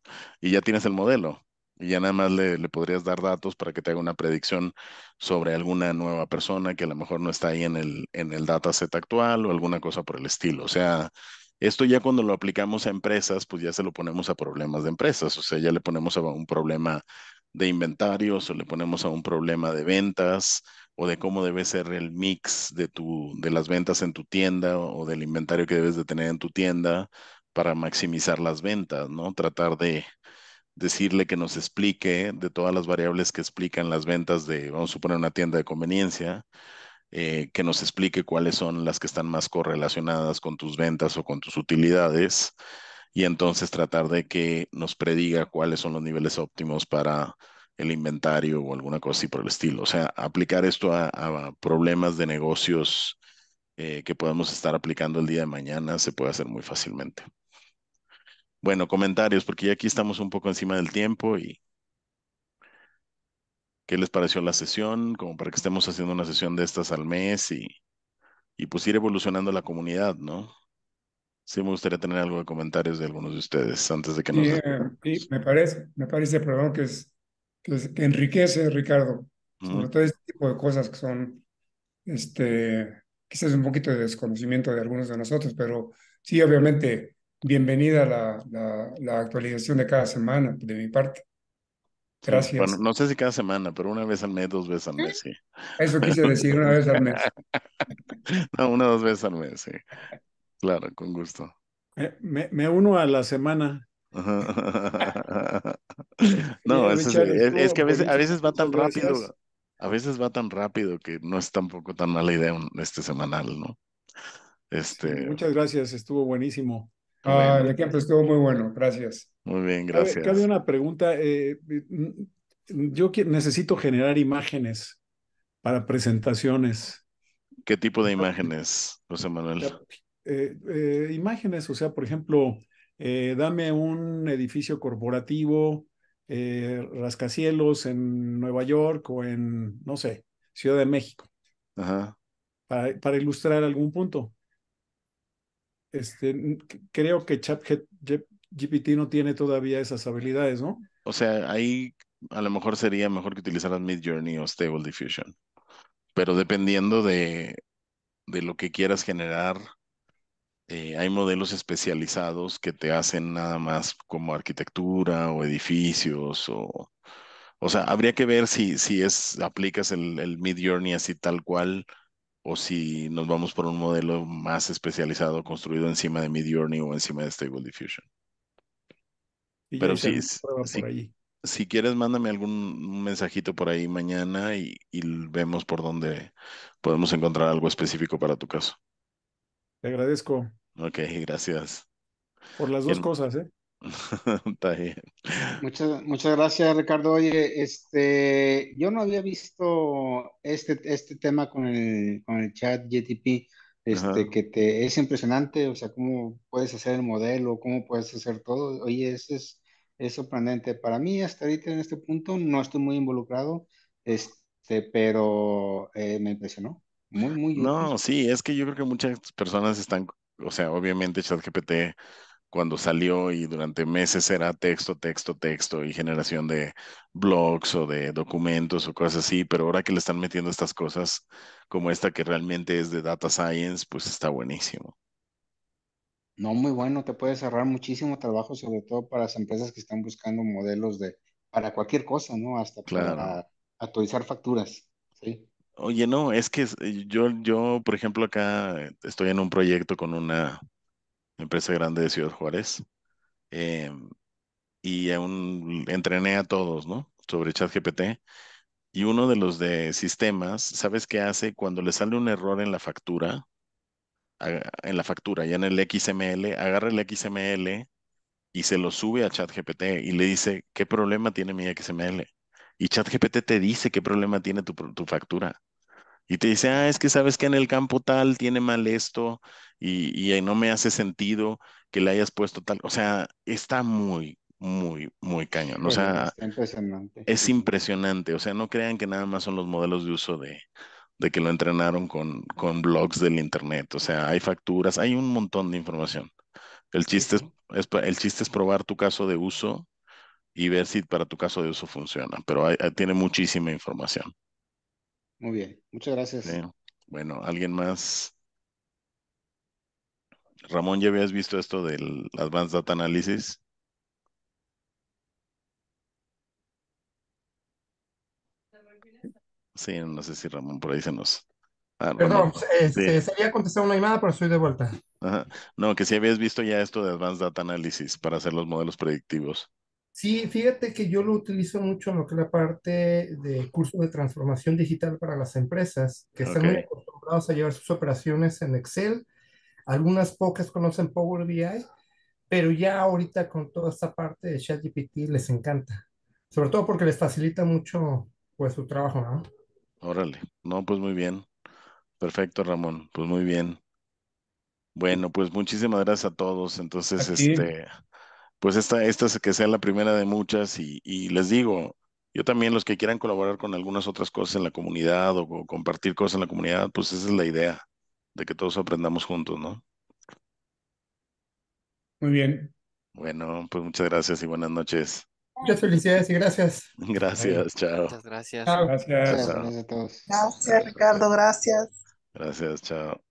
y ya tienes el modelo. Y ya nada más le, podrías dar datos para que te haga una predicción sobre alguna nueva persona que a lo mejor no está ahí en el, en el dataset actual o alguna cosa por el estilo. O sea, esto ya cuando lo aplicamos a empresas, pues ya se lo ponemos a problemas de empresas. O sea, ya le ponemos a un problema de inventarios o le ponemos a un problema de ventas o de cómo debe ser el mix de, tu, de las ventas en tu tienda o del inventario que debes de tener en tu tienda para maximizar las ventas, ¿no? Tratar de decirle que nos explique de todas las variables que explican las ventas de, vamos a suponer, una tienda de conveniencia, eh, que nos explique cuáles son las que están más correlacionadas con tus ventas o con tus utilidades y entonces tratar de que nos prediga cuáles son los niveles óptimos para el inventario o alguna cosa así por el estilo. O sea, aplicar esto a, problemas de negocios eh, que podemos estar aplicando el día de mañana se puede hacer muy fácilmente. Bueno, comentarios, porque ya aquí estamos un poco encima del tiempo y qué les pareció la sesión, como para que estemos haciendo una sesión de estas al mes y, y pues ir evolucionando la comunidad, ¿no? Sí, me gustaría tener algo de comentarios de algunos de ustedes antes de que nos... Sí, me parece, me parece, perdón, que, es, que, enriquece, Ricardo, todo este tipo de cosas que son, este, quizás un poquito de desconocimiento de algunos de nosotros, pero sí, obviamente, bienvenida la, la, actualización de cada semana de mi parte. Gracias. bueno, no sé si cada semana, pero una vez al mes, dos veces al mes, sí. Eso quise decir, una vez al mes. *laughs* no, una dos veces al mes, sí. Claro, con gusto. me, uno a la semana. *laughs* no, es, que a veces, va tan rápido. A veces va tan rápido que no es tampoco tan mala idea este semanal, ¿no? Este... Muchas gracias, estuvo buenísimo. Ah, el ejemplo estuvo muy bueno, gracias. Muy bien, gracias. Cabe, una pregunta. Eh, mm, yo necesito generar imágenes para presentaciones. ¿Qué tipo de imágenes, José Manuel? Eh, eh, imágenes, o sea, por ejemplo, eh, dame un edificio corporativo, rascacielos en Nueva York o en, no sé, Ciudad de México. Para, ilustrar algún punto. Este, creo que ChatGPT no tiene todavía esas habilidades, ¿no? O sea, ahí a lo mejor sería mejor que utilizaran Mid Journey o Stable Diffusion. Pero dependiendo de, de lo que quieras generar eh, hay modelos especializados que te hacen nada más como arquitectura o edificios o... O sea, habría que ver si, si es, aplicas el, Mid Journey así tal cual o si nos vamos por un modelo más especializado construido encima de Mid Journey o encima de Stable Diffusion. Pero sí, si, si, quieres, mándame algún mensajito por ahí mañana y, y vemos por dónde podemos encontrar algo específico para tu caso agradezco. Ok, gracias. Por las dos cosas, ¿eh? *laughs* Muchas, muchas gracias, Ricardo. Oye, este, yo no había visto este, este tema con el, con el chat GTP, este, que te, es impresionante, o sea, cómo puedes hacer el modelo, cómo puedes hacer todo. Oye, eso es, es sorprendente. Para mí, hasta ahorita en este punto, no estoy muy involucrado, este, pero eh, me impresionó. Muy, muy No, sí, es que yo creo que muchas personas están, o sea, obviamente ChatGPT cuando salió y durante meses era texto, texto, texto y generación de blogs o de documentos o cosas así, pero ahora que le están metiendo estas cosas como esta que realmente es de data science, pues está buenísimo. No, muy bueno, te puede cerrar muchísimo trabajo, sobre todo para las empresas que están buscando modelos de, para cualquier cosa, ¿no? Hasta para actualizar facturas, ¿sí? Oye, no, es que eh, yo, yo, por ejemplo, acá estoy en un proyecto con una empresa grande de Ciudad Juárez em, y aún entrené a todos, ¿no? Sobre ChatGPT. Y uno de los de sistemas, ¿sabes qué hace? Cuando le sale un error en la factura, en la factura, ya en el XML, agarra el XML y se lo sube a ChatGPT y le dice, ¿qué problema tiene mi XML? Y ChatGPT te dice qué problema tiene tu, tu factura. Y te dice, ah, es que sabes que en el campo tal tiene mal esto y, y no me hace sentido que le hayas puesto tal. O sea, está muy, muy, muy cañón. O sea, es impresionante. Es impresionante. O sea, no crean que nada más son los modelos de uso de, de que lo entrenaron con, con blogs del internet. O sea, hay facturas, hay un montón de información. El chiste es, el chiste es probar tu caso de uso y ver si para tu caso de uso funciona, pero tiene muchísima información. Muy bien, muchas gracias. Bueno, ¿alguien más? Ramón, ¿ya habías visto esto del Advanced Data Analysis? Sí, no sé si Ramón por ahí se nos... Ah, Perdón, este, sí. Eh, contestar una llamada, pero estoy de vuelta. No, que si habías visto ya esto de Advanced Data Analysis para hacer los modelos predictivos. Sí, fíjate que yo lo utilizo mucho en lo que es la parte de curso de transformación digital para las empresas, que están muy acostumbrados a llevar sus operaciones en Excel. Algunas pocas conocen Power BI, pero ya ahorita con toda esta parte de ChatGPT les encanta, sobre todo porque les facilita mucho pues su trabajo, ¿no? Órale, no, pues muy bien. Perfecto, Ramón, pues muy bien. Bueno, pues muchísimas gracias a todos. Entonces, este pues esta, esta que sea la primera de muchas y, les digo, yo también los que quieran colaborar con algunas otras cosas en la comunidad o, compartir cosas en la comunidad, pues esa es la idea de que todos aprendamos juntos, ¿no? Muy bien. Bueno, pues muchas gracias y buenas noches. Muchas felicidades y gracias. *laughs* Gracias, chao. Muchas gracias. gracias. Gracias a todos. Gracias, Ricardo, gracias. Gracias, chao.